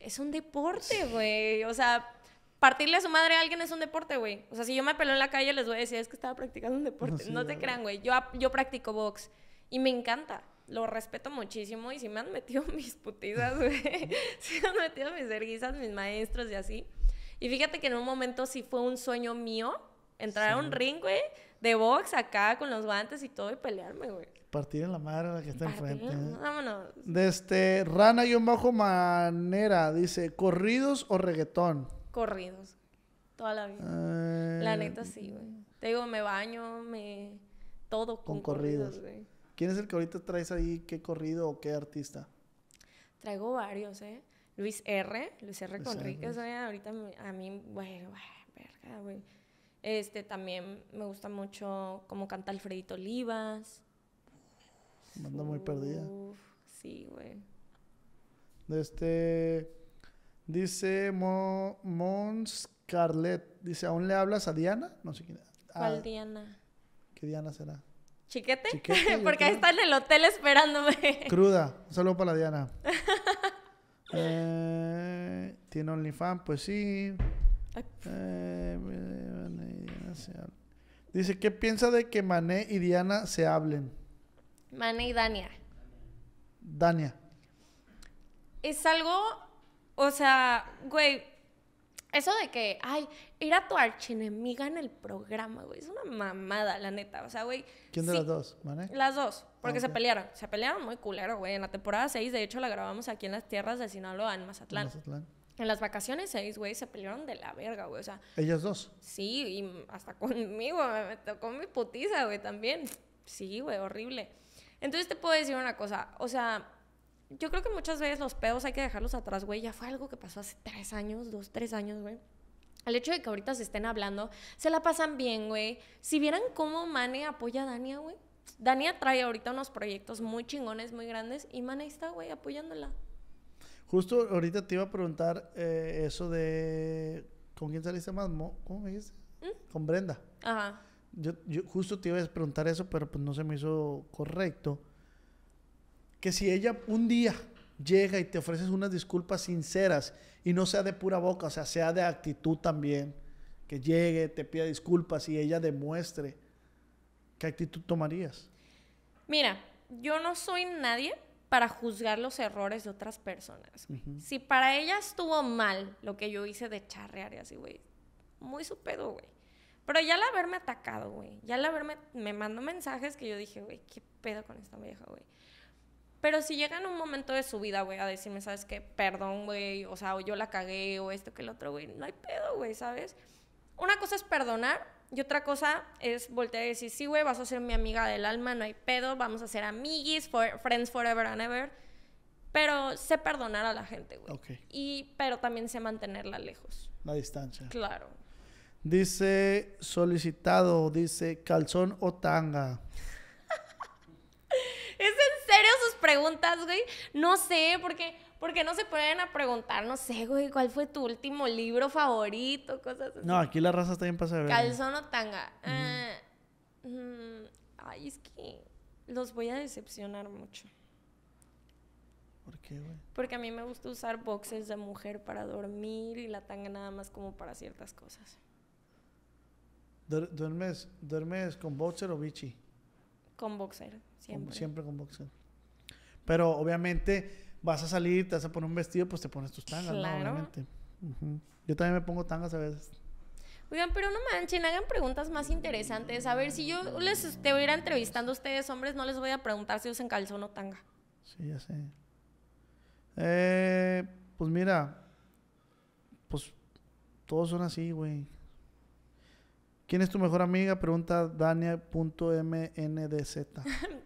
es un deporte, güey. O sea, partirle a su madre a alguien es un deporte, güey. O sea, si yo me peleo en la calle, les voy a decir, es que estaba practicando un deporte. No, te crean, güey. Yo, yo practico box y me encanta lo respeto muchísimo y si me han metido mis putizas, güey. si me han metido mis erguizas, mis maestros y así. Y fíjate que en un momento sí fue un sueño mío entrar a un ring, güey, de box acá con los guantes y todo y pelearme, güey. Partir en la madre la que está enfrente. ¿eh? Vámonos. De este, Rana y un bajo manera, dice, ¿corridos o reggaetón? Corridos. Toda la vida. La eh, neta sí, güey. Te digo, me baño, me. Todo con, corridos, ¿Quién es el que ahorita traes ahí? ¿Qué corrido o qué artista? Traigo varios, ¿eh? Luis R. Luis R. Conríquez, ahorita a mí, bueno, verga, güey. Este, también me gusta mucho cómo canta Alfredito Olivas. Manda muy perdida. Uf, sí, güey. Este. Dice Mons Carlet. Dice, ¿aún le hablas a Diana? No sé quién. A, ¿Cuál ah, Diana? ¿Qué Diana será? Chiquete, porque ahí está en el hotel esperándome. Cruda, un saludo para Diana. Eh, ¿Tiene OnlyFans? Pues sí. Eh, dice, ¿qué piensa de que Mané y Diana se hablen? Mané y Dania. Dania. Es algo, o sea, güey, eso de que, ay, era tu archienemiga en el programa, güey, es una mamada, la neta. O sea, güey. ¿Quién de las dos, ¿Mané? Las dos, porque ah, se pelearon. Se pelearon muy culero, güey. En la temporada 6, de hecho, la grabamos aquí en las tierras de Sinaloa, en Mazatlán. En Mazatlán. En las vacaciones 6, güey, se pelearon de la verga, güey. O sea. ¿Ellas dos? Sí, y hasta conmigo, me tocó mi putiza, güey, también. Sí, güey, horrible. Entonces te puedo decir una cosa, o sea, yo creo que muchas veces los pedos hay que dejarlos atrás, güey. Ya fue algo que pasó hace tres años, dos, tres años, güey. El hecho de que ahorita se estén hablando, se la pasan bien, güey. Si vieran cómo Mane apoya a Dania, güey. Dania trae ahorita unos proyectos muy chingones, muy grandes, y Mane está, güey, apoyándola. Justo ahorita te iba a preguntar eh, eso de. ¿Con quién saliste más? ¿Cómo me dijiste? ¿Mm? Con Brenda. Ajá. Yo, yo, justo te iba a preguntar eso, pero pues no se me hizo correcto que si ella un día llega y te ofreces unas disculpas sinceras y no sea de pura boca, o sea, sea de actitud también, que llegue, te pida disculpas y ella demuestre, ¿qué actitud tomarías? Mira, yo no soy nadie para juzgar los errores de otras personas. Si para ella estuvo mal lo que yo hice de charrear y así, güey, muy su pedo, güey. Pero ya al haberme atacado, güey, ya al haberme, me mandó mensajes que yo dije, güey, qué pedo con esta vieja, güey. Pero si llega en un momento de su vida, güey, a decirme, ¿sabes qué? Perdón, güey, o sea, o yo la cagué, o esto que el otro, güey, no hay pedo, güey, ¿sabes? Una cosa es perdonar y otra cosa es voltear y decir, sí, güey, vas a ser mi amiga del alma, no hay pedo, vamos a ser amiguis, friends forever and ever. Pero sé perdonar a la gente, güey. Y, pero también sé mantenerla lejos. La distancia. Claro. Dice solicitado, dice calzón o tanga. ¿Es en serio sus preguntas, güey? No sé, porque, qué no se pueden a preguntar, no sé, güey, ¿cuál fue tu último libro favorito? Cosas así. No, aquí la raza está bien pasada. Calzón o tanga. Eh, mm, ay, es que los voy a decepcionar mucho. ¿Por qué, güey? Porque a mí me gusta usar boxes de mujer para dormir y la tanga nada más como para ciertas cosas. ¿Duermes, duermes con boxer o bichi? Con boxer, siempre. siempre con boxer. Pero obviamente vas a salir, te vas a poner un vestido, pues te pones tus tangas, Obviamente. Yo también me pongo tangas a veces. Oigan, pero no manchen, hagan preguntas más interesantes. A ver, si yo les te voy a ir entrevistando a ustedes, hombres, no les voy a preguntar si usan calzón o tanga. Sí, ya sé. Eh, pues mira, pues todos son así, güey. ¿Quién es tu mejor amiga? Pregunta Dania.mndz.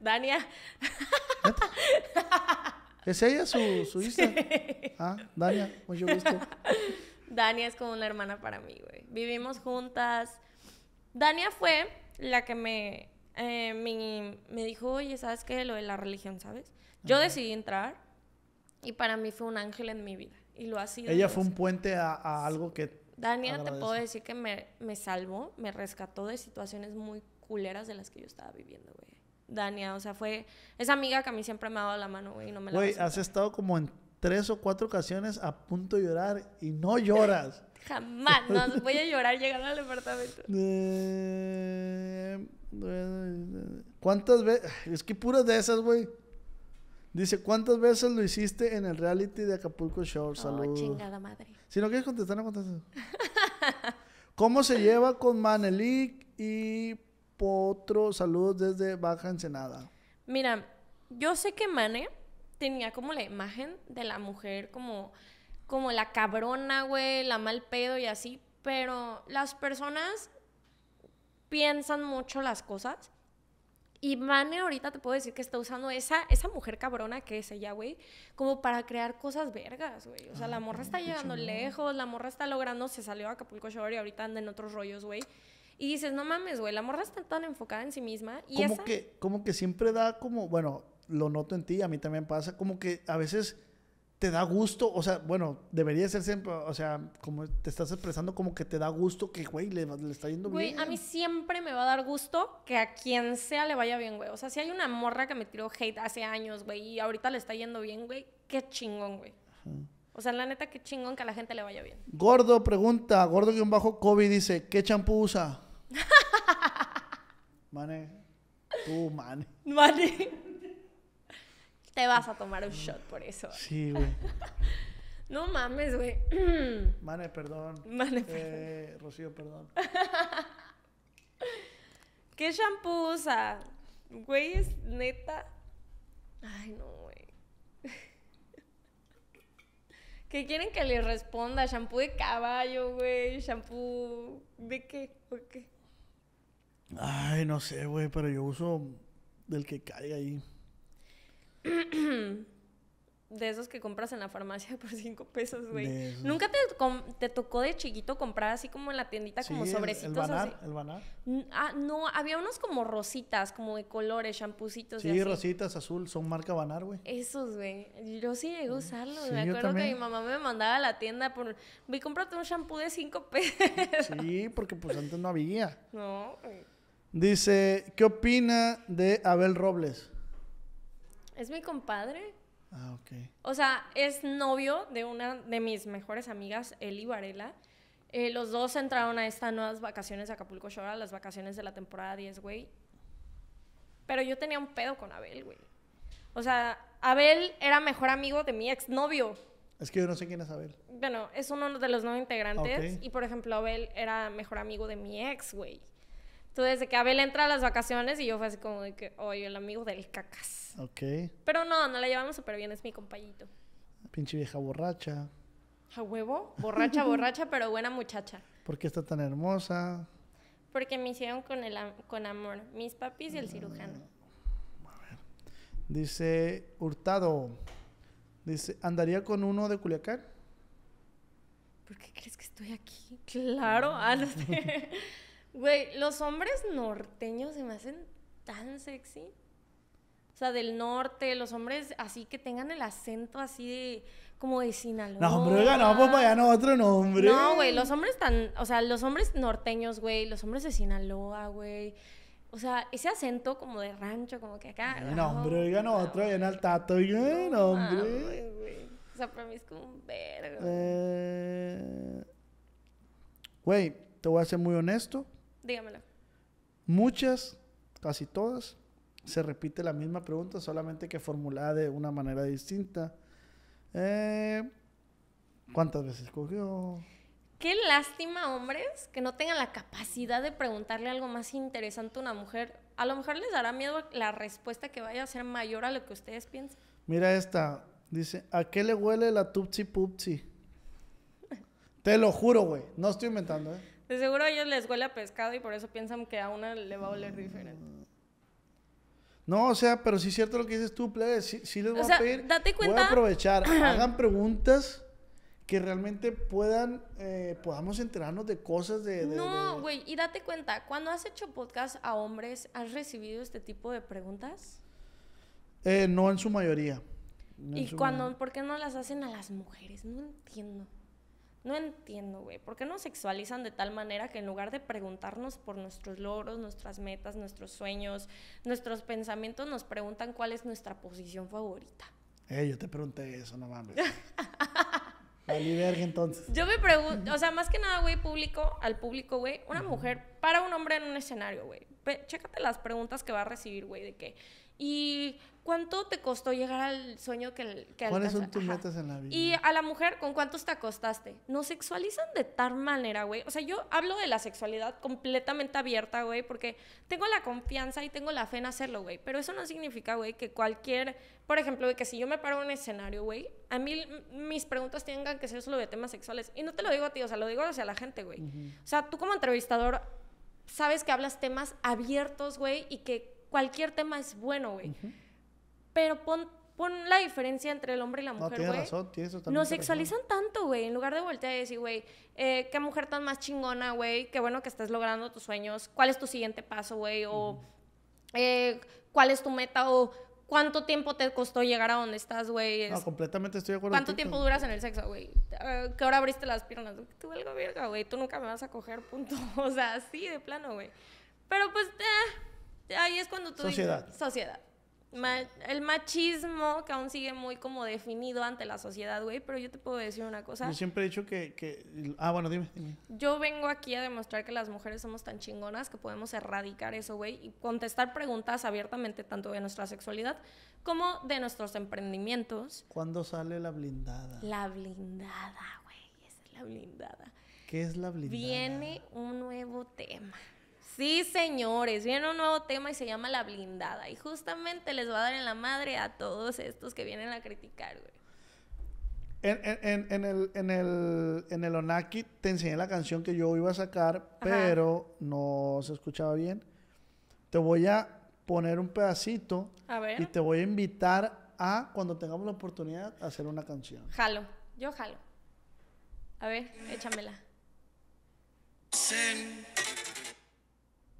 Dania. ¿Es ella su, hija? Ah, Dania, mucho gusto. Dania es como una hermana para mí, güey. Vivimos juntas. Dania fue la que me, eh, me dijo, oye, ¿sabes qué? Lo de la religión, ¿sabes? Yo decidí entrar y para mí fue un ángel en mi vida. Y lo ha sido. Ella fue un puente a algo que Dania, te puedo decir que me, salvó, me rescató de situaciones muy culeras de las que yo estaba viviendo, güey. Dania, o sea, fue esa amiga que a mí siempre me ha dado la mano, güey, no me la Güey, has estado como en tres o cuatro ocasiones a punto de llorar y no lloras. Jamás, no, voy a llorar llegando al departamento. Eh, ¿Cuántas veces? Es que puras de esas, güey. Dice, ¿cuántas veces lo hiciste en el reality de Acapulco Show? Saludos. chingada madre. Si no quieres contestar, no contestes. ¿Cómo se lleva con Manelik y Potro? Saludos desde Baja Ensenada. Mira, yo sé que Mane tenía como la imagen de la mujer como, como la cabrona, güey, la mal pedo y así, pero las personas piensan mucho las cosas y mane ahorita te puedo decir que está usando esa, esa mujer cabrona que es ella, güey, como para crear cosas vergas, güey. O sea, la ah, morra está llegando lejos, la morra está logrando, se salió a Acapulco Shore y ahorita anda en otros rollos, güey. Y dices, no mames, güey, la morra está tan enfocada en sí misma. Y como, que, como que siempre da como, bueno, lo noto en ti, a mí también pasa, como que a veces te da gusto, o sea, bueno, debería ser siempre, o sea, como te estás expresando como que te da gusto que, güey, le, está yendo bien. Güey, a mí siempre me va a dar gusto que a quien sea le vaya bien, güey. O sea, si hay una morra que me tiró hate hace años, güey, y ahorita le está yendo bien, güey, qué chingón, güey. O sea, la neta, qué chingón que a la gente le vaya bien. Gordo pregunta, gordo-COVID que un bajo dice, ¿qué champú usa? mane, tú, mane. Mane. Te vas a tomar un shot por eso. Sí, güey. no mames, güey. Mane, perdón. Mane, eh, perdón. Eh, Rocío, perdón. ¿Qué shampoo usa? Güey, es neta. Ay, no, güey. ¿Qué quieren que les responda? ¿Shampoo de caballo, güey? ¿Shampoo de qué? ¿Por qué? Ay, no sé, güey, pero yo uso del que caiga ahí. de esos que compras en la farmacia por cinco pesos, güey. ¿Nunca te, tocó de chiquito comprar así como en la tiendita como sobrecitos? El, banar, el banar. Ah, no, había unos como rositas, como de colores, champucitos. Sí, y rositas azul, son marca banar, güey. Esos, güey. Yo sí llegué a usarlos. me acuerdo que mi mamá me mandaba a la tienda por, Güey, cómprate un shampoo de cinco pesos. Sí, porque pues antes no había. No, Dice, ¿qué opina de Abel Robles? Es mi compadre. Ah, ok. O sea, es novio de una de mis mejores amigas, Eli Varela. Eh, los dos entraron a estas nuevas vacaciones de Acapulco Shore, las vacaciones de la temporada 10, güey. Pero yo tenía un pedo con Abel, güey. O sea, Abel era mejor amigo de mi ex novio. Es que yo no sé quién es Abel. Bueno, es uno de los nuevos integrantes. Y por ejemplo, Abel era mejor amigo de mi ex, güey. Tú desde que Abel entra a las vacaciones y yo fue así como de que, oye, el amigo del cacas. Ok. Pero no, no la llevamos súper bien, es mi compañito. Pinche vieja borracha. ¿A huevo? Borracha, borracha, pero buena muchacha. ¿Por qué está tan hermosa? Porque me hicieron con, el, con amor, mis papis y el cirujano. a ver. Dice Hurtado. Dice, ¿andaría con uno de Culiacán? ¿Por qué crees que estoy aquí? Claro, a ah. ah, Güey, los hombres norteños se me hacen tan sexy. O sea, del norte, los hombres así que tengan el acento así de como de Sinaloa. No, hombre, ganamos para allá nosotros, otro nombre. No, güey, los hombres tan, o sea, los hombres norteños, güey, los hombres de Sinaloa, güey. O sea, ese acento como de rancho, como que acá. No, hombre, oigan no, otro, lleno al tato, oigan, no, hombre. O sea, para mí es como un vergo. Eh, güey, te voy a ser muy honesto. Dígamelo. Muchas, casi todas, se repite la misma pregunta, solamente que formulada de una manera distinta. Eh, ¿Cuántas veces cogió? Qué lástima, hombres, que no tengan la capacidad de preguntarle algo más interesante a una mujer. A lo mejor les dará miedo la respuesta que vaya a ser mayor a lo que ustedes piensan. Mira esta, dice, ¿a qué le huele la tupsi pupsi? Te lo juro, güey, no estoy inventando, ¿eh? seguro a ellos les huele a pescado y por eso piensan que a una le va a oler diferente. No, o sea, pero sí es cierto lo que dices tú, plebe. Sí, les voy a pedir. Date aprovechar. hagan preguntas que realmente puedan, eh, podamos enterarnos de cosas de... no, güey, y date cuenta, cuando has hecho podcast a hombres, ¿has recibido este tipo de preguntas? Eh, no en su mayoría. ¿Y cuando, por qué no las hacen a las mujeres? No entiendo. No entiendo, güey, ¿por qué nos sexualizan de tal manera que en lugar de preguntarnos por nuestros logros, nuestras metas, nuestros sueños, nuestros pensamientos, nos preguntan cuál es nuestra posición favorita? Eh, yo te pregunté eso, no mames. entonces. Yo me pregunto, o sea, más que nada, güey, público, al público, güey, una mujer para un hombre en un escenario, güey. Chécate las preguntas que va a recibir, güey, de qué. ¿Y ¿cuánto te costó llegar al sueño que, que ¿Cuáles son tus metas en la vida? Y a la mujer, ¿con cuántos te acostaste? ¿No sexualizan de tal manera, güey. O sea, yo hablo de la sexualidad completamente abierta, güey, porque tengo la confianza y tengo la fe en hacerlo, güey. Pero eso no significa, güey, que cualquier, por ejemplo, que si yo me paro en un escenario, güey, a mí mis preguntas tengan que ser solo de temas sexuales. Y no te lo digo a ti, o sea, lo digo hacia la gente, güey. O sea, tú como entrevistador sabes que hablas temas abiertos, güey, y que cualquier tema es bueno, güey. Pero pon, pon la diferencia entre el hombre y la mujer, güey. No, tienes razón, tienes totalmente Nos sexualizan tanto, güey. En lugar de voltear y decir, güey, eh, qué mujer tan más chingona, güey. Qué bueno que estás logrando tus sueños. ¿Cuál es tu siguiente paso, güey? O eh, cuál es tu meta o cuánto tiempo te costó llegar a donde estás, güey. No, completamente estoy de acuerdo. ¿Cuánto tiempo duras en el sexo, güey? Ah, ¿Qué hora abriste las piernas? Tú algo verga, güey. Tú nunca me vas a coger, punto. O sea, así de plano, güey. Pero pues, eh, ahí es cuando tú... Sociedad. sociedad el machismo que aún sigue muy como definido ante la sociedad, güey, pero yo te puedo decir una cosa. Yo siempre he dicho que, que... Ah, bueno, dime, dime, Yo vengo aquí a demostrar que las mujeres somos tan chingonas que podemos erradicar eso, güey, y contestar preguntas abiertamente tanto de nuestra sexualidad como de nuestros emprendimientos. ¿Cuándo sale la blindada? La blindada, güey, esa es la blindada. ¿Qué es la blindada? Viene un nuevo tema. Sí, señores, viene un nuevo tema y se llama La Blindada. Y justamente les va a dar en la madre a todos estos que vienen a criticar, güey. En, el, Onaki te enseñé la canción que yo iba a sacar, pero no se escuchaba bien. Te voy a poner un pedacito y te voy a invitar a, cuando tengamos la oportunidad, a hacer una canción. Jalo, yo jalo. A ver, échamela.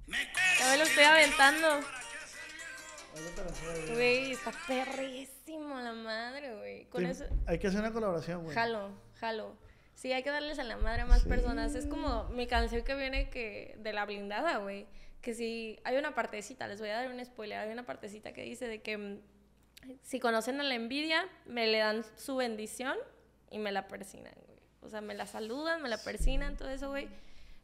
Ya me lo estoy aventando. Güey, está perrísimo la madre, güey. eso... Hay que hacer una colaboración, güey. Jalo, jalo. Sí, hay que darles a la madre a más personas. Es como mi canción que viene que de la blindada, güey. Que si hay una partecita, les voy a dar un spoiler, hay una partecita que dice de que mm, si conocen a la envidia, me le dan su bendición y me la persinan, güey. O sea, me la saludan, me la persinan, todo eso, güey.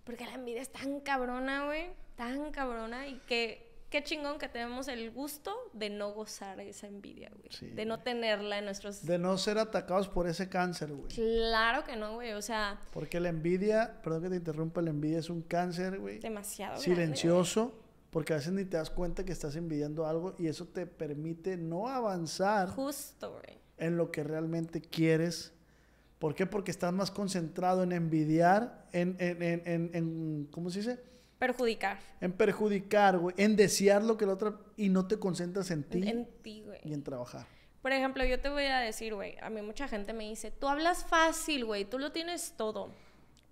Porque la envidia es tan cabrona, güey tan cabrona y que qué chingón que tenemos el gusto de no gozar esa envidia, güey. de no tenerla en nuestros... De no ser atacados por ese cáncer, güey. Claro que no, güey. O sea... Porque la envidia, perdón que te interrumpa, la envidia es un cáncer, güey. Demasiado. Silencioso. Porque a veces ni te das cuenta que estás envidiando algo y eso te permite no avanzar. Justo, güey. En lo que realmente quieres. ¿Por qué? Porque estás más concentrado en envidiar, en, en, en, en ¿cómo se dice? Perjudicar. En perjudicar, güey. En desear lo que la otra. Y no te concentras en ti. En ti, güey. Y en trabajar. Por ejemplo, yo te voy a decir, güey. A mí mucha gente me dice, tú hablas fácil, güey. Tú lo tienes todo.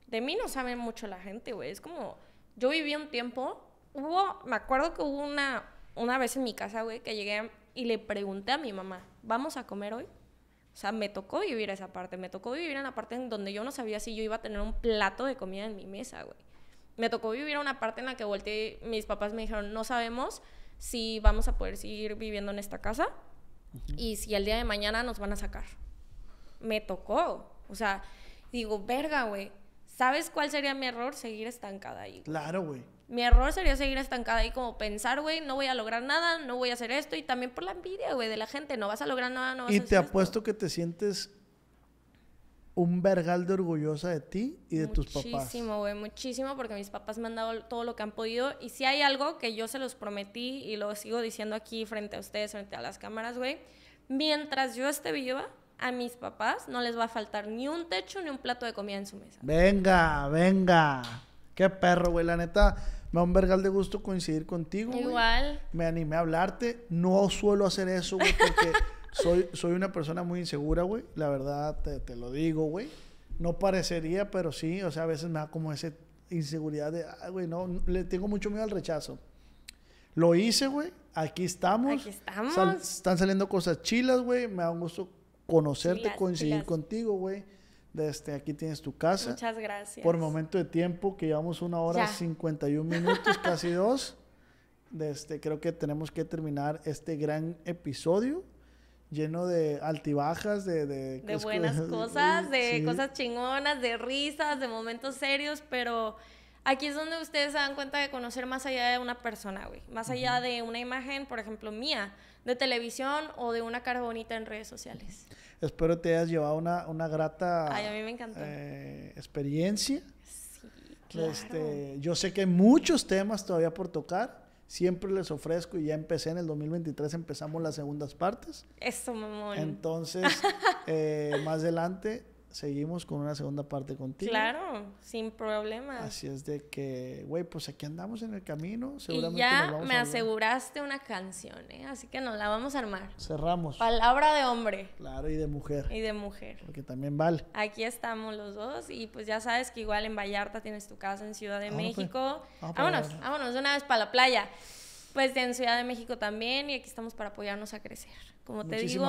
De mí no sabe mucho la gente, güey. Es como. Yo viví un tiempo. Hubo. Me acuerdo que hubo una. Una vez en mi casa, güey, que llegué y le pregunté a mi mamá, ¿vamos a comer hoy? O sea, me tocó vivir esa parte. Me tocó vivir en la parte en donde yo no sabía si yo iba a tener un plato de comida en mi mesa, güey me tocó vivir una parte en la que volteé, mis papás me dijeron, no sabemos si vamos a poder seguir viviendo en esta casa y si el día de mañana nos van a sacar. Me tocó, o sea, digo, verga, güey, ¿sabes cuál sería mi error? Seguir estancada ahí. Claro, güey. Mi error sería seguir estancada ahí como pensar, güey, no voy a lograr nada, no voy a hacer esto y también por la envidia, güey, de la gente, no vas a lograr nada, no vas y a hacer te apuesto que te sientes un vergal de orgullosa de ti y de tus papás. Muchísimo, güey, muchísimo, porque mis papás me han dado todo lo que han podido. Y si hay algo que yo se los prometí y lo sigo diciendo aquí frente a ustedes, frente a las cámaras, güey, mientras yo esté viva, a mis papás no les va a faltar ni un techo ni un plato de comida en su mesa. Venga, venga. Qué perro, güey, la neta. Me da un vergal de gusto coincidir contigo. Igual. Me animé a hablarte. No suelo hacer eso, güey, porque soy, una persona muy insegura, güey. La verdad, te, lo digo, güey. No parecería, pero sí. O sea, a veces me da como esa inseguridad de, güey, no, le tengo mucho miedo al rechazo. Lo hice, güey. Aquí estamos. Aquí estamos. están saliendo cosas chilas, güey. Me da un gusto conocerte, coincidir contigo, güey. Desde este, aquí tienes tu casa. Muchas gracias. Por momento de tiempo, que llevamos una hora y 51 minutos, casi dos. Desde, este, creo que tenemos que terminar este gran episodio lleno de altibajas, de... De, buenas cosas, de cosas chingonas, de risas, de momentos serios, pero aquí es donde ustedes se dan cuenta de conocer más allá de una persona, güey. Más allá de una imagen, por ejemplo, mía, de televisión o de una cara bonita en redes sociales. Espero te hayas llevado una, grata... Eh, experiencia. Sí, Este, yo sé que hay muchos temas todavía por tocar siempre les ofrezco y ya empecé en el 2023, empezamos las segundas partes. Eso, mamón. Entonces, eh, más adelante seguimos con una segunda parte contigo. Claro, sin problema. Así es de que, güey, pues aquí andamos en el camino, seguramente. ya me aseguraste una canción, ¿eh? así que nos la vamos a armar. Cerramos. Palabra de hombre. Claro, y de mujer. Y de mujer. Porque también vale. Aquí estamos los dos y pues ya sabes que igual en Vallarta tienes tu casa en Ciudad de ah, pues. México. Ah, vámonos, vámonos de una vez para la playa pues en Ciudad de México también y aquí estamos para apoyarnos a crecer. Como te digo,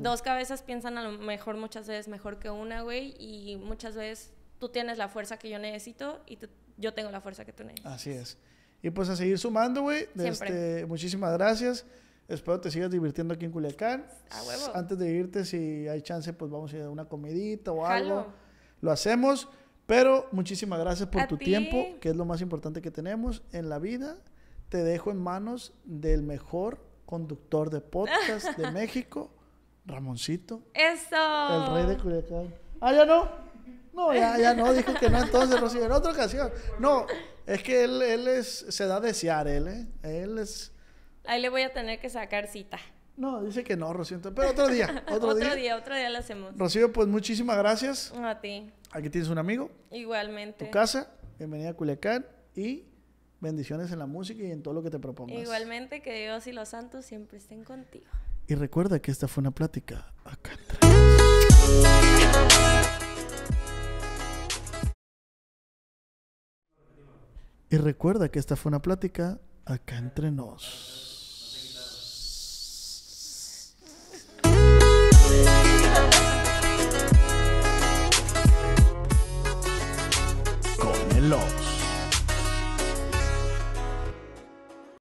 dos cabezas piensan a lo mejor muchas veces mejor que una, güey, y muchas veces tú tienes la fuerza que yo necesito y yo tengo la fuerza que tú necesitas. Así es. Y pues a seguir sumando, güey. Este, muchísimas gracias. Espero te sigas divirtiendo aquí en Culiacán. Antes de irte, si hay chance, pues vamos a ir a una comidita o algo. Lo hacemos. Pero muchísimas gracias por tu tiempo, que es lo más importante que tenemos en la vida te dejo en manos del mejor conductor de podcast de México, Ramoncito. Eso. El rey de Culiacán. Ah, ya no. No, ya, ya no, dijo que no, entonces Rocío, en otra ocasión. No, es que él, es, se da a desear, él, ¿eh? Él es... Ahí le voy a tener que sacar cita. No, dice que no, Rocío, pero otro día, otro, día. Otro día, lo hacemos. Rocío, pues muchísimas gracias. A ti. Aquí tienes un amigo. Igualmente. Tu casa, bienvenida a Culiacán y Bendiciones en la música y en todo lo que te propongas. Igualmente, que Dios y los santos siempre estén contigo. Y recuerda que esta fue una plática acá entre Y recuerda que esta fue una plática acá entre nos. Con el